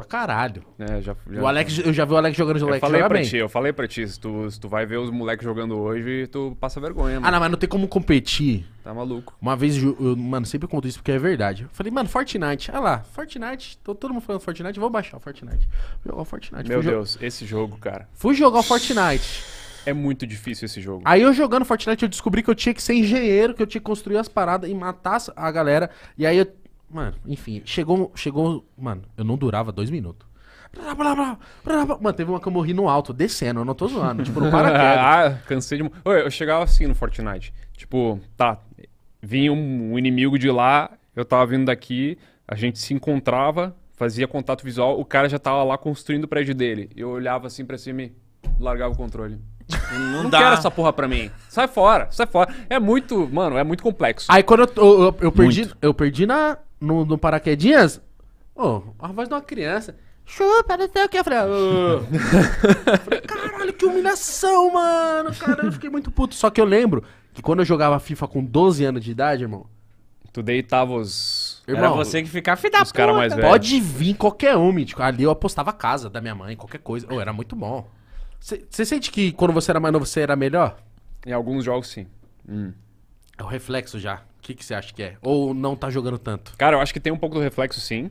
pra caralho. É, já, já, o Alex, eu já vi o Alex jogando de Alex. Eu falei pra bem. ti, eu falei pra ti, se tu, se tu vai ver os moleques jogando hoje, tu passa vergonha, ah, mano. Ah, não, mas não tem como competir. Tá maluco. Uma vez, eu, mano, sempre conto isso porque é verdade. Eu falei, mano, Fortnite. olha lá, Fortnite. Tô todo mundo falando Fortnite, vou baixar o Fortnite. Vou jogar Fortnite. Meu Deus, jo... esse jogo, cara. Fui jogar o Fortnite. É muito difícil esse jogo. Aí eu jogando Fortnite, eu descobri que eu tinha que ser engenheiro, que eu tinha que construir as paradas e matar a galera. E aí eu Mano, enfim, chegou, chegou. Mano, eu não durava dois minutos. Mano, teve uma que eu morri no alto, descendo, eu não tô zoando. Tipo, no paraquedas. ah, cansei de. Oi, eu chegava assim no Fortnite. Tipo, tá. Vinha um, um inimigo de lá, eu tava vindo daqui, a gente se encontrava, fazia contato visual, o cara já tava lá construindo o prédio dele. Eu olhava assim pra cima e largava o controle. Não, não dá. quero essa porra pra mim. Sai fora, sai fora. É muito, mano, é muito complexo. Aí quando eu, eu, eu perdi, muito. eu perdi na, no, no paraquedinhas, oh, a voz de uma criança. Chupa, não sei o que. Eu falei, caralho, que humilhação, mano. Caralho, eu fiquei muito puto. Só que eu lembro que quando eu jogava FIFA com 12 anos de idade, irmão. Tu deitava os. Irmão, Era você que ficava fida Os caras mais velhos. Pode vir qualquer um, Ali eu apostava a casa da minha mãe, qualquer coisa. Oh, era muito bom. Você sente que quando você era mais novo você era melhor? Em alguns jogos, sim. Hum. É o reflexo já. O que, que você acha que é? Ou não tá jogando tanto? Cara, eu acho que tem um pouco do reflexo, sim.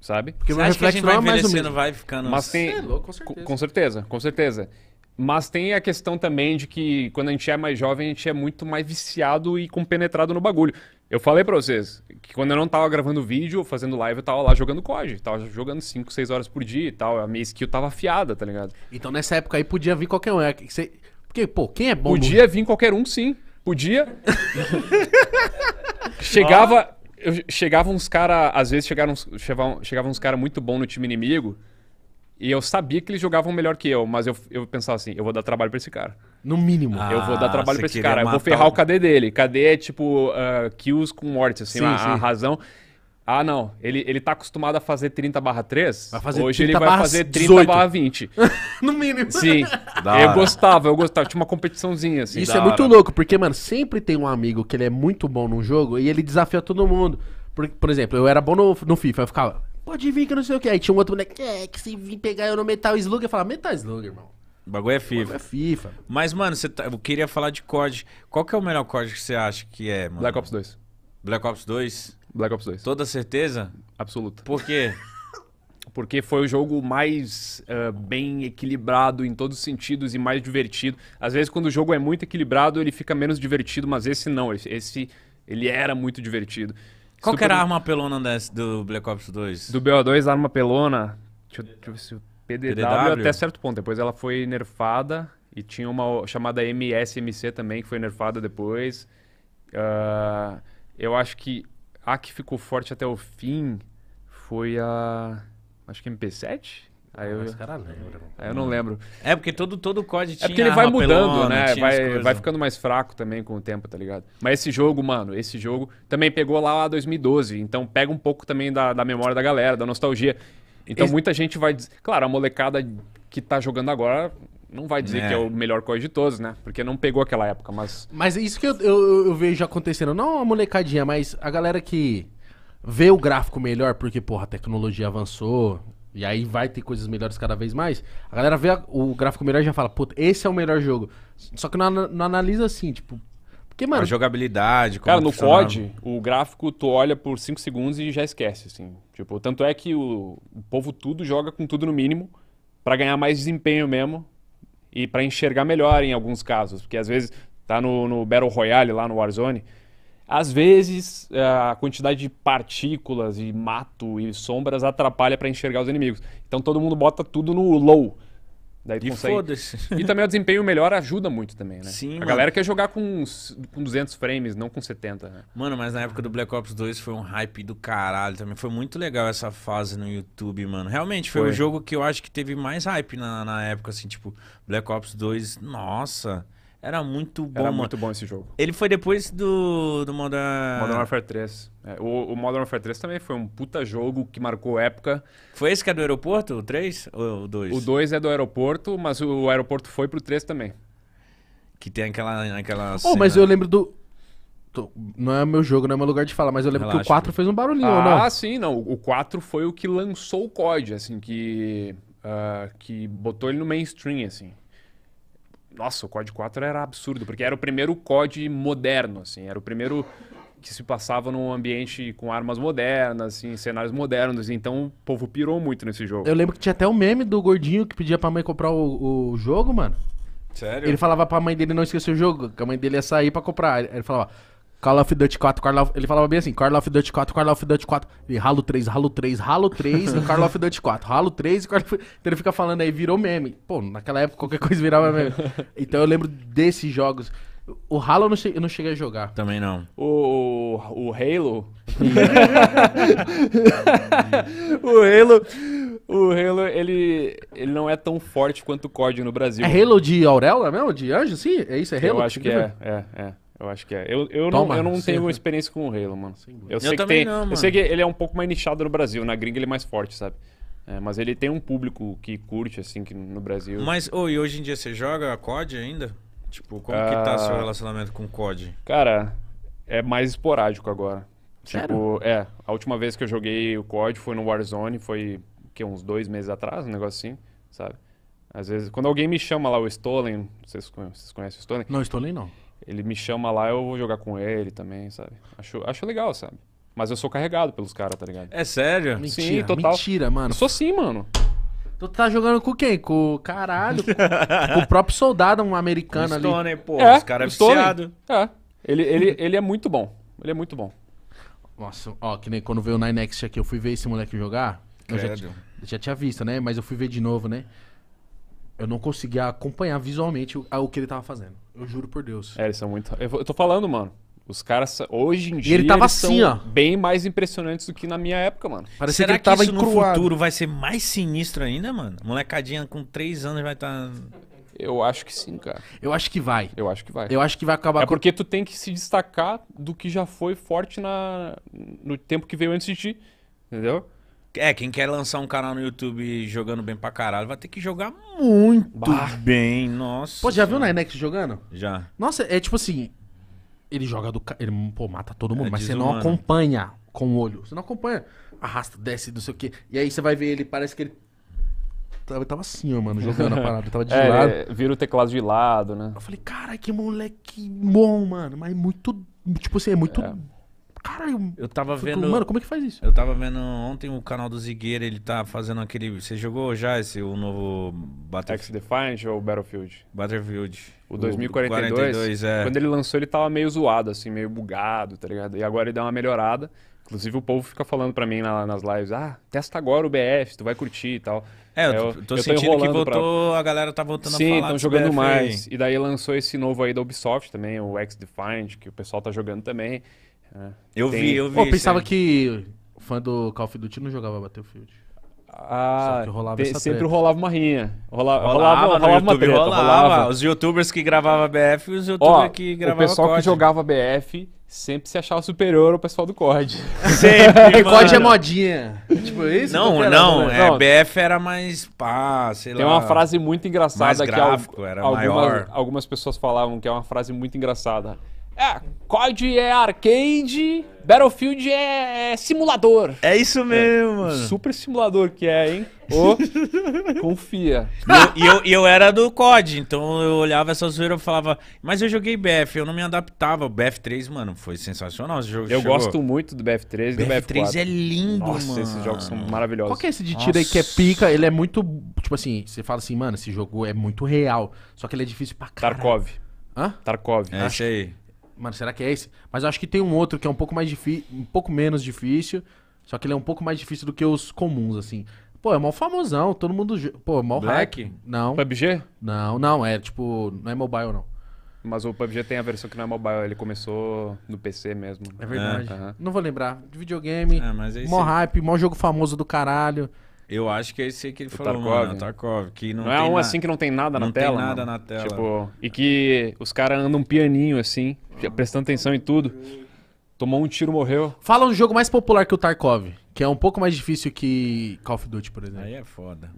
Sabe? Porque o que a reflexo não é vai é mais o mesmo. vai ficando... Mas tem. É louco, com certeza. Com certeza, com certeza. Mas tem a questão também de que quando a gente é mais jovem, a gente é muito mais viciado e compenetrado no bagulho. Eu falei pra vocês que quando eu não tava gravando vídeo, fazendo live, eu tava lá jogando COD. Tava jogando 5, 6 horas por dia e tal. A minha skill tava afiada, tá ligado? Então nessa época aí podia vir qualquer um. É Porque, pô, quem é bom no- Podia vir qualquer um, sim. Podia. chegava, eu, chegava uns cara, às vezes chegaram, chegavam, chegavam uns cara muito bom no time inimigo. E eu sabia que eles jogavam melhor que eu, mas eu, eu pensava assim, eu vou dar trabalho pra esse cara. No mínimo. Ah, eu vou dar ah, trabalho pra esse cara, eu vou ferrar o... o KD dele. KD é tipo uh, kills com mortes, assim, sim, a, sim. a razão. Ah, não. Ele, ele tá acostumado a fazer 30 barra 3. Vai fazer Hoje ele vai fazer 30 18. barra 20. no mínimo. Sim. Da eu hora. gostava, eu gostava. Tinha uma competiçãozinha, assim. Isso da é muito louco, porque, mano, sempre tem um amigo que ele é muito bom num jogo e ele desafia todo mundo. Por, por exemplo, eu era bom no, no FIFA, eu ficava, pode vir que não sei o que. Aí tinha um outro moleque, é, que se vir pegar eu no Metal Slug, eu falava, Metal Slug, irmão. O bagulho é FIFA. O bagulho é FIFA. Mas, mano, você tá... eu queria falar de COD. Qual que é o melhor COD que você acha que é, mano? Black Ops 2. Black Ops 2? Black Ops 2. Toda certeza? Absoluta. Por quê? porque foi o jogo mais uh, bem equilibrado em todos os sentidos e mais divertido. Às vezes, quando o jogo é muito equilibrado, ele fica menos divertido, mas esse não. Esse ele era muito divertido. Qual era a arma pelona desse, do Black Ops 2? Do BO2, a arma pelona. Deixa eu, deixa eu ver se o PDW, PDW até certo ponto. Depois ela foi nerfada e tinha uma chamada MSMC também, que foi nerfada depois. Uh, eu acho que a que ficou forte até o fim foi a. Acho que MP7? Aí ah, eu, Mas cara lembra. Aí eu não lembro. É porque todo, todo código tinha. É porque ele vai mudando, né? Vai, vai ficando mais fraco também com o tempo, tá ligado? Mas esse jogo, mano, esse jogo também pegou lá 2012. Então pega um pouco também da, da memória da galera, da nostalgia. Então esse... muita gente vai. Claro, a molecada que tá jogando agora não vai dizer é. que é né. o melhor coisa de todos, né? Porque não pegou aquela época, mas. Mas isso que eu, eu, eu, vejo acontecendo, não a molecadinha, mas a galera que vê o gráfico melhor, porque, porra, a tecnologia avançou. E aí vai ter coisas melhores cada vez mais. A galera vê a, o gráfico melhor e já fala, puta, esse é o melhor jogo. Só que não, não analisa assim, tipo, porque, mano, a jogabilidade, Cara, no COD, o gráfico tu olha por 5 segundos e já esquece, assim. Tipo, tanto é que o, o, povo tudo joga com tudo no mínimo para ganhar mais desempenho mesmo, e para enxergar melhor em alguns casos, porque às vezes tá no, no Battle Royale lá no Warzone, às vezes eh, a quantidade de partículas e mato e sombras atrapalha para enxergar os inimigos. Então todo mundo bota tudo no low. Daí tu e consegue. E também o desempenho melhor ajuda muito também, né? Sim. A mano. galera quer jogar com, com 200 frames, não com 70, né? Mano, mas na época do Black Ops 2 foi um hype do caralho também. Foi muito legal essa fase no YouTube, mano. Realmente foi, foi. o jogo que eu acho que teve mais hype na, na época, assim, tipo, Black Ops 2, nossa. Era muito bom, Era mano. muito bom esse jogo. Ele foi depois do, do Modern... Modern Warfare 3. É, o, o, Modern Warfare 3 também foi um puta jogo que marcou época. Foi esse que é do aeroporto, o 3 ou o 2? O 2 é do aeroporto, mas o aeroporto foi pro 3 também. Que tem aquela... aquela oh, mas eu lembro do... Não é meu jogo, não é meu lugar de falar, mas eu lembro Relaxa. que o 4 né? fez um barulhinho, ah, não? Ah, sim, não. O 4 foi o que lançou o COD, assim, que... Uh, que botou ele no mainstream, assim. Nossa, o COD 4 era absurdo, porque era o primeiro COD moderno, assim, era o primeiro que se passava num ambiente com armas modernas, assim, cenários modernos. Então o povo pirou muito nesse jogo. Eu lembro que tinha até o um meme do gordinho que pedia pra mãe comprar o, o, jogo, mano. Sério? Ele falava pra mãe dele não esquecer o jogo, que a mãe dele ia sair pra comprar. Ele falava, Call of Duty 4, Call of... ele falava bem assim, Call of Duty 4, Call of Duty 4, e Halo 3, Halo 3, Halo 3 e Call of Duty 4, Halo 3 e Call of... Então ele fica falando aí, virou meme. Pô, naquela época qualquer coisa virava meme. Então eu lembro desses jogos. O Halo eu não, cheguei, eu não cheguei a jogar. Também não. O, o Halo... o Halo... O Halo, ele, ele não é tão forte quanto o COD no Brasil. É Halo de Aurela é mesmo? De anjo, sim? É isso? É Halo? Eu acho que, que é, é, é, é. Eu acho que é. Eu, eu Toma, não, eu não tenho experiência com o Halo, mano. Eu, sei eu que tem, não, mano. Eu sei que ele é um pouco mais nichado no Brasil. Na gringa ele é mais forte, sabe? É, mas ele tem um público que curte, assim, que no Brasil... Mas, oh, e hoje em dia você joga COD ainda? Tipo, como ah, que tá ah. seu relacionamento com COD? Cara, é mais esporádico agora. Sério? Tipo, é. A última vez que eu joguei o COD foi no Warzone, foi que, uns dois meses atrás, um negócio assim, sabe? Às vezes, quando alguém me chama lá, o Stolen, vocês, vocês conhecem o Stolen? Não, Stolen não ele me chama lá, eu vou jogar com ele também, sabe? Acho, acho legal, sabe? Mas eu sou carregado pelos caras, tá ligado? É sério? Mentira, Sim, total. mentira, mano. Eu sou sim, mano. Tu tá jogando com quem? Com o caralho. com, com o próprio soldado, um americano ali. Stone, pô. É, os caras é viciado. É. Ele, ele, ele é muito bom. Ele é muito bom. Nossa, ó, que nem quando veio o Ninext aqui, eu fui ver esse moleque jogar. Eu já, já, tinha visto, né? Mas eu fui ver de novo, né? Eu não conseguia acompanhar visualmente o, o que ele tava fazendo. Eu juro por Deus. É, eles são muito. Eu, tô falando, mano. Os caras, hoje em dia, ele tava assim, ó. bem mais impressionantes do que na minha época, mano. Parece Será que, ele tava isso encruado. no futuro vai ser mais sinistro ainda, mano? Molecadinha com três anos vai estar... Tá... Eu acho que sim, cara. Eu acho que vai. Eu acho que vai. Eu acho que vai acabar... É com... porque tu tem que se destacar do que já foi forte na... no tempo que veio antes de ti, entendeu? É, quem quer lançar um canal no YouTube jogando bem pra caralho, vai ter que jogar muito bah. bem, nossa. Pô, já viu na Enex jogando? Já. Nossa, é tipo assim, ele joga do... Ele, pô, mata todo é mundo, é mas desumano. você não acompanha com o olho. Você não acompanha. Arrasta, desce, não sei o quê. E aí você vai ver ele, parece que ele... Tava, tá, tava assim, ó, mano, jogando a parada. Tava de é, lado. É, vira o teclado de lado, né? Eu falei, cara, que moleque bom, mano. Mas muito... Tipo assim, é muito... É Caralho, eu tava vendo. Mano, como é que faz isso? Eu tava vendo ontem o canal do Zigueira, ele tá fazendo aquele. Você jogou já esse o novo Battlefield? X-Defiant ou Battlefield? Battlefield. O 2042. 42, é. Quando ele lançou, ele tava meio zoado, assim, meio bugado, tá ligado? E agora ele dá uma melhorada. Inclusive o povo fica falando para mim na, nas lives, ah, testa agora o BF, tu vai curtir e tal. É, eu, é, eu tô eu sentindo que voltou, pra... a galera tá voltando Sim, a falar. Sim, estão jogando BF mais. E daí lançou esse novo aí da Ubisoft também, o X Defined, que o pessoal tá jogando também. Eu Tem... vi, eu vi. pensava que fã do Call of Duty não jogava Battlefield. Ah, rolava te, sempre rolava uma rinha. rolava, rolava, rolava, rolava uma treta. Rolava. rolava. Os youtubers que gravavam BF e os youtubers Ó, que gravavam O pessoal COD. que jogava BF sempre se achava superior ao pessoal do COD. Sempre, é, COD é modinha. Tipo, é isso? Não, não. Era, é, BF era mais pá, sei Tem lá. Tem uma frase muito engraçada mais gráfico, que al era algumas, maior. algumas pessoas falavam que é uma frase muito engraçada. É, COD é arcade, Battlefield é, é, simulador. É isso mesmo, é, mano. Super simulador que é, hein? Ô, confia. E eu, eu, eu, era do COD, então eu olhava essa zoeira e falava, mas eu joguei BF, eu não me adaptava. O BF3, mano, foi sensacional esse jogo. Eu chegou. gosto muito do BF3 e do BF4. BF3 é lindo, Nossa, mano. esses jogos são maravilhosos. Qual que é esse de tiro Nossa. aí que é pica? Ele é muito, tipo assim, você fala assim, mano, esse jogo é muito real, só que ele é difícil pra caralho. Tarkov. Hã? Tarkov. É, achei. Mano, será que é esse? Mas eu acho que tem um outro que é um pouco mais difícil, um pouco menos difícil, só que ele é um pouco mais difícil do que os comuns, assim. Pô, é mó famosão, todo mundo. Pô, é mó Black? Hack. Não. PUBG? Não, não, é tipo. Não é mobile, não. Mas o PUBG tem a versão que não é mobile, ele começou no PC mesmo. Né? É verdade. É. Uhum. Não vou lembrar. De videogame, é, mas esse... mó hype, mó jogo famoso do caralho. Eu acho que é esse que ele o falou, Tarkov, mano, Tarkov, que não, não é um na... assim que não tem nada não na tela. Não tem nada mano. na tela. Tipo, e que os caras andam um pianinho assim. É prestando atenção em tudo. Tomou um tiro, morreu. Fala um jogo mais popular que o Tarkov, que é um pouco mais difícil que Call of Duty, por exemplo. Aí é foda.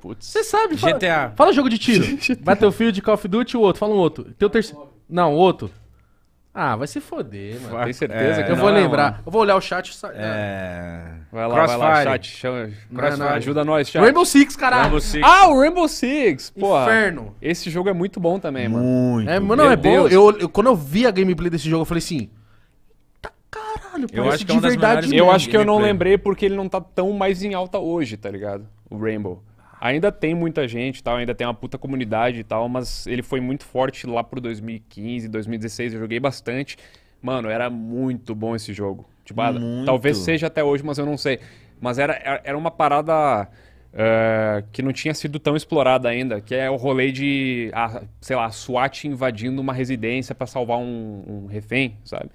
Putz. Você sabe, fala, GTA. Fala jogo de tiro. Battlefield, Call of Duty, o outro. Fala um outro. Teu terceiro. Não, outro. Ah, vai se foder, mano. Tem certeza é, que eu vou lembrar. Mano. Eu vou olhar o chat. É. é. Vai lá, Crossfire. vai lá, chat. Chama... Crossfire. Não, não. Ajuda nós, chat. Rainbow Six, caralho. Rainbow Six. Ah, o Rainbow Six. Porra. Inferno. Esse jogo é muito bom também, mano. Muito. É, mano, é bom. Eu, eu, quando eu vi a gameplay desse jogo, eu falei assim. Tá caralho, eu acho que é de é verdade. Eu acho que eu não lembrei porque ele não tá tão mais em alta hoje, tá ligado? O Rainbow. Ainda tem muita gente tal, ainda tem uma puta comunidade e tal, mas ele foi muito forte lá pro 2015, 2016, eu joguei bastante. Mano, era muito bom esse jogo. Tipo, ah, muito. talvez seja até hoje, mas eu não sei. Mas era, é, era uma parada uh, que não tinha sido tão explorada ainda, que é o rolê de, a, ah, sei lá, a SWAT invadindo uma residência para salvar um, um refém, sabe?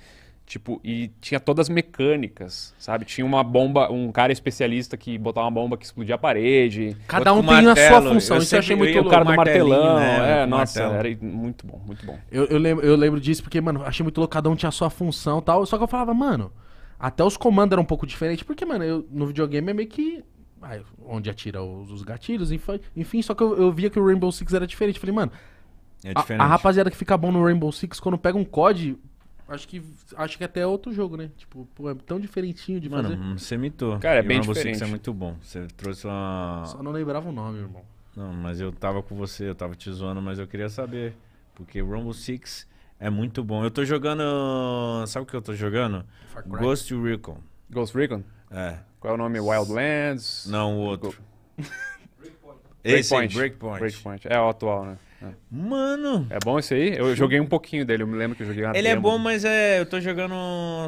Tipo, e tinha todas as mecânicas, sabe? Tinha uma bomba, um cara especialista que botava uma bomba que explodia a parede. Cada um tem a sua função, eu isso eu achei muito louco. O cara do martelão, né? é, nossa, martelo. era muito bom, muito bom. Eu, eu, lembro, eu lembro disso porque, mano, achei muito louco, cada um tinha a sua função e tal. Só que eu falava, mano, até os comandos eram um pouco diferentes, porque, mano, eu, no videogame é meio que ah, onde atira os, os gatilhos, enfim, enfim só que eu, eu, via que o Rainbow Six era diferente. Falei, mano, é a, a, rapaziada que fica bom no Rainbow Six, quando pega um COD, Acho que, acho que até é outro jogo, né? Tipo, pô, é tão diferentinho de Mano, fazer. você mitou. Cara, é bem você diferente. Você é muito bom. Você trouxe uma... Só não lembrava o nome, irmão. Não, mas eu tava com você, eu tava te zoando, mas eu queria saber. Porque Rumble Six é muito bom. Eu tô jogando... Sabe o que eu tô jogando? Ghost Recon. Ghost Recon? É. Qual é o nome? Wildlands? Não, o outro. Breakpoint. Esse Breakpoint. Breakpoint. Breakpoint. É o atual, né? Mano. É bom isso aí? Eu joguei um pouquinho dele, eu me lembro que eu joguei Ele é demo. é bom, mas é, eu tô jogando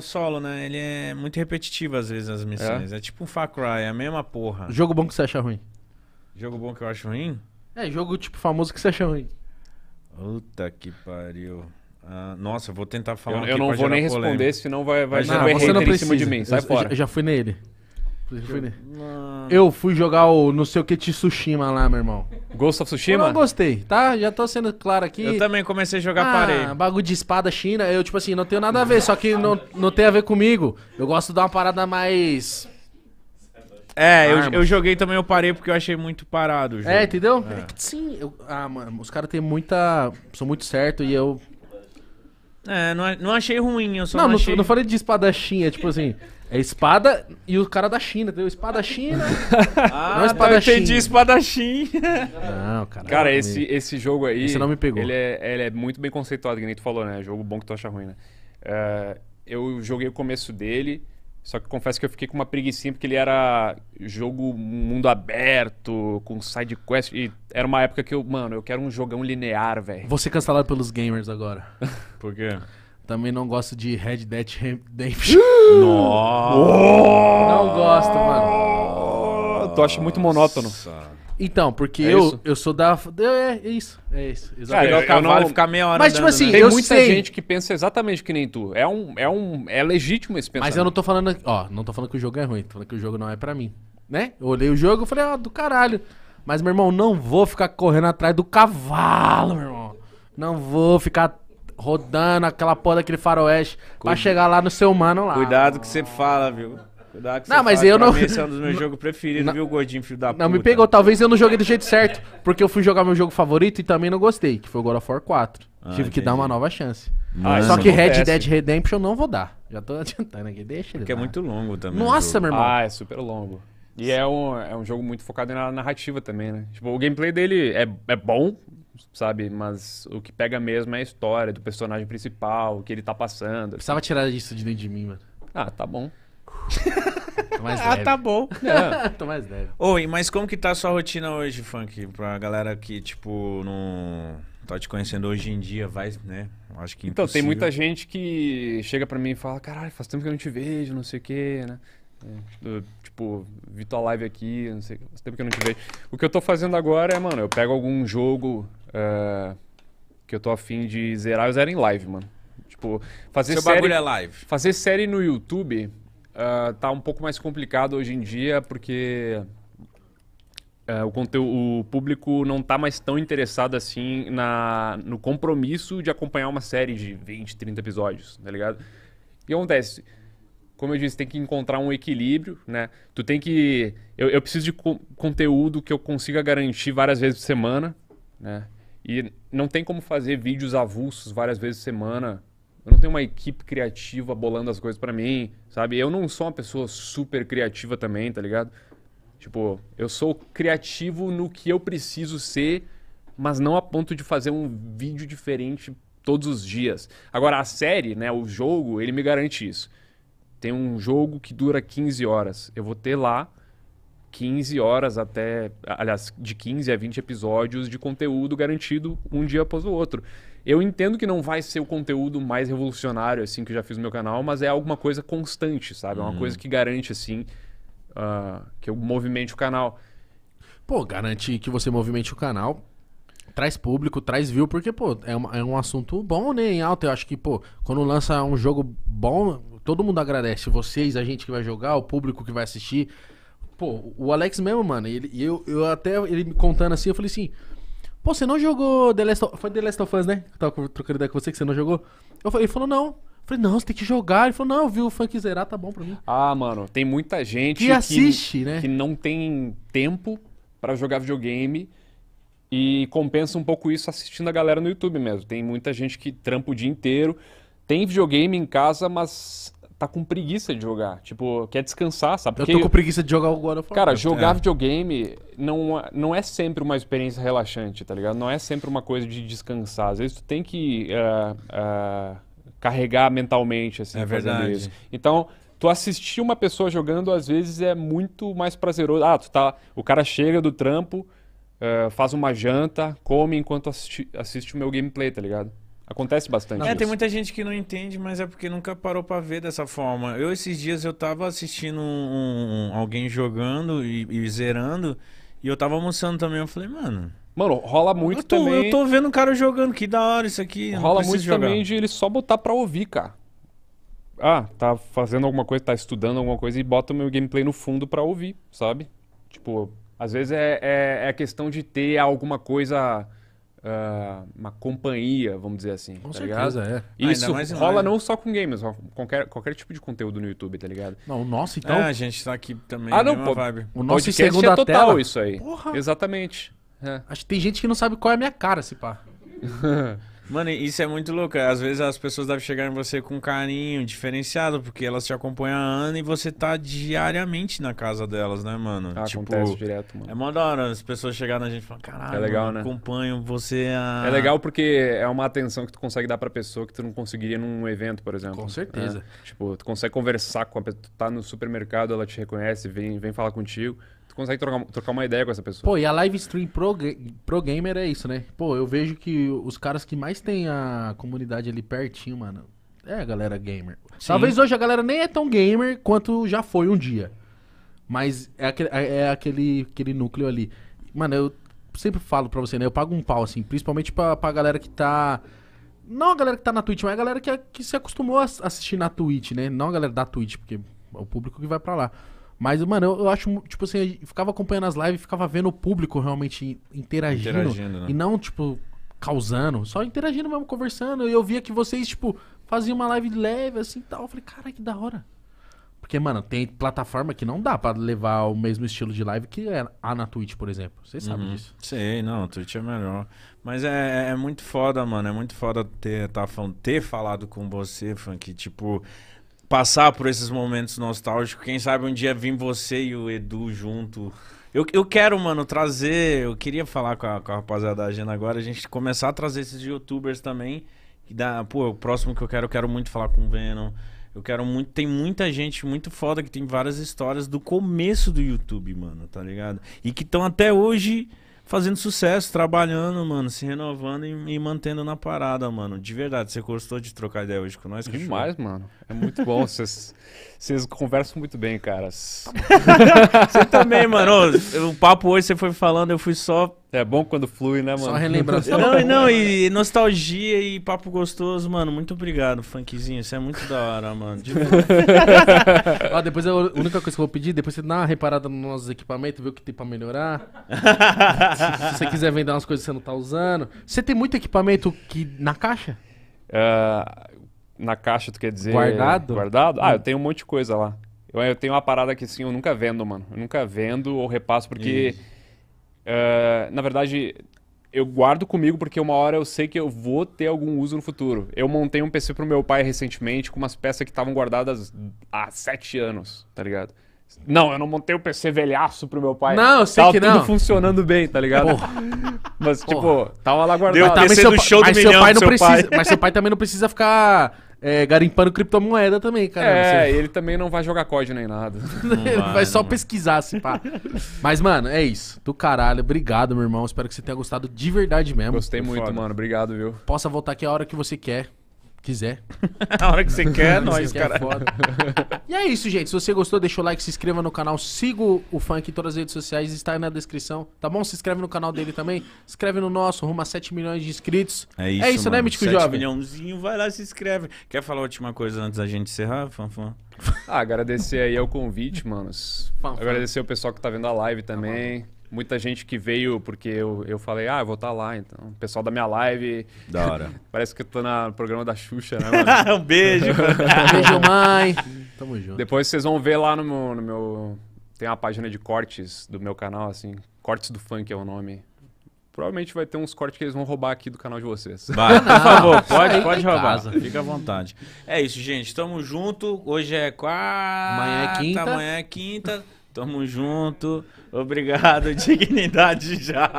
solo, né? Ele é muito repetitivo às vezes as missões. É, é tipo um Far Cry, é a mesma porra. Jogo bom que você acha ruim? Jogo bom que eu acho ruim? É, jogo tipo famoso que você acha ruim. Puta que pariu. Ah, nossa, eu vou tentar falar. Eu, eu não vou nem polêmica. responder, senão vai, vai não, você não precisa. em cima de mim. Sai eu, fora. eu já fui nele. Eu fui, jogar o não sei o que Tsushima lá, meu irmão. Ghost of Tsushima? Eu não gostei, tá? Já tô sendo claro aqui. Eu também comecei a jogar, ah, parei. Bagulho de espada China, eu, tipo assim, não tenho nada a ver, só que não, não tem a ver comigo. Eu gosto de dar uma parada mais. É, eu, eu, joguei também, eu parei porque eu achei muito parado. É, é, entendeu? É. É sim, eu, ah, mano, os caras têm muita. São muito certo e eu. É, não, não achei ruim, eu só não, não, achei... não falei de espadachinha, tipo assim. É espada e o cara da China, entendeu? Espada China. ah, não espada tá, eu entendi espada China. Não, cara. Cara, é esse, esse jogo aí. Esse não me pegou. Ele é, ele é muito bem conceituado, que nem tu falou, né? Jogo bom que tu acha ruim, né? Uh, eu joguei o começo dele, só que confesso que eu fiquei com uma preguiça porque ele era jogo mundo aberto, com side quest. E era uma época que eu, mano, eu quero um jogão linear, velho. Vou ser é cancelado pelos gamers agora. Por quê? Também não gosto de Red Dead Redemption. Nossa! Não gosto, mano. Tu acha muito monótono. Então, porque é eu, eu sou da. É, é isso. É isso. Exatamente. Cara, eu, eu não... ficar meia hora. Mas, tipo andando, tipo assim, né? tem eu muita sei. gente que pensa exatamente que nem tu. É, um, é, um, é legítimo esse pensamento. Mas eu não tô falando. Ó, não tô falando que o jogo é ruim. Tô falando que o jogo não é pra mim. Né? Eu olhei o jogo e falei, ó, ah, do caralho. Mas, meu irmão, não vou ficar correndo atrás do cavalo, meu irmão. Não vou ficar rodando aquela porra daquele faroeste Cuida. pra chegar lá no seu mano lá. Cuidado que você fala, viu? Cuidado que você não, mas fala, eu não. Esse é um dos meus jogos preferidos, não... viu, gordinho, filho da puta. Não, me pegou. Talvez eu não joguei do jeito certo, porque eu fui jogar meu jogo favorito e também não gostei, que foi o God of War 4. Ah, Tive que dar uma nova chance. Só que Red Dead Redemption eu não vou dar. Já tô adiantando aqui, deixa ele. Porque é dar. é muito longo também. Nossa, meu irmão. Ah, é super longo. E é um, é um jogo muito focado na narrativa também, né? Tipo, o gameplay dele é, é bom, sabe? Mas o que pega mesmo é a história do personagem principal, o que ele tá passando. Assim. Precisava tirar isso de dentro de mim, mano. Ah, tá bom. mais Ah, tá bom. É. Tô mais leve. Oi, mas como que tá a sua rotina hoje, Funk? Pra galera que, tipo, não tá te conhecendo hoje em dia, vai, né? Acho que Então, tem muita gente que chega pra mim e fala, caralho, faz tempo que eu não te vejo, não sei o quê, né? É, tipo, tipo, vi tua live aqui, não sei, faz tempo que eu não te vejo. O que eu tô fazendo agora é, mano, eu pego algum jogo uh, que eu tô afim de zerar, eu zero em live, mano. Tipo, fazer Seu série, bagulho é live. Fazer série no YouTube uh, tá um pouco mais complicado hoje em dia, porque uh, o, conteúdo, o público não tá mais tão interessado assim na, no compromisso de acompanhar uma série de 20, 30 episódios, tá ligado? O que acontece? como eu disse, tem que encontrar um equilíbrio, né? Tu tem que. Eu, eu preciso de co conteúdo que eu consiga garantir várias vezes por semana, né? E não tem como fazer vídeos avulsos várias vezes por semana. Eu não tenho uma equipe criativa bolando as coisas para mim, sabe? Eu não sou uma pessoa super criativa também, tá ligado? Tipo, eu sou criativo no que eu preciso ser, mas não a ponto de fazer um vídeo diferente todos os dias. Agora, a série, né, o jogo, ele me garante isso tem um jogo que dura 15 horas. Eu vou ter lá 15 horas até. Aliás, de 15 a 20 episódios de conteúdo garantido um dia após o outro. Eu entendo que não vai ser o conteúdo mais revolucionário, assim, que eu já fiz no meu canal, mas é alguma coisa constante, sabe? É uma uhum. coisa que garante, assim, uh, que eu movimente o canal. Pô, garante que você movimente o canal, traz público, traz view, porque, pô, é é um assunto bom, né? Em alta, eu acho que, pô, quando lança um jogo bom, todo mundo agradece. Vocês, a gente que vai jogar, o público que vai assistir. Pô, o Alex mesmo, mano, ele, eu, eu até ele me contando assim, eu falei assim. Pô, você não jogou The Last of Foi The Last of Us, né? Eu tava trocando ideia com você que você não jogou. Eu falei, ele falou, não. Eu falei, não, você tem que jogar. Ele falou, não, eu vi o funk zerar, tá bom pra mim. Ah, mano, tem muita gente que, que assiste, né? Que não tem tempo para jogar videogame e compensa um pouco isso assistindo a galera no YouTube mesmo. Tem muita gente que trampa o dia inteiro, tem videogame em casa, mas tá com preguiça de jogar. Tipo, quer descansar, sabe? Porque eu tô com preguiça de jogar agora Cara, jogar é. videogame não, não é sempre uma experiência relaxante, tá ligado? Não é sempre uma coisa de descansar. Às vezes tu tem que uh, uh, carregar mentalmente, assim, é verdade. Isso. Então, tu assistir uma pessoa jogando, às vezes, é muito mais prazeroso. Ah, tu tá... O cara chega do trampo, uh, faz uma janta, come enquanto assisti, assiste o meu gameplay, tá ligado? Acontece bastante. É, isso. tem muita gente que não entende, mas é porque nunca parou para ver dessa forma. Eu esses dias eu tava assistindo um, um, alguém jogando e, e, zerando e eu tava almoçando também, eu falei, mano, Mano, rola muito eu tô, também. Eu tô vendo o cara jogando, que da hora isso aqui. Rola muito jogar. também de ele só botar pra ouvir, cara. Ah, tá fazendo alguma coisa, tá estudando alguma coisa e bota o meu gameplay no fundo pra ouvir, sabe? Tipo, às vezes é, é, é questão de ter alguma coisa uh, uma companhia, vamos dizer assim. Com tá certeza, ligado? é. ah, isso rola não só com games, com qualquer, qualquer tipo de conteúdo no YouTube, tá ligado? Não, o nosso então. É, a gente tá aqui também. Ah, não, pô, vibe. O nosso segundo é total tela. isso aí. Porra. Exatamente. É. Acho que tem gente que não sabe qual é a minha cara, se pá. Mano, isso é muito louco. Às vezes as pessoas devem chegar em você com carinho diferenciado, porque elas te acompanham há anos e você tá diariamente na casa delas, né, mano? Ah, tipo, acontece direto, mano. É mó da hora as pessoas chegarem na gente e falam, caralho, é legal, mano, né? acompanho você a... É legal porque é uma atenção que tu consegue dar pra pessoa que tu não conseguiria num evento, por exemplo. Com é, certeza. Né? Tipo, tu consegue conversar com a pessoa, tu tá no supermercado, ela te reconhece, vem, vem falar contigo tu consegue trocar, trocar uma ideia com essa pessoa. Pô, e a live stream pro, pro gamer é isso, né? Pô, eu vejo que os caras que mais tem a comunidade ali pertinho, mano, é a galera gamer. Sim. Talvez hoje a galera nem é tão gamer quanto já foi um dia. Mas é aquele, é, é aquele, aquele núcleo ali. Mano, eu sempre falo pra você, né? Eu pago um pau, assim, principalmente pra, pra galera que tá. Não a galera que tá na Twitch, mas a galera que, é, que se acostumou a assistir na Twitch, né? Não a galera da Twitch, porque é o público que vai pra lá. Mas, mano, eu, eu acho, tipo assim, eu ficava acompanhando as lives, ficava vendo o público realmente interagindo. interagindo né? E não, tipo, causando, só interagindo mesmo, conversando. E eu via que vocês, tipo, faziam uma live leve, assim e tal. Eu falei, cara, que da hora. Porque, mano, tem plataforma que não dá para levar o mesmo estilo de live que há é na Twitch, por exemplo. Vocês sabem uhum. disso. Sei, não, a Twitch é melhor. Mas é, é, é muito foda, mano. É muito foda ter, tá falando, ter falado com você, Frank. Tipo, passar por esses momentos nostálgicos. Quem sabe um dia vir você e o Edu junto. Eu, eu quero, mano, trazer. Eu queria falar com a, com a rapaziada da agenda agora, a gente começar a trazer esses youtubers também. dá pô, o próximo que eu quero, eu quero muito falar com o Venom. Eu quero muito. Tem muita gente muito foda que tem várias histórias do começo do YouTube, mano, tá ligado? E que estão até hoje fazendo sucesso, trabalhando, mano, se renovando e, e, mantendo na parada, mano. De verdade, você gostou de trocar ideia hoje com nós? Demais, mano. É muito bom. Vocês conversam muito bem, caras. você também, mano. O papo hoje você foi falando, eu fui só é bom quando flui, né, mano? Só relembrança. não, é não, e né? nostalgia e papo gostoso, mano. Muito obrigado, funkzinho. Isso é muito da hora, mano. De Ó, depois a única coisa que eu vou pedir, depois você dá uma reparada nos nossos equipamentos, ver o que tem pra melhorar. se, se você quiser vender umas coisas que você não tá usando. Você tem muito equipamento que na caixa? Uh, na caixa, tu quer dizer. Guardado? Guardado? Ah, eu hum. tenho um monte de coisa lá. Eu, eu tenho uma parada que assim, eu nunca vendo, mano. Eu nunca vendo ou repasso, porque. Isso eh, na verdade, eu guardo comigo porque uma hora eu sei que eu vou ter algum uso no futuro. Eu montei um PC pro meu pai recentemente com umas peças que estavam guardadas há sete anos, tá ligado? Não, eu não montei o um PC velhaço pro meu pai. Não, eu sei tava que não. tudo funcionando bem, tá ligado? Porra. Mas, tipo, Porra. tava lá guardado. Deu, tá, mas seu, do show mas do seu pai não seu precisa, pai. Mas seu pai também não precisa ficar é, garimpando criptomoeda também, cara. É, você... ele também não vai jogar COD nem nada. ele vai, vai só vai. pesquisar, se pá. Mas, mano, é isso. Do caralho. Obrigado, meu irmão. Espero que você tenha gostado de verdade mesmo. Gostei muito, foda. mano. Obrigado, viu? Possa voltar aqui a hora que você quer. Quiser. a hora que você quer, é nós, cara. e é isso, gente. Se você gostou, deixa o like, se inscreva no canal, siga o Funk em todas as redes sociais, está aí na descrição, tá bom? Se inscreve no canal dele também, se inscreve no nosso, rumo a 7 milhões de inscritos. É isso, é isso né, Mítico 7 Jovem? milhãozinho, vai lá, se inscreve. Quer falar a última coisa antes da gente encerrar, Fanfan? Ah, agradecer aí o convite, manos. Agradecer o pessoal que tá vendo a live também. Tá muita gente que veio porque eu, eu falei, ah, eu vou estar tá lá, então. O pessoal da minha live. Da hora. Parece que eu tô no programa da Xuxa, né, mano? um beijo. beijo, mãe. Tamo junto. Depois vocês vão ver lá no meu, no meu. Tem uma página de cortes do meu canal, assim. Cortes do Funk é o nome. Provavelmente vai ter uns cortes que eles vão roubar aqui do canal de vocês. Vai, por favor, pode, pode roubar. Casa. Fica à vontade. É isso, gente. Tamo junto. Hoje é quarta. Amanhã é quinta. Amanhã é quinta. Tamo junto. Obrigado, dignidade já.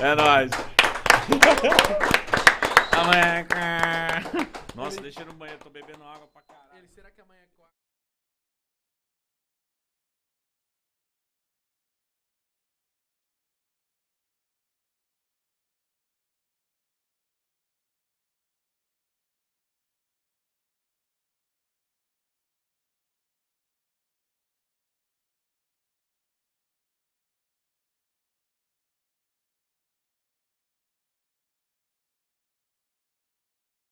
É nóis. Nossa, deixei no banheiro, tô bebendo água pra